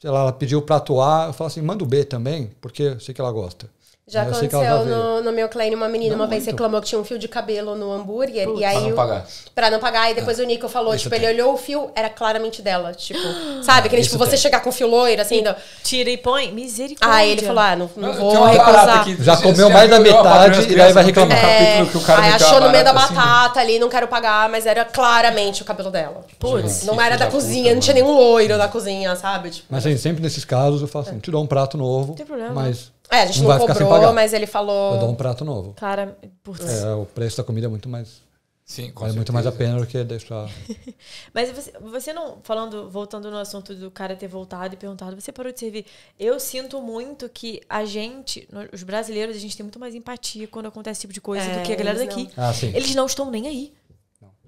D: sei lá, ela pediu para atuar, eu falo assim, manda o B também, porque eu sei que ela gosta. Já eu aconteceu no,
C: no, meu Klein uma menina não, uma vez reclamou que tinha um fio de cabelo no hambúrguer. Putz, e aí pra não pagar. pra não pagar. E depois é. o Nico falou, tipo, ele olhou o fio, era claramente dela. Tipo, sabe? que nem, tipo, tem. você chegar com fio loiro, assim. Tira e põe, misericórdia. Aí ele falou, ah, não, não, não vou recusar. Já comeu mais da metade
D: e aí vai reclamar. É, que o cara aí achou no meio da assim.
C: batata assim, ali, não quero pagar, mas era claramente o cabelo dela. Putz. Não era da cozinha, não tinha nenhum loiro da cozinha, sabe?
D: Mas, assim, sempre nesses casos eu falo assim, é. te dou um prato novo. Não tem problema. Mas é, a gente não, não cobrou, mas ele falou. Eu dou um prato novo. Cara, putz. É, o preço da comida é muito mais. Sim, com vale é certeza. muito mais a pena do que deixar.
A: mas você, você não. Falando, voltando no assunto do cara ter voltado e perguntado, você parou de servir. Eu sinto muito que a gente, os brasileiros, a gente tem muito mais empatia quando acontece esse tipo de coisa é, do que a galera daqui. Ah, eles não estão nem aí.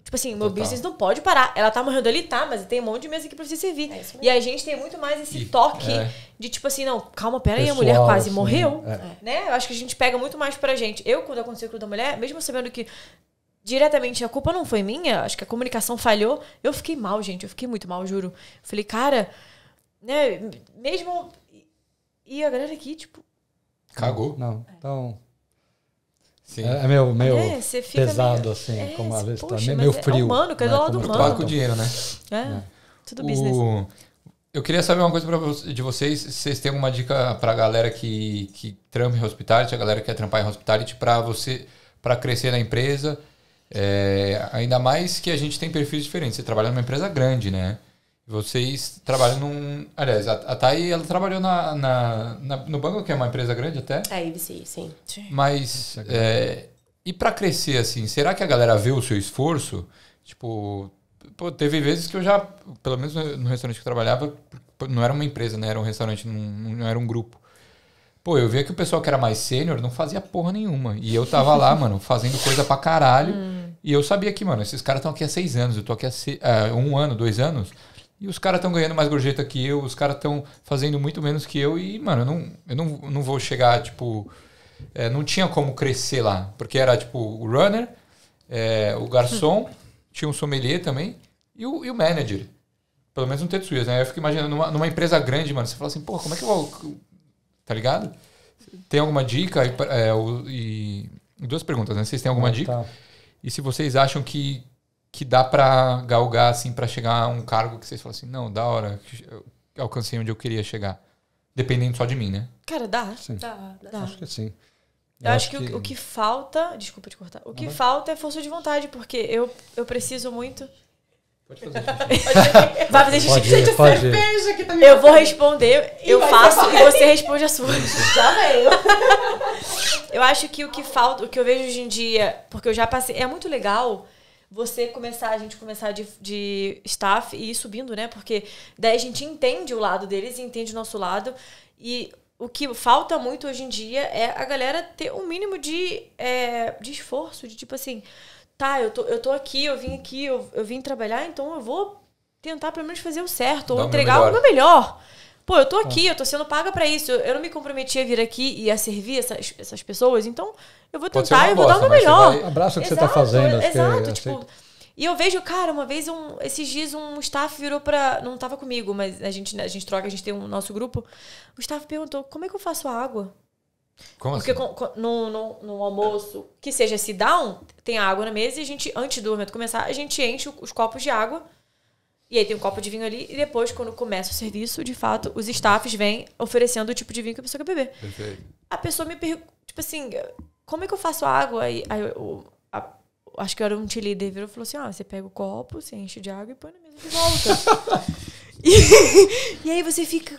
A: Tipo assim, meu Total. business não pode parar. Ela tá morrendo ali, tá, mas tem um monte de mesa aqui pra você servir. É e a gente tem muito mais esse e, toque é. de tipo assim, não, calma, pera Pessoal, aí, a mulher quase assim, morreu. É. Né? Eu acho que a gente pega muito mais pra gente. Eu, quando aconteceu com da mulher, mesmo sabendo que diretamente a culpa não foi minha, acho que a comunicação falhou, eu fiquei mal, gente. Eu fiquei muito mal, juro. Falei, cara, né, mesmo. E a galera aqui, tipo.
B: Cagou? É. Não. Então. Sim. É, é meio, meio é, pesado, meio, assim, é, como às vezes tá, meio é frio. Né, é tá humano, que é do lado humano. Trabalha com dinheiro, né?
D: É, é. tudo o,
B: Eu queria saber uma coisa pra, de vocês, se vocês têm alguma dica pra galera que, que trampa em hospitality, a galera que quer trampar em hospitality, tipo, pra você, pra crescer na empresa, ainda mais que a gente tem perfis diferentes. Você trabalha numa empresa grande, né? Vocês trabalham num. Aliás, a, Thay, ela trabalhou na, na, na, no banco, que é uma empresa grande até. A IBC, sim. sim. Mas. É, é e para crescer, assim, será que a galera vê o seu esforço? Tipo, pô, teve vezes que eu já, pelo menos no restaurante que eu trabalhava, não era uma empresa, né? Era um restaurante, não, não era um grupo. Pô, eu via que o pessoal que era mais sênior não fazia porra nenhuma. E eu tava lá, mano, fazendo coisa pra caralho. Hum. E eu sabia que, mano, esses caras estão aqui há seis anos, eu tô aqui há uh, um ano, dois anos. E os caras estão ganhando mais gorjeta que eu, os caras estão fazendo muito menos que eu. E, mano, eu não, eu não, não vou chegar, tipo. É, não tinha como crescer lá. Porque era, tipo, o runner, é, o garçom, tinha um sommelier também, e o, e o manager. Pelo menos no Tetsuya, né? Eu fico imaginando, numa, numa, empresa grande, mano, você fala assim, pô, como é que eu vou. Tá ligado? Tem alguma dica? é, o, e duas perguntas, né? Vocês têm alguma ah, dica? Tá. E se vocês acham que que dá para galgar, assim, para chegar a um cargo que vocês falam assim, não, da hora, alcancei onde eu queria chegar. Dependendo só de mim, né? Cara, dá. Sim. Dá, dá. Acho que sim. Eu, eu acho, que, que, O,
A: que falta. Desculpa te cortar. O uhum. que falta é força de vontade, porque eu, eu preciso muito. Pode fazer xixi. Vai fazer xixi. Gente, pode cerveja que tá me Eu vou responder, e eu faço e você responde a sua. Já veio. eu acho que o que falta, o que eu vejo hoje em dia, porque eu já passei. É muito legal você começar, a gente começar de, de staff e ir subindo, né? Porque daí a gente entende o lado deles, entende o nosso lado. E o que falta muito hoje em dia é a galera ter um mínimo de, é, de esforço, de tipo assim, tá, eu tô, eu tô aqui, eu vim aqui, eu, eu vim trabalhar, então eu vou tentar pelo menos fazer o certo, ou entregar o meu melhor. Pô, eu tô tá. aqui, eu tô sendo paga para isso. Eu, não me comprometi a vir aqui e a servir essas, essas pessoas, então eu vou tentar e vou bosta, dar o meu melhor. Vai, o que exato, você tá fazendo. exato, que, tipo. E eu vejo, cara, uma vez, um, esses dias, um staff virou pra. Não tava comigo, mas a gente, a gente troca, a gente tem um nosso grupo. O staff perguntou: como é que eu faço a água? Como Porque assim? Porque no, no, no, almoço, que seja se down, tem água na mesa e a gente, antes do momento começar, a gente enche os copos de água e aí tem um copo de vinho ali, e depois, quando começa o serviço, de fato, os staffs vêm oferecendo o tipo de vinho que a pessoa quer beber. Perfeito. A pessoa me pergunta, tipo assim, como é que eu faço água? Aí, aí eu, a, acho que era um cheerleader, virou e falou assim: ah, você pega o copo, você enche de água e põe na mesa de volta. e, aí você fica.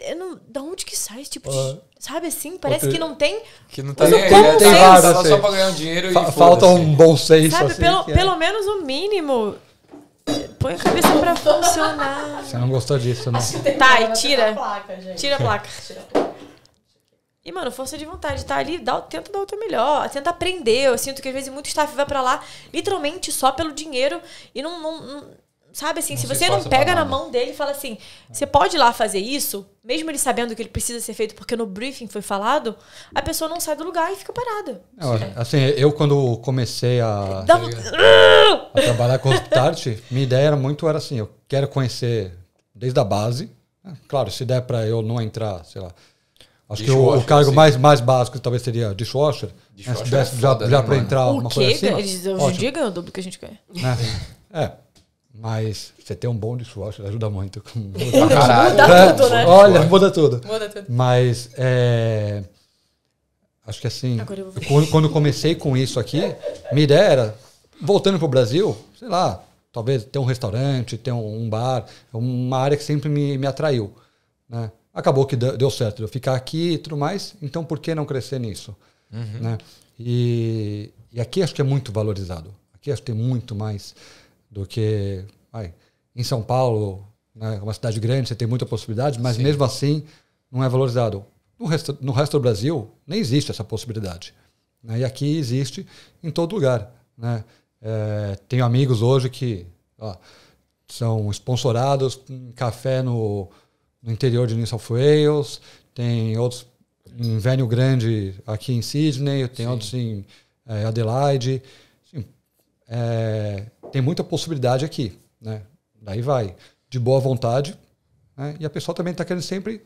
A: Eu não, da onde que sai esse tipo de. Sabe assim? Parece que não tem. Que não tá tem, como né? tem, tem, só
D: pra ganhar um dinheiro Fa e. Falta um bom senso. Sabe, assim, pelo, é. pelo
A: menos o um mínimo Põe a cabeça pra funcionar. Você não gostou disso, não? Né? Tá, e tira. Placa, tira a placa. Tira a placa. E, mano, força de vontade, tá ali, dá, tenta dar o teu melhor, tenta aprender. Eu sinto que às vezes muito staff vai para lá literalmente só pelo dinheiro e não, não Sabe assim, não se você não pega na mão dele e fala assim, você pode ir lá fazer isso, mesmo ele sabendo que ele precisa ser feito porque no briefing foi falado, a pessoa não sai do lugar e fica parada. É,
D: assim, eu quando comecei a, Dá... a trabalhar com hospitality, minha ideia era muito era assim, eu quero conhecer desde a base. Né? Claro, se der para eu não entrar, sei lá, Acho que o, o cargo assim. mais, mais básico talvez seria dishwasher. Né? dishwasher é, é já, já né, para entrar o uma quê? coisa assim. Eles, hoje em
A: dia ganham o dobro que a gente ganha.
D: é. Mas você ter um bom dishwasher ajuda muito. Muda, muda é, tudo, né? Olha, muda tudo. Muda tudo. Mas é, acho que assim, eu eu, quando, comecei com isso aqui, minha ideia era, voltando para o Brasil, sei lá, talvez ter um restaurante, ter um, um bar, uma área que sempre me, me atraiu. Né? Acabou que deu certo, eu ficar aqui e tudo mais, então por que não crescer nisso? Uhum. Né? E, e aqui acho que é muito valorizado. Aqui acho que tem muito mais do que ai, em São Paulo, né, é uma cidade grande, você tem muita possibilidade, mas Sim. mesmo assim não é valorizado. No resto, no resto do Brasil, nem existe essa possibilidade. Né? E aqui existe em todo lugar. Né? É, tenho amigos hoje que ó, são sponsorados em café no, no interior de New South Wales, tem outros em Vênio Grande aqui em Sydney, tem Sim. outros em é, Adelaide é, tem muita possibilidade aqui. Né? Daí vai, de boa vontade. Né? E a pessoa também está querendo sempre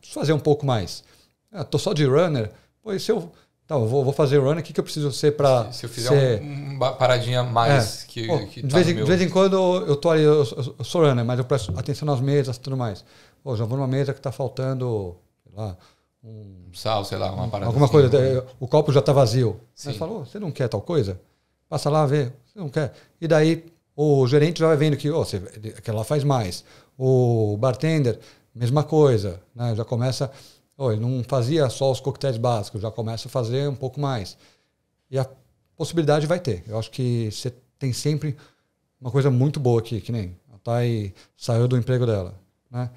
D: fazer um pouco mais. Ah, tô só de runner, pois se eu. Tá, eu vou, vou fazer runner, o que, que eu preciso ser para. Se, se, eu fizer ser... uma um paradinha mais é. que, oh, que tá de, vez em, meu... de, vez em, quando eu tô ali, eu, eu, sou runner, mas eu presto atenção nas mesas e tudo mais. Oh, já vou numa mesa que está faltando, sei
B: lá, um, sal, sei lá, uma parada. Alguma assim, coisa, né?
D: o copo já está vazio. Você falou, você não quer tal coisa? Passa lá, ver Você não quer. E daí o gerente já vai vendo que oh, você, aquela faz mais. O bartender, mesma coisa. Né? Já começa. Oh, ele não fazia só os coquetéis básicos, já começa a fazer um pouco mais. E a possibilidade vai ter. Eu acho que você tem sempre uma coisa muito boa aqui, que nem a Thay saiu do emprego dela. Né?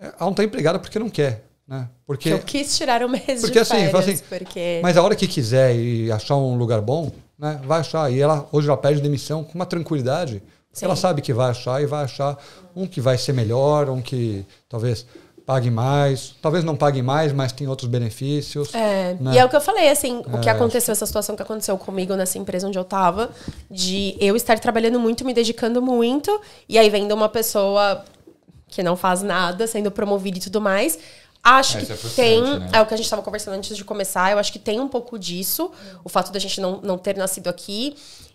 D: É, ela não está empregada porque não quer. Né? Porque, eu
C: quis tirar o mês porque, de assim, férias, assim, assim, porque... Mas a
D: hora que quiser e achar um lugar bom, né, vai achar. E ela hoje ela pede demissão com uma tranquilidade. Ela sabe que vai achar e vai achar um que vai ser melhor, um que talvez pague mais, talvez não pague mais, mas tem outros benefícios. É, né? e é o que eu
C: falei, assim, o que é. aconteceu, essa situação que aconteceu comigo nessa empresa onde eu tava, de eu estar trabalhando muito, me dedicando muito, e aí vendo uma pessoa que não faz nada, sendo promovida e tudo mais, Acho é, que é tem, né? é o que a gente estava conversando antes de começar, eu acho que tem um pouco disso, o fato da gente não, não ter nascido aqui.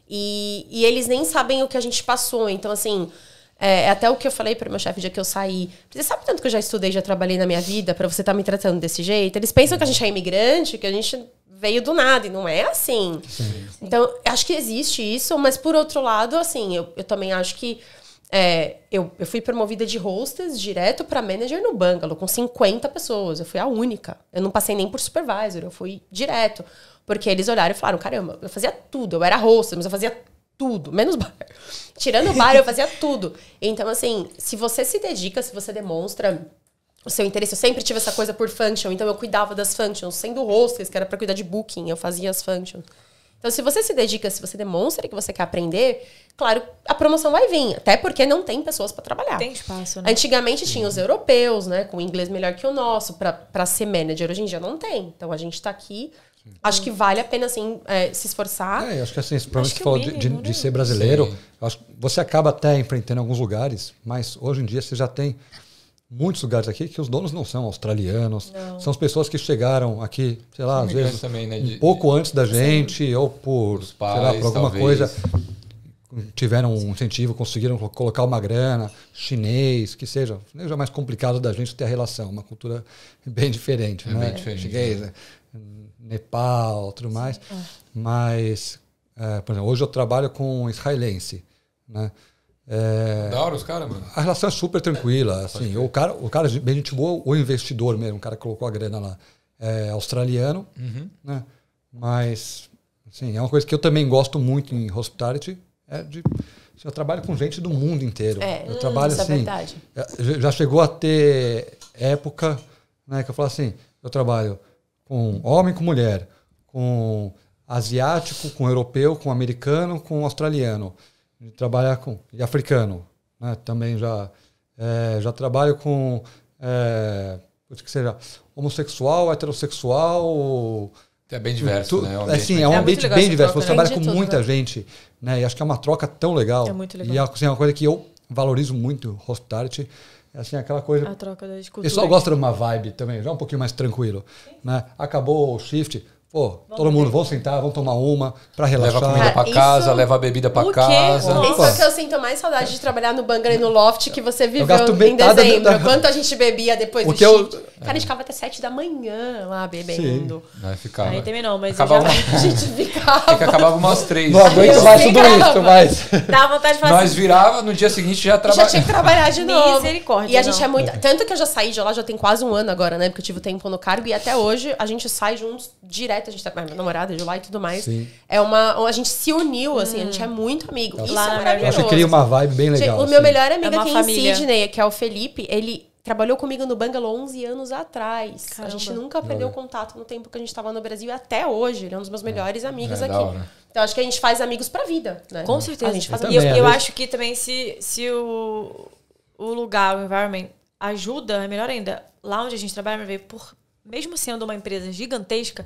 C: E, e eles nem sabem o que a gente passou. Então, assim, é, é até o que eu falei para o meu chefe dia que eu saí. Você sabe tanto que eu já estudei, já trabalhei na minha vida para você estar tá me tratando desse jeito? Eles pensam que a gente é imigrante, que a gente veio do nada, e não é assim. Sim. Então, acho que existe isso, mas por outro lado, assim, eu, eu também acho que é, eu, eu fui promovida de hostess direto para manager no Bangalore, com 50 pessoas. Eu fui a única. Eu não passei nem por supervisor, eu fui direto. Porque eles olharam e falaram: caramba, eu fazia tudo. Eu era hostess, mas eu fazia tudo, menos bar. Tirando o bar, eu fazia tudo. Então, assim, se você se dedica, se você demonstra o seu interesse, eu sempre tive essa coisa por function, então eu cuidava das functions, sendo hostess, que era para cuidar de booking, eu fazia as functions. Então, se você se dedica, se você demonstra que você quer aprender, claro, a promoção vai vir. Até porque não tem pessoas para trabalhar. Tem espaço, né? Antigamente tinha os europeus, né? Com inglês melhor que o nosso, para ser manager. Hoje em dia não tem. Então, a gente está aqui Acho que vale a pena assim, é, se esforçar. É, acho que assim, esse problema que, que você falou de, de, né? ser brasileiro,
D: acho você acaba até enfrentando alguns lugares, mas hoje em dia você já tem muitos lugares aqui que os donos não são australianos, não. são as pessoas que chegaram aqui, sei lá, às vezes também, né? de, um pouco antes da gente Sim. ou por, pais, sei lá, por alguma talvez. coisa tiveram um incentivo, conseguiram colocar uma grana, chinês, que seja, né, já mais complicado da gente ter a relação, uma cultura bem diferente, é né? Bem diferente. né? Nepal, tudo mais. É. Mas, é, por exemplo, hoje eu trabalho com israelense, né? É, da hora os caras, mano. A relação é super tranquila. Assim, o, cara, o cara é bem gente boa, o investidor mesmo, o cara que colocou a grana lá, é australiano. Uhum. Né? Mas, assim, é uma coisa que eu também gosto muito em hospitality. É de, assim, eu trabalho com gente do mundo inteiro. É, eu trabalho hum, é assim. É verdade. Já chegou a ter época né, que eu falo assim: eu trabalho com homem, com mulher, com asiático, com europeu, com americano, com australiano de trabalhar com. e africano, né? Também já, é, já trabalho com. É, que seja homossexual, heterossexual. É bem diverso, tu, né? É, sim, é um é ambiente bem diverso. Troca, Você trabalha com muita né? gente, né? E acho que é uma troca tão legal. É muito é, legal. E assim, é uma coisa que eu valorizo muito, Hostart É assim, aquela coisa. A troca da cultura. O pessoal gosta de uma vibe também, já um pouquinho mais tranquilo. Né? Acabou o shift, Pô, vamos todo mundo, vamos sentar, vamos tomar uma para relaxar. Leva comida para ah, casa, leva a bebida para casa. Nossa. Isso é que
C: eu sinto mais saudade de trabalhar no bunker e no loft que você viveu em dezembro. Da... Quanto a gente bebia depois Porque do teu... Chique. É. Cara, a gente ficava até sete da manhã lá bebendo. Sim, aí ficava.
B: Né? Aí terminou, mas acabava... já... a gente ficava. É que acabava umas três. Não aguento mais tudo isso, mas... Dá vontade de fazer Nós assim. virava, no dia seguinte já trabalhava. Já tinha que trabalhar de novo. Misericórdia. E a gente não. é muito...
C: Tanto que eu já saí de lá, já tem quase um ano agora, né? Porque eu tive o tempo no cargo. E até hoje, a gente sai juntos direto direto, a gente tá com minha namorada de lá e tudo mais. Sim. É uma. A gente se uniu, assim, hum. a gente hum. é muito amigo. Tá. Isso lá, é maravilhoso. Acho que cria uma vibe bem legal. O assim. meu melhor amigo é aqui família. em Sydney, que é o Felipe, ele trabalhou comigo no Bangalore 11 anos atrás. Caramba. A gente nunca perdeu contato no tempo que a gente estava no Brasil e até hoje. Ele é um dos meus é. melhores é. amigos é, aqui. Hora. Então acho que a gente faz amigos pra vida, né? Com certeza. A gente faz eu Também, eu, eu acho que também se,
A: se o, o lugar, o environment, ajuda, é melhor ainda. Lá onde a gente trabalha, por, mesmo sendo uma empresa gigantesca,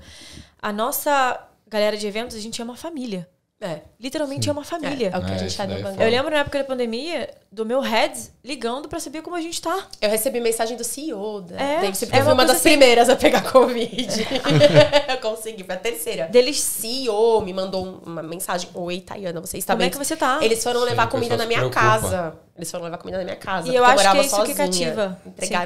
A: a nossa galera de eventos, a gente é uma família. É. Literalmente Sim. é uma família. É, é o que a é, gente tá é Eu lembro na época da pandemia do meu heads ligando pra saber como a gente tá. Eu recebi mensagem do CEO da é, eu fui uma das assim... primeiras a pegar Covid. eu consegui, foi a terceira. Deles, CEO
C: me mandou uma mensagem. Oi, Tayana, você está como bem? Como é que você tá? Eles foram Sim, levar comida na minha casa. Eles foram levar comida na minha casa. E eu acho que é isso que cativa.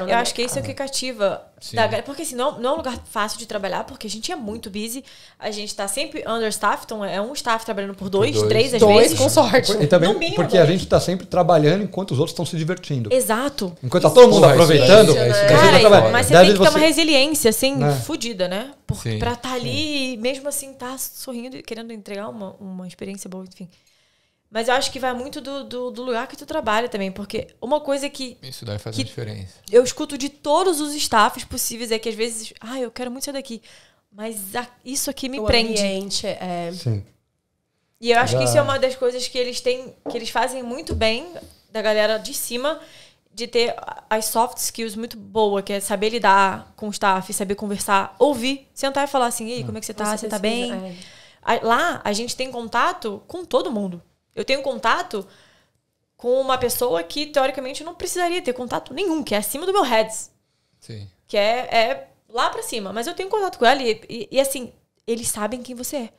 C: Eu acho que isso é o que cativa.
D: Da...
A: Porque assim, não, não é um lugar fácil de trabalhar, porque a gente é muito busy. A gente tá sempre understaffed, então é um staff trabalhando trabalhando por dois, por dois. três, às dois, vezes. Dois, com sorte. E também, mínimo,
D: porque dois. a gente tá sempre trabalhando enquanto os outros estão se divertindo. Exato. Enquanto tá todo mundo Pô, aproveitando. Isso, né? Cara, tá mas você Deve tem que você... uma resiliência, assim, né?
A: fodida, né? Porque pra estar tá ali, mesmo assim, tá sorrindo e querendo entregar uma, uma experiência boa, enfim. Mas eu acho que vai muito do, do, do, lugar que tu trabalha também, porque uma coisa que.
B: Isso deve fazer diferença.
A: Eu escuto de todos os staffs possíveis é que às vezes. Ah, eu quero muito sair daqui. Mas a, isso aqui me o prende.
C: Ambiente, é... Sim. E
A: eu acho que isso é uma das coisas que eles têm, que eles fazem muito bem da galera de cima, de ter as soft skills muito boa, que é saber lidar com o staff, saber conversar, ouvir, sentar e falar assim, Ei, como é que você tá? Você, você tá bem? É. Lá a gente tem contato com todo mundo. Eu tenho contato com uma pessoa que, teoricamente, não precisaria ter contato nenhum, que é acima do meu heads. Sim. Que é, é lá pra cima. Mas eu tenho contato com ela e, e, e assim, eles sabem quem você é.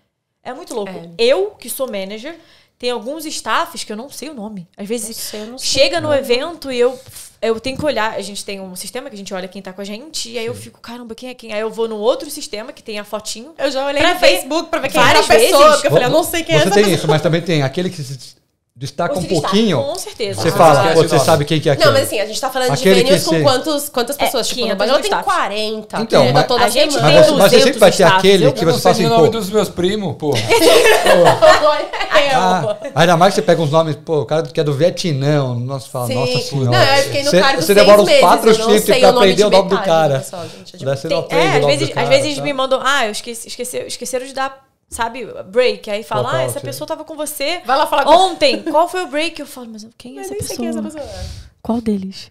A: É muito louco. É. Eu, que sou manager, tem alguns staffs que eu não sei o nome. Às vezes sei, chega no nome. evento e eu, eu tenho que olhar. A gente tem um sistema que a gente olha quem tá com a gente. E aí Sim. eu fico, caramba, quem é quem? Aí eu vou no outro sistema que tem a fotinho. Eu já olhei no ver Facebook pra ver quem é a
C: pessoa. Porque
D: eu falei, eu não sei quem é Você é essa tem pessoa. isso, mas também tem aquele que destaca um pouquinho. com certeza. Você ah,
C: fala, você sabe quem que é aquele. Não, mas assim, a gente tá falando Aquele de venues com quantos, quantas é, pessoas? É, tipo, 500, no tem 40. Então, né? mas, tá toda a gente mas, tem você,
B: mas você sempre vai ter aquele eu que você fala assim, pô... o nome dos meus primos,
D: pô.
C: É ah,
D: ainda mais que você pega uns nomes, pô, o cara que é do Vietnã, nós fala, Sim. nossa senhora. Não, eu fiquei no cargo Você demora uns quatro shifts pra aprender o nome do cara. É, Às vezes tá? me
A: mandam, ah, esqueceram de dar sabe, break. Aí fala, Total, ah, essa sim. pessoa tava com você Vai lá falar ontem. Com... Qual foi o break? Eu falo, mas quem é, mas essa, pessoa? quem é essa pessoa? É. Qual deles?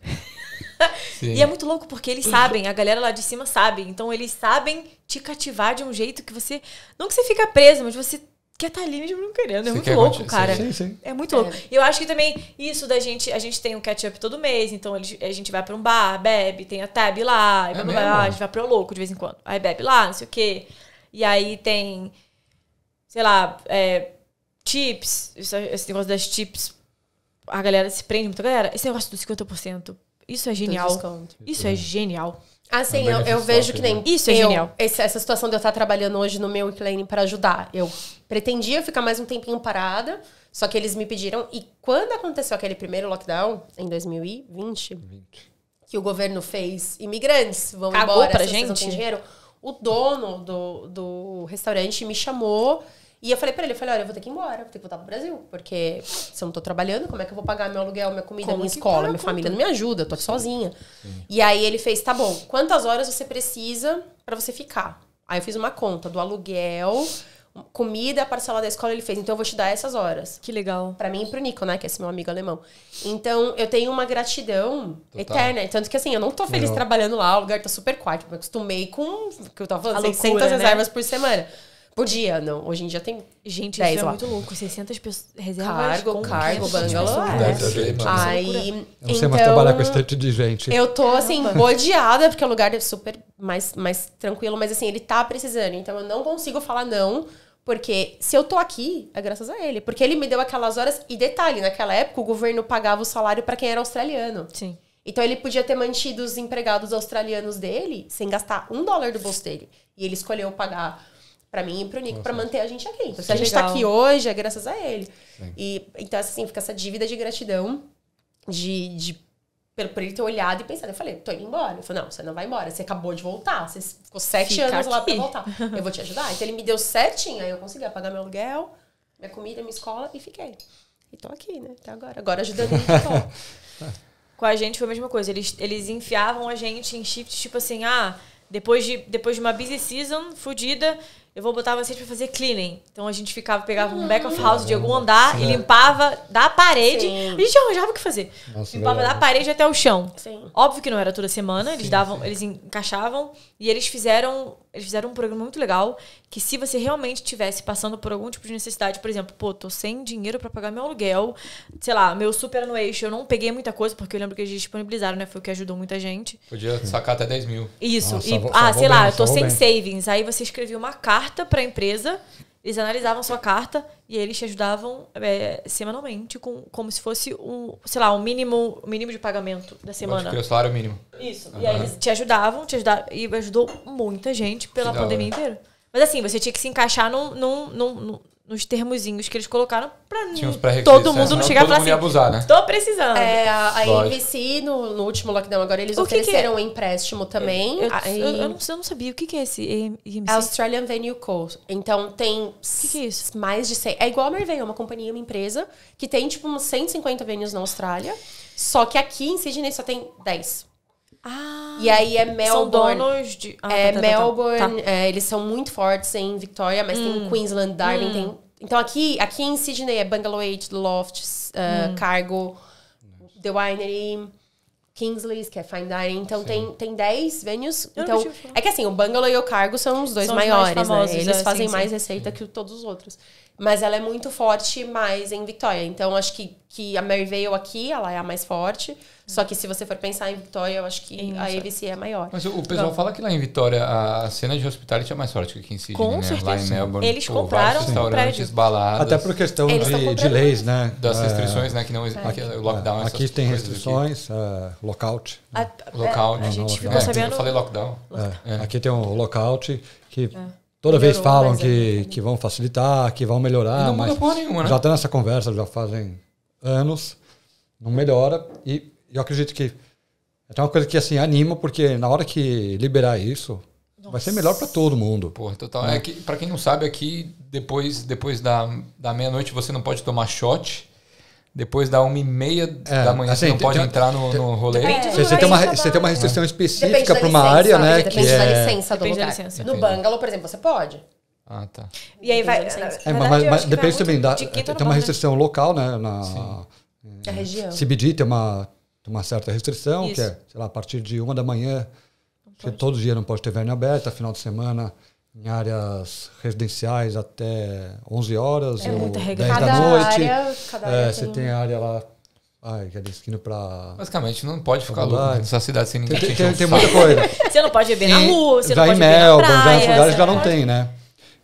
A: e é muito louco porque eles sabem, a galera lá de cima sabe. Então eles sabem te cativar de um jeito que você. Não que você fica preso, mas você quer estar tá ali mesmo não querendo. É você muito quer louco, cara. Sim, sim. É muito é. louco. E eu acho que também isso da gente. A gente tem um catch-up todo mês, então a gente vai pra um bar, bebe, tem a tab lá, é blá, blá, blá, a gente vai pro louco de vez em quando. Aí bebe lá, não sei o quê. E aí tem sei lá, é, chips, é, esse negócio das chips, a galera
C: se prende muito. Galera, esse negócio dos 50%, isso é genial. Isso é, é genial. Assim, é eu, eu vejo que nem. Né? Isso é eu, genial. Esse, essa situação de eu estar trabalhando hoje no meu e para ajudar. Eu pretendia ficar mais um tempinho parada, só que eles me pediram. E quando aconteceu aquele primeiro lockdown, em 2020, 20. que o governo fez imigrantes, vão embora, pra gente. Não tem dinheiro. O dono do, do restaurante me chamou e eu falei pra ele, eu falei, olha, eu vou ter que ir embora, vou ter que voltar pro Brasil, porque se eu não tô trabalhando, como é que eu vou pagar meu aluguel, minha comida, como minha escola, tá minha família não me ajuda, eu tô aqui sozinha. Sim. E aí ele fez, tá bom, quantas horas você precisa para você ficar? Aí eu fiz uma conta do aluguel, comida, a parcela da escola ele fez. Então eu vou te dar essas horas. Que legal. Para mim e pro Nico, né? Que é esse meu amigo alemão. Então eu tenho uma gratidão Total. eterna. Tanto que assim, eu não tô feliz não. trabalhando lá, o lugar tá super quatro. Eu me acostumei com que eu tava falando, 600 né? reservas né? por semana dia não. Hoje em dia tem. Gente, 10 isso é lá. muito louco. 600 pessoas, reservas. Cargo, cargo, bangalô. É. Aí. Eu não sei então, mais trabalhar com esse tanto de gente. Eu tô, assim, bodeada, porque o é lugar é super mais, mais tranquilo, mas, assim, ele tá precisando. Então, eu não consigo falar não. Porque se eu tô aqui, é graças a ele. Porque ele me deu aquelas horas. E detalhe, naquela época o governo pagava o salário para quem era australiano. Sim. Então ele podia ter mantido os empregados australianos dele sem gastar um dólar do bolso dele. E ele escolheu pagar para mim e pro Nico para manter a gente aqui. Então, se a é gente está aqui hoje é graças a ele. Sim. E então assim, fica essa dívida de gratidão de, de pelo por ele ter olhado e pensado. Eu falei, tô indo embora. Ele falou, não, você não vai embora. Você acabou de voltar. Você ficou sete Fica anos aqui. lá pra voltar. Eu vou te ajudar. Então ele me deu certinho. Aí eu consegui pagar meu aluguel, minha comida, minha escola e fiquei. E tô aqui, né? Até agora. Agora ajudando ele
A: Com a gente foi a mesma coisa. Eles, eles enfiavam a gente em shift, tipo assim, ah, depois de, depois de uma busy season fodida, eu vou botar vocês para fazer cleaning. Então a gente ficava, pegava um uhum. back of house de algum andar Sim. e limpava da parede. Sim. A gente arranjava o que fazer.
E: Nossa, limpava da parede
A: até o chão. Sim. Óbvio que não era toda semana, eles davam, eles encaixavam e eles fizeram eles fizeram um programa muito legal que se você realmente tivesse passando por algum tipo de necessidade, por exemplo, pô, tô sem dinheiro para pagar meu aluguel, sei lá, meu super superannuation, eu não peguei muita coisa, porque eu lembro que eles disponibilizaram, né? Foi o que ajudou muita gente.
B: Podia sacar até 10 mil. Isso. e, ah, sei bem, lá, eu tô sem bem.
A: savings. Aí você escrevia uma carta pra empresa eles analisavam sua carta e eles te ajudavam é, semanalmente, com, como se fosse um, sei lá, um mínimo, um mínimo de pagamento da semana. É o salário mínimo. Isso. Uhum. E aí eles te ajudavam, te ajudaram, e ajudou muita gente pela pandemia inteira. Mas assim, você tinha que se encaixar num, num,
C: num, nos termozinhos que eles colocaram pra
B: todo né? mundo não chegar para falar assim, abusar, né?
C: tô precisando. É, a, a no, no, último lockdown agora, eles o ofereceram que é? um empréstimo também. Eu, eu, eu, eu, não, eu não sabia, o que, que é esse IMC? É Australian Venue Co. Então, tem que é mais de 100. É igual a é uma companhia, uma empresa, que tem, tipo, uns 150 venues na Austrália, só que aqui em Sydney só tem 10.
B: Ah, e aí é Melbourne. São
C: donos de. Ah, tá, é tá tá, tá, tá, Melbourne. Tá. É, eles são muito fortes em Victoria, mas hum. tem Queensland, Darwin, hum. tem. Então aqui, aqui em Sydney é Bungalow 8, Lofts, uh, ah, hum. Cargo, Nossa. The Winery. Kingsley's, que é Fine Dining. Então Sim. tem, tem 10 venues. então, é que assim, o Bungalow e o Cargo são os dois são maiores, os né? famosos, né? Eles é, fazem mais sim. receita que todos os outros. Mas ela é muito forte mais em Victoria Então, acho que que a Mary veio aqui, ela é a mais forte. Só que se você for pensar em Vitória, eu acho que Sim, a EVC é maior. Mas o pessoal então,
B: fala que lá em Vitória a cena de hospitality é mais forte que aqui em Sydney, com né? Certeza. Lá em Melbourne. Eles pô, compraram restaurantes, baladas. Até por questão de, de, leis, né? Das é. restrições, né? Que não existe. É. O lockdown. Aqui tem restrições,
D: uh, lockout. A, lockout. É, a gente ficou é, sabendo... Eu
B: falei lockdown.
D: lockdown. Aqui tem um lockout que... Toda Melhorou, vez falam que, que vão facilitar, que vão melhorar, mas nenhuma, né? já está nessa conversa, já fazem anos, não melhora. E eu acredito que é uma coisa que assim anima, porque na hora que liberar isso, Nossa. vai ser melhor para todo mundo. Porra, total. Né? É
B: que, para quem não sabe, aqui depois, depois da, da meia-noite você não pode tomar shot. Depois da uma e meia é, da manhã assim, você não pode tem, entrar no, no rolê. É, você, tem uma, você tem uma tá. restrição é. específica para uma licença, área, né? né? Depende que da é- licença do depende lugar. Licença. No
C: bungalow, por exemplo, você pode. Ah, tá. E aí vai. É,
D: mas, mas, mas depende também. Da, de eh, tá tem uma restrição local, né? Na, eh, região. CBD tem uma, tem uma certa restrição, Isso. que é, sei lá, a partir de uma da manhã, você todo dia não pode ter verne aberta, final de semana em áreas residenciais até 11 horas é ou muita 10 cada da noite. Área, cada é, você tem, área lá Ai, que é da esquina pra. Basicamente, não pode ficar louco nessa cidade sem ninguém. Tem, tem, tem muita coisa.
A: você não pode beber na rua, você já não pode beber na praia. Já em Melbourne, já lugares já não tem,
D: né?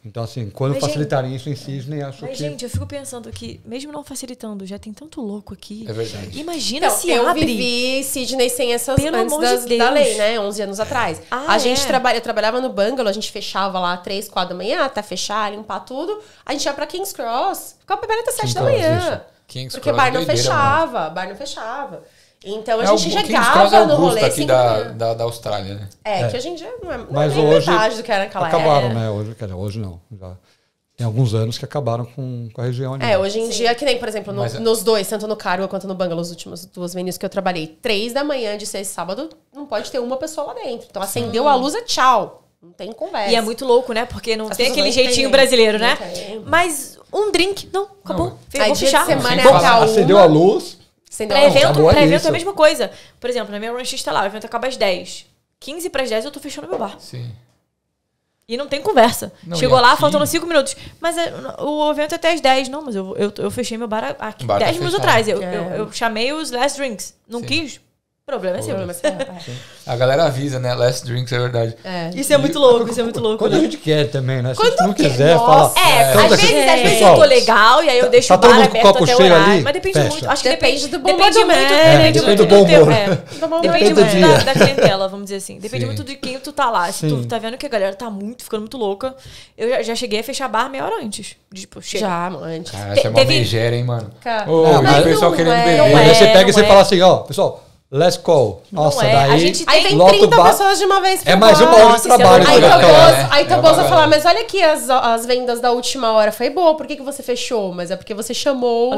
D: Então, assim, quando mas, facilitarem gente, isso em Cisne, acho mas, que.
A: Mas, gente, eu fico pensando que, mesmo não facilitando, já tem tanto louco aqui. É verdade. Imagina então, se eu abre. vivi
C: Sidney sem essas Pelo antes das, de da lei, né? 11 anos atrás. Ah, a gente é. trabalha, eu trabalhava no Bungalow, a gente fechava lá 3, 4 da manhã, até fechar, limpar tudo. A gente ia pra King's Cross, ficava bebendo até 7 da manhã. Isso. Kings porque Cross é bar não doideira, fechava, mano. bar não fechava. Então a é gente chegava no rolê aqui assim, da,
B: né? da, da, Austrália, né? É, é, que
C: hoje em dia não é, não Mas hoje metade do que era naquela acabaram, era.
D: né? Hoje, hoje não. Já tem alguns anos que acabaram com, com a região ali. É, né? hoje em Sim. dia, que nem, por exemplo, no, é- nos
C: dois, tanto no Cargo quanto no Bangalore, os últimos duas venues que eu trabalhei, três da manhã de sexta e sábado, não pode ter uma pessoa lá dentro. Então acendeu Sim. a luz, é tchau. Não tem conversa. E é muito louco, né? Porque não As tem aquele jeitinho tem, brasileiro, né?
A: Mas um drink, não, acabou. Não. É. Aí, dia fechar.
C: de semana é Acendeu a luz sem
A: pra evento, pra evento é a mesma coisa. Por exemplo, na minha ranchista tá lá, o evento acaba às 10. 15 para as 10 eu tô fechando meu bar. Sim. E não tem conversa. Não, Chegou lá, aqui... faltando 5 minutos. Mas eh, o evento é até às 10. Não, mas eu, eu, eu fechei meu bar há 10 tá minutos atrás. Eu, é. eu, eu, chamei os last drinks. Não Sim. quis? Problema é seu, problema é seu.
B: A galera avisa, né? Last drinks é verdade. É. Isso é muito
A: louco, isso é muito louco. Quando né? a gente
B: quer também, né? Se quando não quiser, fala. É, às vezes,
A: aqui, às vezes eu tô legal e aí eu tá deixo tá, o bar aberto copo até cheio horário. Ali, mas depende fecha. muito. Acho que depende do bom depende humor. Muito, é, depende, depende muito do, do bom humor. É, depende muito da, né? da, clientela, vamos dizer assim. Depende Sim. muito de quem tu tá lá. Se Sim. tu tá vendo que a galera tá muito, ficando muito louca, eu já, já cheguei a fechar bar meia hora antes.
C: Tipo, Já, antes.
B: Cara, essa é uma megera, hein, mano? O pessoal querendo é, beber. Né? É, você pega
D: e você é. fala assim, ó, pessoal... Let's call. Nossa, é. daí. A gente tem, aí 30 pessoas de uma vez por É mais uma hora de trabalho. Aí Tabosa é, aí é vai falar,
C: mas olha aqui, as, as vendas da última hora foi boa, por que, que você fechou? Mas é porque você chamou.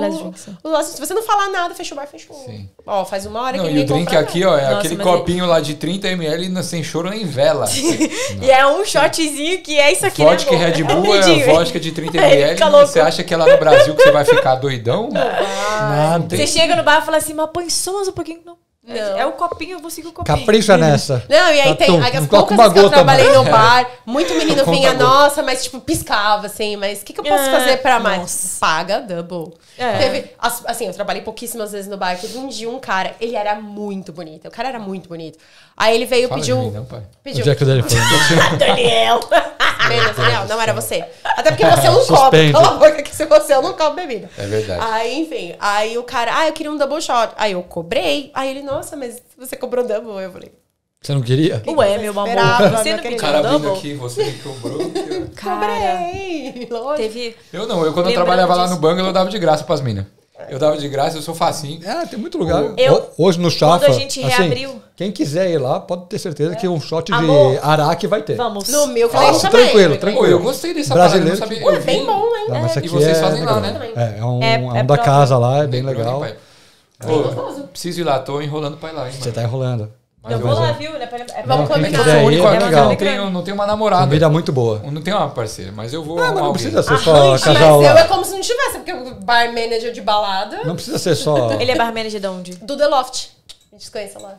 C: se você não falar nada, fechou o bar, fechou. Sim. Ó, faz uma hora não, que ele E o drink aqui, nada. ó, é Nossa, aquele é copinho
B: lá de 30 ml sem choro nem vela.
C: e é um shotzinho que é isso
A: aqui. Né, vodka né, Red é Bull é vodka
B: de 30 ml. Você acha que é lá no Brasil que você vai ficar doidão? Nada. Você chega
A: no bar e fala assim, mas
C: põe só mais um pouquinho. Não. É, não. É, o copinho, eu vou seguir o
B: copinho. Capricha uhum. nessa.
A: Não, e aí tá tem tum, as poucas
B: vezes que eu trabalhei no bar, muito menino vinha, nossa,
C: mas tipo, piscava, assim, mas o que, que eu posso é, fazer pra mais? Nossa. Paga double. É. Teve, assim, eu trabalhei pouquíssimas vezes no bar, teve um dia um cara, ele era muito bonito, o cara era muito bonito. Aí ele veio, pedir pediu... Pediu. Onde é que o Daniel foi? Daniel! Daniel, não era você. Até porque você não cobra, cala a boca que se você eu não cobro bebida. É verdade. Aí, enfim, aí o cara, ah, eu queria um double shot. Aí eu cobrei, aí ele, não nossa, mas você cobrou double. Eu falei,
B: você não queria?
C: Ué, meu amor.
B: Você não queria. cara vindo aqui, você me cobrou.
C: Eu... Cobrei, lógico. Teve... Eu
B: não, eu quando eu trabalhava disso. lá no banco eu dava de graça pras minas. Eu dava de graça, eu sou facinho.
D: É, tem muito lugar. Eu,
B: Hoje no chá. Quando a gente assim, reabriu. Assim,
D: quem quiser ir lá, pode ter certeza é. que um shot de Amor, araque vai ter. Vamos. No meu falei Nossa, também. Tranquilo, tranquilo. Eu gostei dessa Brasileiro parada, é bem bom, hein? Não, é. E vocês é fazem legal. lá, né? É, é um, é, é, é um da casa lá, é bem legal.
B: Pô, é preciso ir lá, tô enrolando pra ir lá, hein, Você mano. tá enrolando. Mas eu vou lá, viu? É pra, é Vamos combinar. Eu é é não tenho, não tenho uma namorada. Vida muito boa. Não tenho uma parceira, mas eu vou. Ah, não, não precisa ser só Arrante, casal. Mas lá. eu é
C: como se não tivesse, porque o bar manager de balada. Não precisa ser só. Ele é bar manager de onde? Do The Loft gente se conhece lá.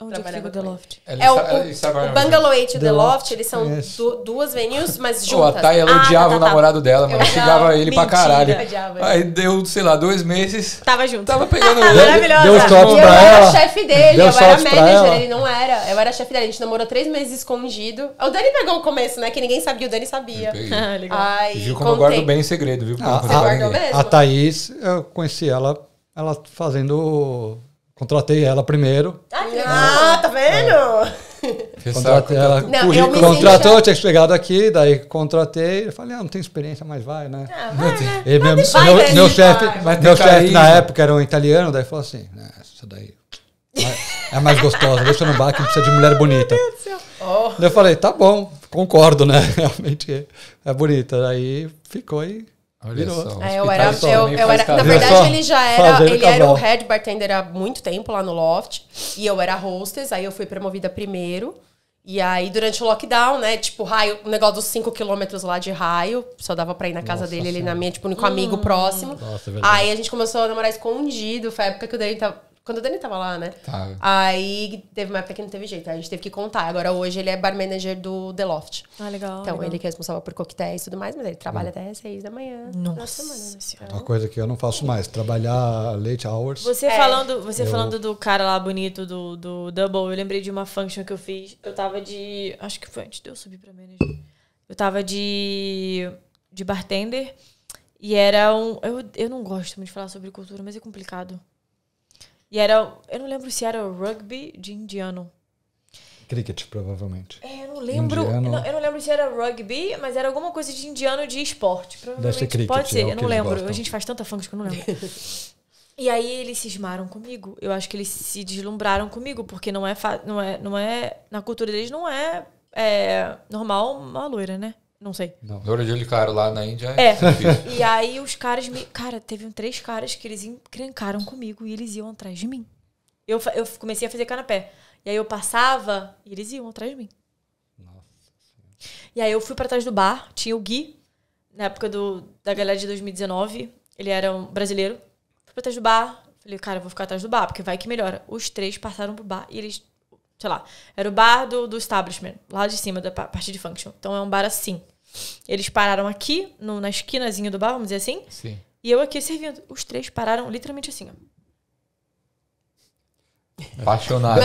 C: Onde é o The Loft? É, o, o, o Bungalow e o The Loft, eles são du duas venues, mas juntas. a Thay, ela ah, odiava ah, tá, o tá, tá. namorado tá. dela, mano. Eu ele mentira, pra caralho. Aí
B: deu, sei lá, dois meses.
C: Tava junto. Tava pegando ah, ele. Maravilhosa. Deu os tops pra ela. Eu era chefe dele, deu eu era manager, ele não era. Eu era chefe dele. A gente namorou três meses escondido. O Dani pegou o começo, né? Que ninguém sabia, o Dani sabia. Ah, legal. viu como eu guardo bem
B: o segredo, viu? Ah, a, a, a
D: Thaís, eu conheci ela, ela fazendo Contratei ela primeiro.
C: Ah, Ah, tá vendo?
D: É. Contratei ela. Não, eu me contratou, tinha chegado aqui, daí contratei. Eu falei, ah, não tem experiência, mas vai, né? Ah, vai, né? E meu, meu, vai, meu, chefe, meu chefe na época era um italiano, daí falou assim, né, essa daí é, é mais gostosa, deixa no bar que precisa de mulher bonita. Meu Deus do céu. Oh. Eu falei, tá bom, concordo, né? Realmente é, bonita. Aí ficou e Olha é, Só, eu era, eu, eu, era na verdade, ele já era. Ele era o head
C: bartender há muito tempo lá no Loft. E eu era hostess, aí eu fui promovida primeiro. E aí, durante o lockdown, né? Tipo, raio, o um negócio dos 5 quilômetros lá de raio. Só dava pra ir na casa Nossa dele, ele na minha, tipo, único hum. amigo próximo.
E: Nossa, é aí
C: a gente começou a namorar escondido. Foi a época que o Dani tava, quando o Dani tava lá, né? Tá. Aí teve uma época que não teve jeito, a gente teve que contar. Agora hoje ele é bar manager do The Loft. Ah, legal. Então legal. ele que é responsável por coquetéis e tudo mais, mas ele trabalha hum. até seis da manhã. Nossa semana, né?
D: Uma coisa que eu não faço mais, trabalhar late hours. Você é. falando, você eu... falando
A: do cara lá bonito do, do Double, eu lembrei de uma function que eu fiz. Eu tava de, acho que foi antes de eu subir para manager. Eu tava de de bartender. E era um. Eu, eu não gosto muito de falar sobre cultura, mas é complicado. E era, eu não lembro se era rugby de indiano.
D: Cricket, provavelmente. É, eu não lembro. Eu, não,
A: eu não lembro se era rugby, mas era alguma coisa de indiano de esporte. Provavelmente Deve cricket, pode é ser, é eu não lembro. Gostam. A gente faz tanta funk que eu não lembro. e aí eles cismaram comigo. Eu acho que eles se deslumbraram comigo, porque não é, não é, não é na cultura deles não é, é normal uma loira, né? Não sei.
B: Não, ouro de olho lá na Índia é. é. E
A: aí os caras me. Cara, teve três caras que eles encrencaram comigo e eles iam atrás de mim. Eu, eu comecei a fazer canapé. E aí eu passava e eles iam atrás de mim. Nossa. E aí eu fui para trás do bar, tinha o Gui, na época do, da galera de 2019. Ele era um brasileiro. Fui pra trás do bar. Falei, cara, vou ficar atrás do bar, porque vai que melhora. Os três passaram pro bar e eles. Sei lá, era o bar do, do establishment, lá de cima, da parte de function. Então é um bar assim, eles pararam aqui, no, na esquinazinha do bar, vamos dizer assim. Sim. E eu aqui servindo. Os três pararam literalmente assim, ó.
B: Apaixonado.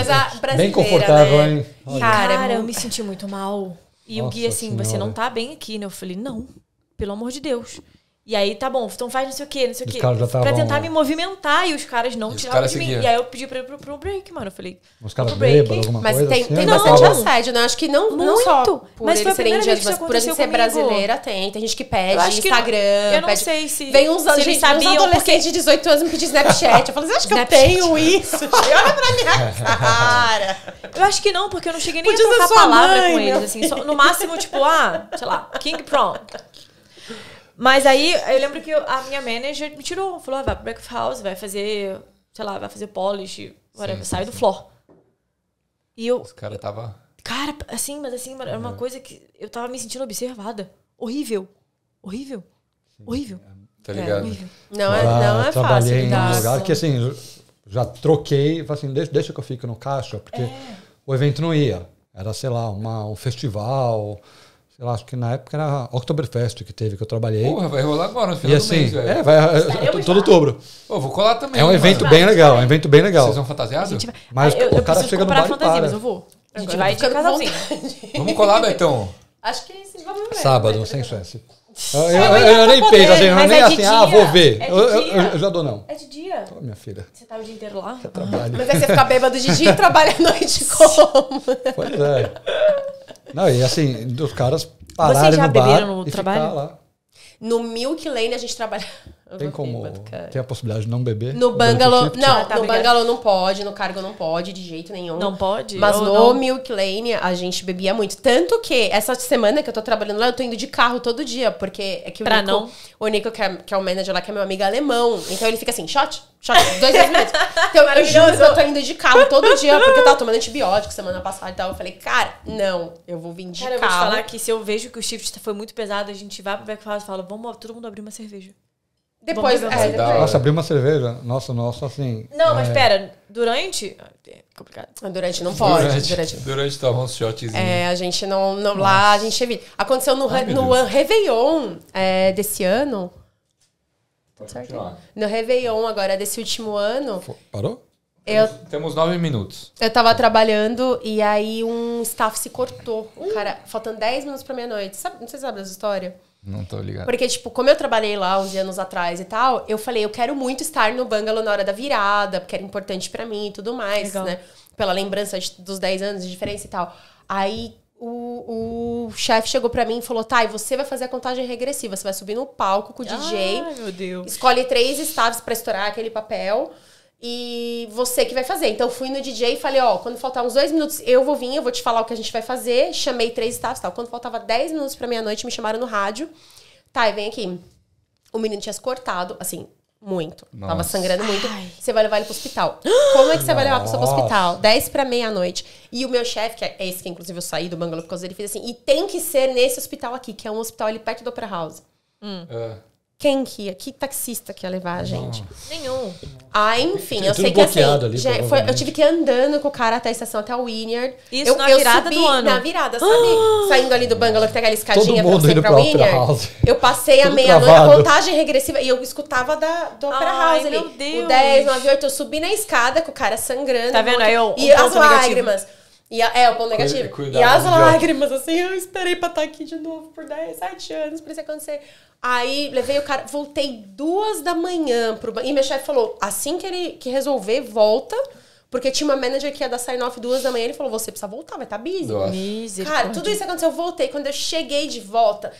B: bem confortável, né? hein? Cara, Cara eu
A: me senti muito mal. E Nossa o guia assim, senhora. você não tá bem aqui, né? Eu falei, não, pelo amor de Deus. E aí, tá bom, então faz não sei o quê não sei o quê Pra tentar me movimentar e os caras não e tiravam de mim. E aí
C: eu pedi pra ir pro, pro break, mano. Eu falei. Os caras bêbados, alguma mas coisa. Mas tem, assim, tem né? não, bastante não. assédio, né? Acho que não, Muito. não só por mas eles serem indianos, mas por a gente ser brasileira, tem. Tem gente que pede eu Instagram. Que, eu não pede, sei se. Vem uns, a gente, sabiam, porque... de 18 anos me pedir Snapchat. Eu falei, assim, você acha que Snapchat. eu tenho isso? Olha pra minha
A: cara. eu acho que não, porque eu não cheguei nem a trocar palavra com eles. Assim, no máximo, tipo, ah, sei lá, King Prom. Mas aí eu lembro que a minha manager me tirou, falou: ah, vai pro Breakfast House, vai fazer, sei lá, vai fazer polish, whatever, sai do floor. E eu. Os
B: caras tava.
A: Cara, assim, mas assim, era uma é. coisa que eu tava me sentindo observada. Horrível. Horrível. Horrível. É,
D: tá é, ligado? É, Não, é, ah, não é fácil. Eu em lugar que assim, já troquei, falei assim, deixa, deixa que eu fico no caixa, porque é. o evento não ia. Era, sei lá, uma, um festival sei lá, acho que na época era Oktoberfest que teve, que eu trabalhei. Porra, vai rolar agora no final e assim, mês, velho. É, vai, é, todo outubro. Pô, vou colar também. É um evento bem legal, é um evento
B: bem legal. Vocês vão fantasiados? Vai... Mas ah, eu, o cara chega no bar fantasia, para. mas eu vou. A gente agora vai de casalzinho.
D: Vamos colar, Betão? Acho que sim, vamos ver. Sábado, né? sem chance. Eu, eu, eu, eu, nem penso assim, não é nem assim, dia. ah, vou ver. É eu, já dou não. É de dia? Oh, minha filha.
A: Você tá o dia inteiro
E: lá?
C: Ah.
D: Mas aí é você fica bêbado de dia e trabalha à noite como? Pois é. Não, e assim, os caras pararem Vocês já no beberam no trabalho?
C: lá. No Milk Lane a gente trabalha. Tem
D: como tem a possibilidade de não beber? No bangalô, tipo?
C: não, tá, no bangalô não pode, no cargo não pode de jeito nenhum. Não pode? Mas no não... Milk Lane a gente bebia muito. Tanto que essa semana que eu tô trabalhando lá, eu tô indo de carro todo dia, porque é que o Nico, não. o Nico que é, que é o manager lá, que é meu amigo alemão, então ele fica assim, shot, shot, dois, dois minutos. Então eu juro que eu tô indo de carro todo dia, porque eu tava tomando antibiótico semana passada e tal. Eu falei, cara, não, eu vou vir de cara, carro. eu vou te falar
A: que se eu vejo que o shift foi muito pesado, a gente vai pro back e fala, vamos todo mundo abrir uma cerveja. Depois, é, depois. Nossa, abriu
D: uma cerveja. Nossa, nossa, assim. Não, é... mas
A: pera,
C: durante. É complicado. Durante não
D: pode. Durante,
B: durante, durante uns tá shotzinhos. É, a
C: gente não. não lá a gente evita. Aconteceu no, Ai, no Réveillon é, desse ano. Pode tá certo? No Réveillon agora desse último ano.
B: Parou? Eu, Temos nove minutos.
C: Eu tava trabalhando e aí um staff se cortou. O Cara, faltando dez minutos pra meia-noite. Não sei se sabe dessa história.
B: Não tô ligado. Porque,
C: tipo, como eu trabalhei lá uns anos atrás e tal, eu falei, eu quero muito estar no Bangalore na hora da virada, porque era importante para mim e tudo mais, Legal. né? Pela lembrança de, dos 10 anos de diferença e tal. Aí o, o chefe chegou para mim e falou: tá, e você vai fazer a contagem regressiva. Você vai subir no palco com o DJ. Ai, meu Deus. Escolhe três estaves para estourar aquele papel. E você que vai fazer. Então fui no DJ e falei, ó, quando faltar uns dois minutos, eu vou vir, eu vou te falar o que a gente vai fazer. Chamei três staffs tal. Quando faltava dez minutos pra meia-noite, me chamaram no rádio. Tá, e vem aqui. O menino tinha se cortado, assim, muito. Nossa. Tava sangrando muito. Ai. Você vai levar ele pro hospital. Como é que você Nossa. vai levar a pessoa pro hospital? dez para meia-noite. E o meu chefe, que é esse que inclusive eu saí do bangalô por causa dele, fez assim: e tem que ser nesse hospital aqui, que é um hospital ali perto do Opera House.
B: Hum. É.
C: Quem que ia? Que taxista que ia levar a gente? Não. Nenhum. Ah, enfim, eu sei que assim. Ali, já, foi, eu tive que ir andando com o cara até a estação, até o Winyard. Isso, eu, na eu virada do ano. Na virada, sabe? Ah. Saindo ali do bungalow que tem aquela escadinha pra você ir pra, Winyard. Eu passei a meia-noite, a contagem regressiva. E eu escutava da, do Opera Ai, House ali. Meu Deus. O 10, 9, 8. Eu subi na escada com o cara sangrando. Tá vendo? aí eu, é um e as lágrimas. E a, é, o ponto negativo. Cuidado, é e as lágrimas, assim, eu esperei pra estar tá aqui de novo por 10, 7 anos pra isso acontecer. Aí levei o cara, voltei duas da manhã pro banco. E meu chefe falou: assim que ele que resolver, volta. Porque tinha uma manager que ia dar sign off duas da manhã. Ele falou: você precisa voltar, vai estar tá busy. Nossa. Cara, tudo isso aconteceu. Eu voltei. Quando eu cheguei de volta,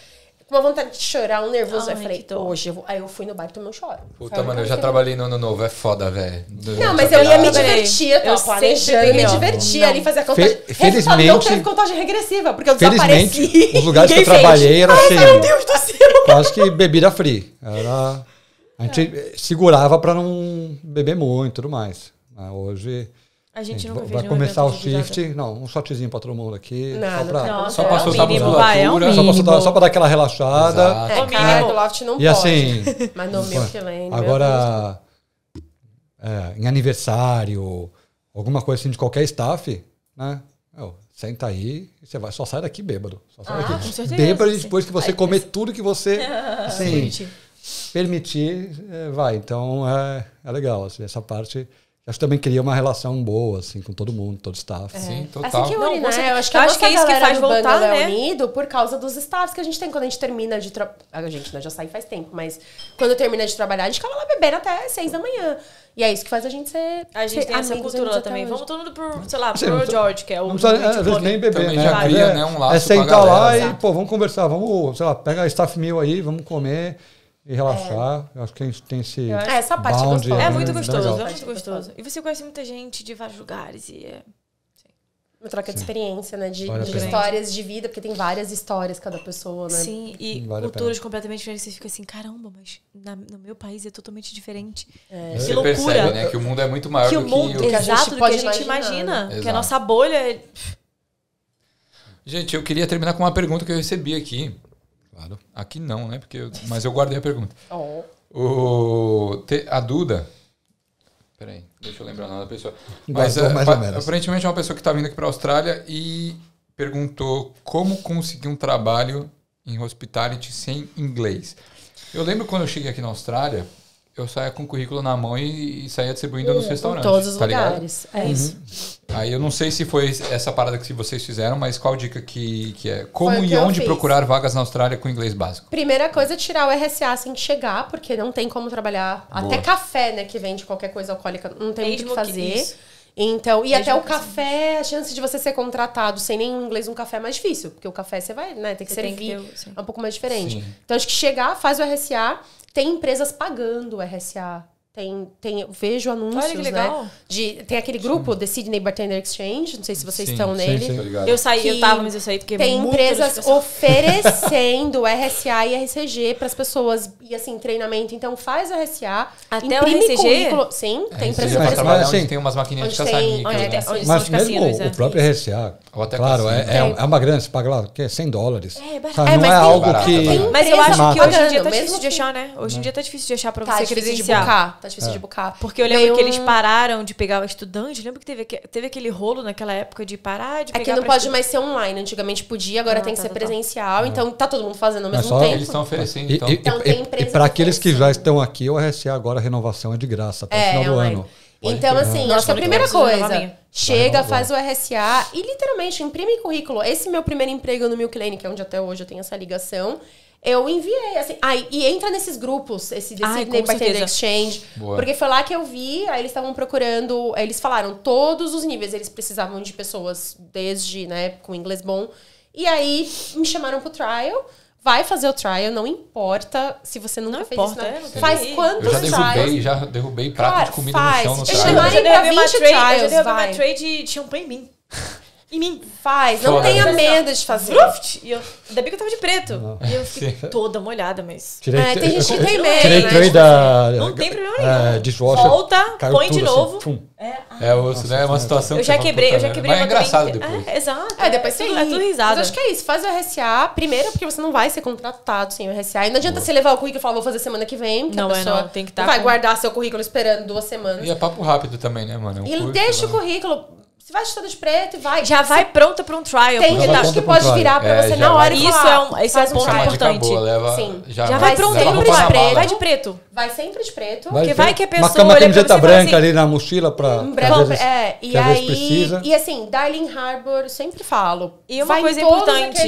C: uma vontade de chorar, um nervoso. Ai, eu falei, hoje eu vou. Aí eu fui no bar e tomei um choro. Puta, mano, eu já
B: trabalhei no ano novo, é foda, velho. Não, mas eu ia me divertir, eu tava planejando, eu me divertir ali, fazer a contagem. felizmente. Não teve
C: contagem regressiva, porque eu felizmente, desapareci. Os lugares que eu trabalhei era Ai, cheio. Assim. Meu Deus do
D: céu! Quase que bebida free. Era. A gente é. segurava para não beber muito e tudo mais. Hoje
B: a gente nunca fez Vai começar o shift.
D: Não, um shotzinho pra todo mundo aqui. Nada, só pra, não, é ah, é só pra soltar mínimo, a musculatura. só, pra soltar, só pra dar aquela relaxada. Exato. É, cara, no loft não e pode. assim... Mas no Milkland... Agora, é, em aniversário, alguma coisa assim de qualquer staff, né? Meu, senta aí e você vai, só sai daqui bêbado. Só sai ah, daqui. Com certeza. depois que você comer tudo que você... Assim, permitir, é, vai. Então, é, é legal. Assim, essa parte acho que também cria uma relação boa, assim, com todo mundo, todo staff. É. Sim, assim total. Assim que
C: une, Não, né? Eu acho que, eu acho que é, é isso que faz voltar, é né? unido por causa dos staffs que a gente tem quando a gente termina de trabalhar. A gente né, já sai faz tempo, mas quando termina de trabalhar, a gente acaba lá bebendo até seis da manhã. E é isso que faz a gente ser. A gente ser tem essa cultura também. Vamos todo
A: mundo sei lá, assim, pro George, que é o. Não precisa, tipo nem beber, também né? Já cria,
D: é, né? Um é laço é sentar lá e, pô, vamos conversar, vamos, sei lá, pega staff meal aí, vamos comer e relaxar. É. Acho que a gente tem esse. É, essa parte é é, né? é muito gostoso, é muito
A: gostoso. E você
C: conhece muita gente de vários lugares e é. Sim. Uma troca Sim. de experiência, né? De,
D: vale de
A: histórias
C: de vida, porque tem várias histórias cada pessoa, né?
A: Sim, e vale culturas
C: completamente diferentes. Você fica assim,
A: caramba, mas na, no meu país é totalmente diferente. É. Que você loucura. Percebe, né? Que o mundo é muito maior que do o mundo, que, o... que a gente, pode que a gente imagina. Né? Que a nossa bolha. É,
B: gente, eu queria terminar com uma pergunta que eu recebi aqui. Claro. Aqui não, né? Porque eu, mas eu guardei a pergunta. Oh. O, te, a Duda. Peraí, deixa eu lembrar o nome da pessoa. Mas, eh, aparentemente é uma pessoa que está vindo aqui para a Austrália e perguntou como conseguir um trabalho em hospitality sem inglês. Eu lembro quando eu cheguei aqui na Austrália, eu saia com o currículo na mão e, e distribuindo nos é, restaurantes. Em todos os tá lugares. Ligado? É uhum. isso. Aí eu não sei se foi essa parada que vocês fizeram, mas qual dica que, que é? Como que e onde procurar vagas na Austrália com inglês básico?
C: Primeira coisa, é tirar o RSA sem chegar, porque não tem como trabalhar. Boa. Até café, né, que vende qualquer coisa alcoólica, não tem muito o que fazer. Que então, e até o café, a chance de você ser contratado sem nenhum inglês um café é mais difícil, porque o café você vai, né, tem que você servir, tem que ter, é um pouco mais diferente. Sim. Então, acho que chegar, faz o RSA, tem empresas pagando o RSA. Tem, tem, vejo anúncios, Olha que né, legal. né? De, tem aquele grupo, sim. The Sydney Bartender Exchange, não sei se vocês sim, estão sim, nele. Eu saí, eu tava, mas eu saí porque Tem empresas oferecendo RSA e RCG para as pessoas, e assim, treinamento. Então faz RSA, até o RCG? Currículo. Sim, tem empresas oferecendo. Assim,
D: tem umas maquininhas de caçarinho. É mas mesmo né? o próprio RSA, claro, é, é, é, é, uma grana, você paga lá que é 100 dólares. É, é barato. Sabe, é, não é, é algo barato, que. Mas eu acho que hoje em dia tá difícil
A: assim. de achar, né? Hoje em dia tá difícil de achar pra tá, você bucar. Tá difícil de buscar. Porque eu lembro Meio... que eles pararam de pegar
C: o estudante. Lembro que teve, teve aquele rolo naquela época de parar de pegar. É que não pode estudante. mais ser online. Antigamente podia, agora ah, tem tá, que tá, ser tá. presencial. Então tá todo mundo fazendo ao mesmo tempo. Eles estão
B: oferecendo. Então. então, tem empresa.
C: E
D: pra aqueles que já estão aqui, o RSA agora a renovação é de graça até o final do ano. Pode então, assim,
C: acho que é a primeira coisa, chega, faz o RSA e literalmente imprime currículo. Esse meu primeiro emprego no Milk Lane, que é onde até hoje eu tenho essa ligação, eu enviei, assim. Ah, e entra nesses grupos, esse Designate Bartender Exchange. Boa. Porque foi lá que eu vi, aí eles estavam procurando. Eles falaram todos os níveis, eles precisavam de pessoas desde, né, com inglês bom. E aí me chamaram pro trial. Vai fazer o trial, não importa se você nunca não fez importa, isso.
A: É, faz quantos trials? Eu já derrubei,
B: já derrubei prato claro, de comida faz. no chão no trial. Eu já derrubei
C: uma trade eu já derrubei uma
A: trade de champanhe em mim. E me faz, não Fora. tenha né? medo de fazer. Bruft! E eu, ainda bem que eu tava de preto. Não. E eu fiquei Sim. toda molhada, mas. Tirei, é, tem gente
D: que tem medo. Tirei, né? Tipo da. Assim, não é, tem problema é, nenhum. É, dishwasher. Volta, põe de assim, novo. Assim, é,
B: ah, é, nossa, né? é uma situação eu que já é quebrei, Eu já quebrei, eu já quebrei. Mas é engraçado depois. É,
C: exato. É, depois você é tudo risada. Mas acho que é isso. Faz o RSA. Primeiro, porque você não vai ser contratado sem o RSA. E não adianta Boa. você levar o currículo e falar, vou fazer semana que vem. Que não, a pessoa é, não. Tem que estar. Tá vai com... guardar seu currículo esperando duas semanas. E é
B: papo rápido também, né, mano? e deixa o né?
C: currículo você vai estudar de preto e vai. Já vai pronta para um trial.
B: Tem gente que tá.
A: pode virar para você é, na hora e é Isso é um, é um ponto importante. Sim. Já, vai, pronta sempre de
D: preto. Vai de
C: preto. Vai sempre de preto. Porque vai que a pessoa. Uma camiseta branca assim, ali
D: na mochila para. É, e aí.
C: E assim, Darling Harbor, sempre falo. E uma coisa importante.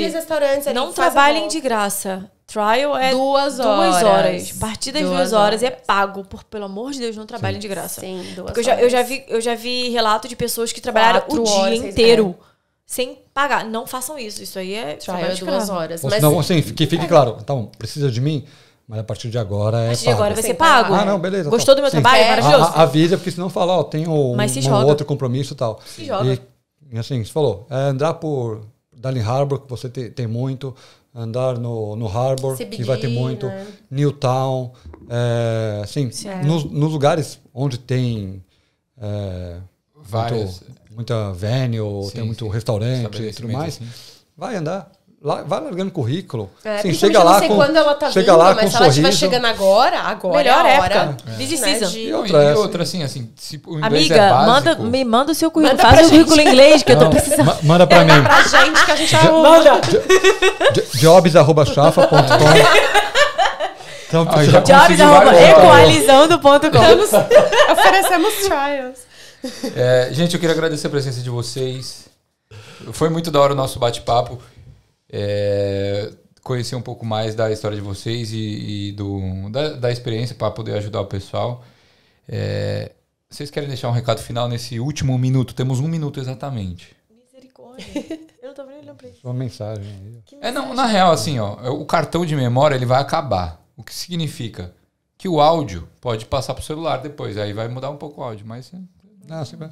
C: Não trabalhem de graça. Trial é duas horas. Duas horas. A partir das duas, duas horas, é horas, é
A: pago. Por, pelo amor de Deus, não trabalhem de graça. Sim, duas Porque eu já, eu já, vi, eu já vi relato de pessoas que trabalharam Quatro o dia horas, inteiro. É. Sem pagar. Não façam isso. Isso aí é trial é duas horas. mas não, assim, que fique é. claro.
D: Então, precisa de mim? Mas a partir de agora é. A partir de agora
A: vai ser pago. Ah, não, beleza. Tá. Gostou do meu Sim. trabalho? É. é maravilhoso. A,
D: avisa, porque senão fala, ó, tem um, um outro compromisso e tal. Se joga. E assim, você falou, é andar por Darling Harbour, que você te, tem muito, andar no, no Harbor, CBD, que vai ter muito, né? Newtown, é, assim, Nos, nos, lugares onde tem é, Várias. Muito, é. muita venue, sim, tem muito sim. restaurante e tudo mais, assim. vai andar. Lá, vai largando currículo. É, Sim, chega lá com, tá chega vindo, lá com um sorriso. Mas chegando
C: agora, agora
A: Melhor é a hora. É. Busy
D: E outra, e outra
B: assim, assim, se o inglês Amiga, é básico... Manda,
A: me manda o seu currículo. Manda Faz o currículo em inglês que não, eu tô precisando.
B: Ma manda pra mim. Manda
A: pra
D: gente que a gente Manda! Jobs.chafa.com então, Jobs.equalizando.com
C: Oferecemos trials.
B: É, gente, eu queria agradecer a presença de vocês. Foi muito da hora o nosso bate-papo. É, conhecer um pouco mais da história de vocês e, e do, da, da experiência para poder ajudar o pessoal. É, vocês querem deixar um recado final nesse último minuto? Temos um minuto exatamente. Misericórdia.
A: Eu não tô nem olhando pra isso.
B: Uma mensagem. mensagem. É, não, na real, assim, ó, o cartão de memória ele vai acabar. O que significa que o áudio pode passar pro celular depois. Aí vai mudar um pouco o áudio, mas.
D: Não, você vai.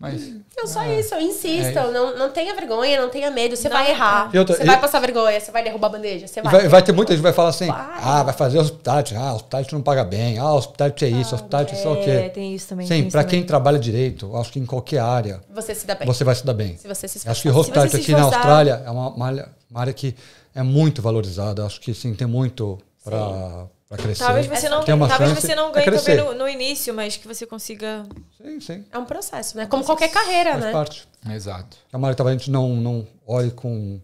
D: Mas,
C: não, só é. isso, insistam, é isso. Não, não tenha vergonha, não tenha medo, você vai errar, tô, você e... vai passar vergonha, você vai derrubar a bandeja, você vai. Vai, vai
D: ter muita gente que vai falar assim, vai. ah, vai fazer hospitality, tipo, ah, hospitality não paga bem, ah, hospitality tipo, é isso, ah, hospitality tipo, é só o quê. É, tem isso também. Sim, para quem trabalha direito, acho que em qualquer área, você se dá bem. Você vai se dar bem. Se você se Acho que hospital aqui na Austrália é uma, uma, área, uma área que é muito valorizada, acho que sim, tem muito para para crescer. Talvez você é não, talvez você não ganhe também no,
A: no, início, mas que você consiga. Sim, sim.
C: É um processo, né?
A: Como qualquer carreira,
B: Faz né? parte. Exato.
D: A Mari, talvez a gente não, não olhe com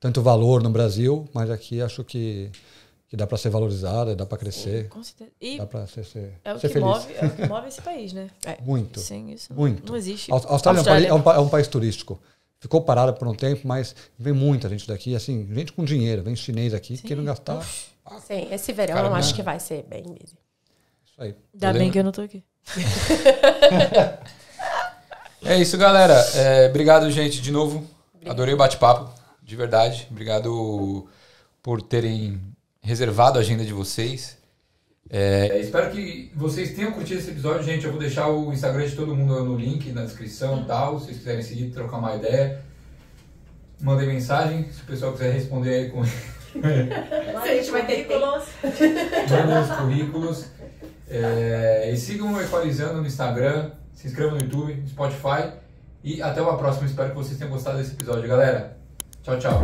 D: tanto valor no Brasil, mas aqui acho que que dá para ser valorizada, dá para crescer. Com certeza. E dá para ser, ser, é, o ser que feliz. Move, é o que
A: move esse país, né? É. Muito. Sim, isso, muito. não existe. A Austrália, Austrália. É, um é,
D: é, um, país turístico ficou parada por um tempo, mas vem muita gente daqui, assim, gente com dinheiro, vem chinês aqui Sim. querendo gastar. Uf,
C: Sim, esse verão cara, acho que vai ser bem busy.
D: Isso aí.
B: Ainda bem que eu não tô aqui. é isso, galera. É, obrigado, gente, de novo. Obrigado. Adorei o bate-papo, de verdade. Obrigado por terem reservado a agenda de vocês. É, é... espero que vocês tenham curtido esse episódio, gente. Eu vou deixar o Instagram de todo mundo no link, na descrição e tal. Se vocês quiserem seguir, trocar uma ideia, mandem mensagem. Se o pessoal quiser responder aí com. a
C: gente vai ter currículos. Mandem os
B: currículos. É... E sigam o Equalizando no Instagram, se inscrevam no YouTube, no Spotify. E até uma próxima. Espero que vocês tenham gostado desse episódio, galera. Tchau, tchau.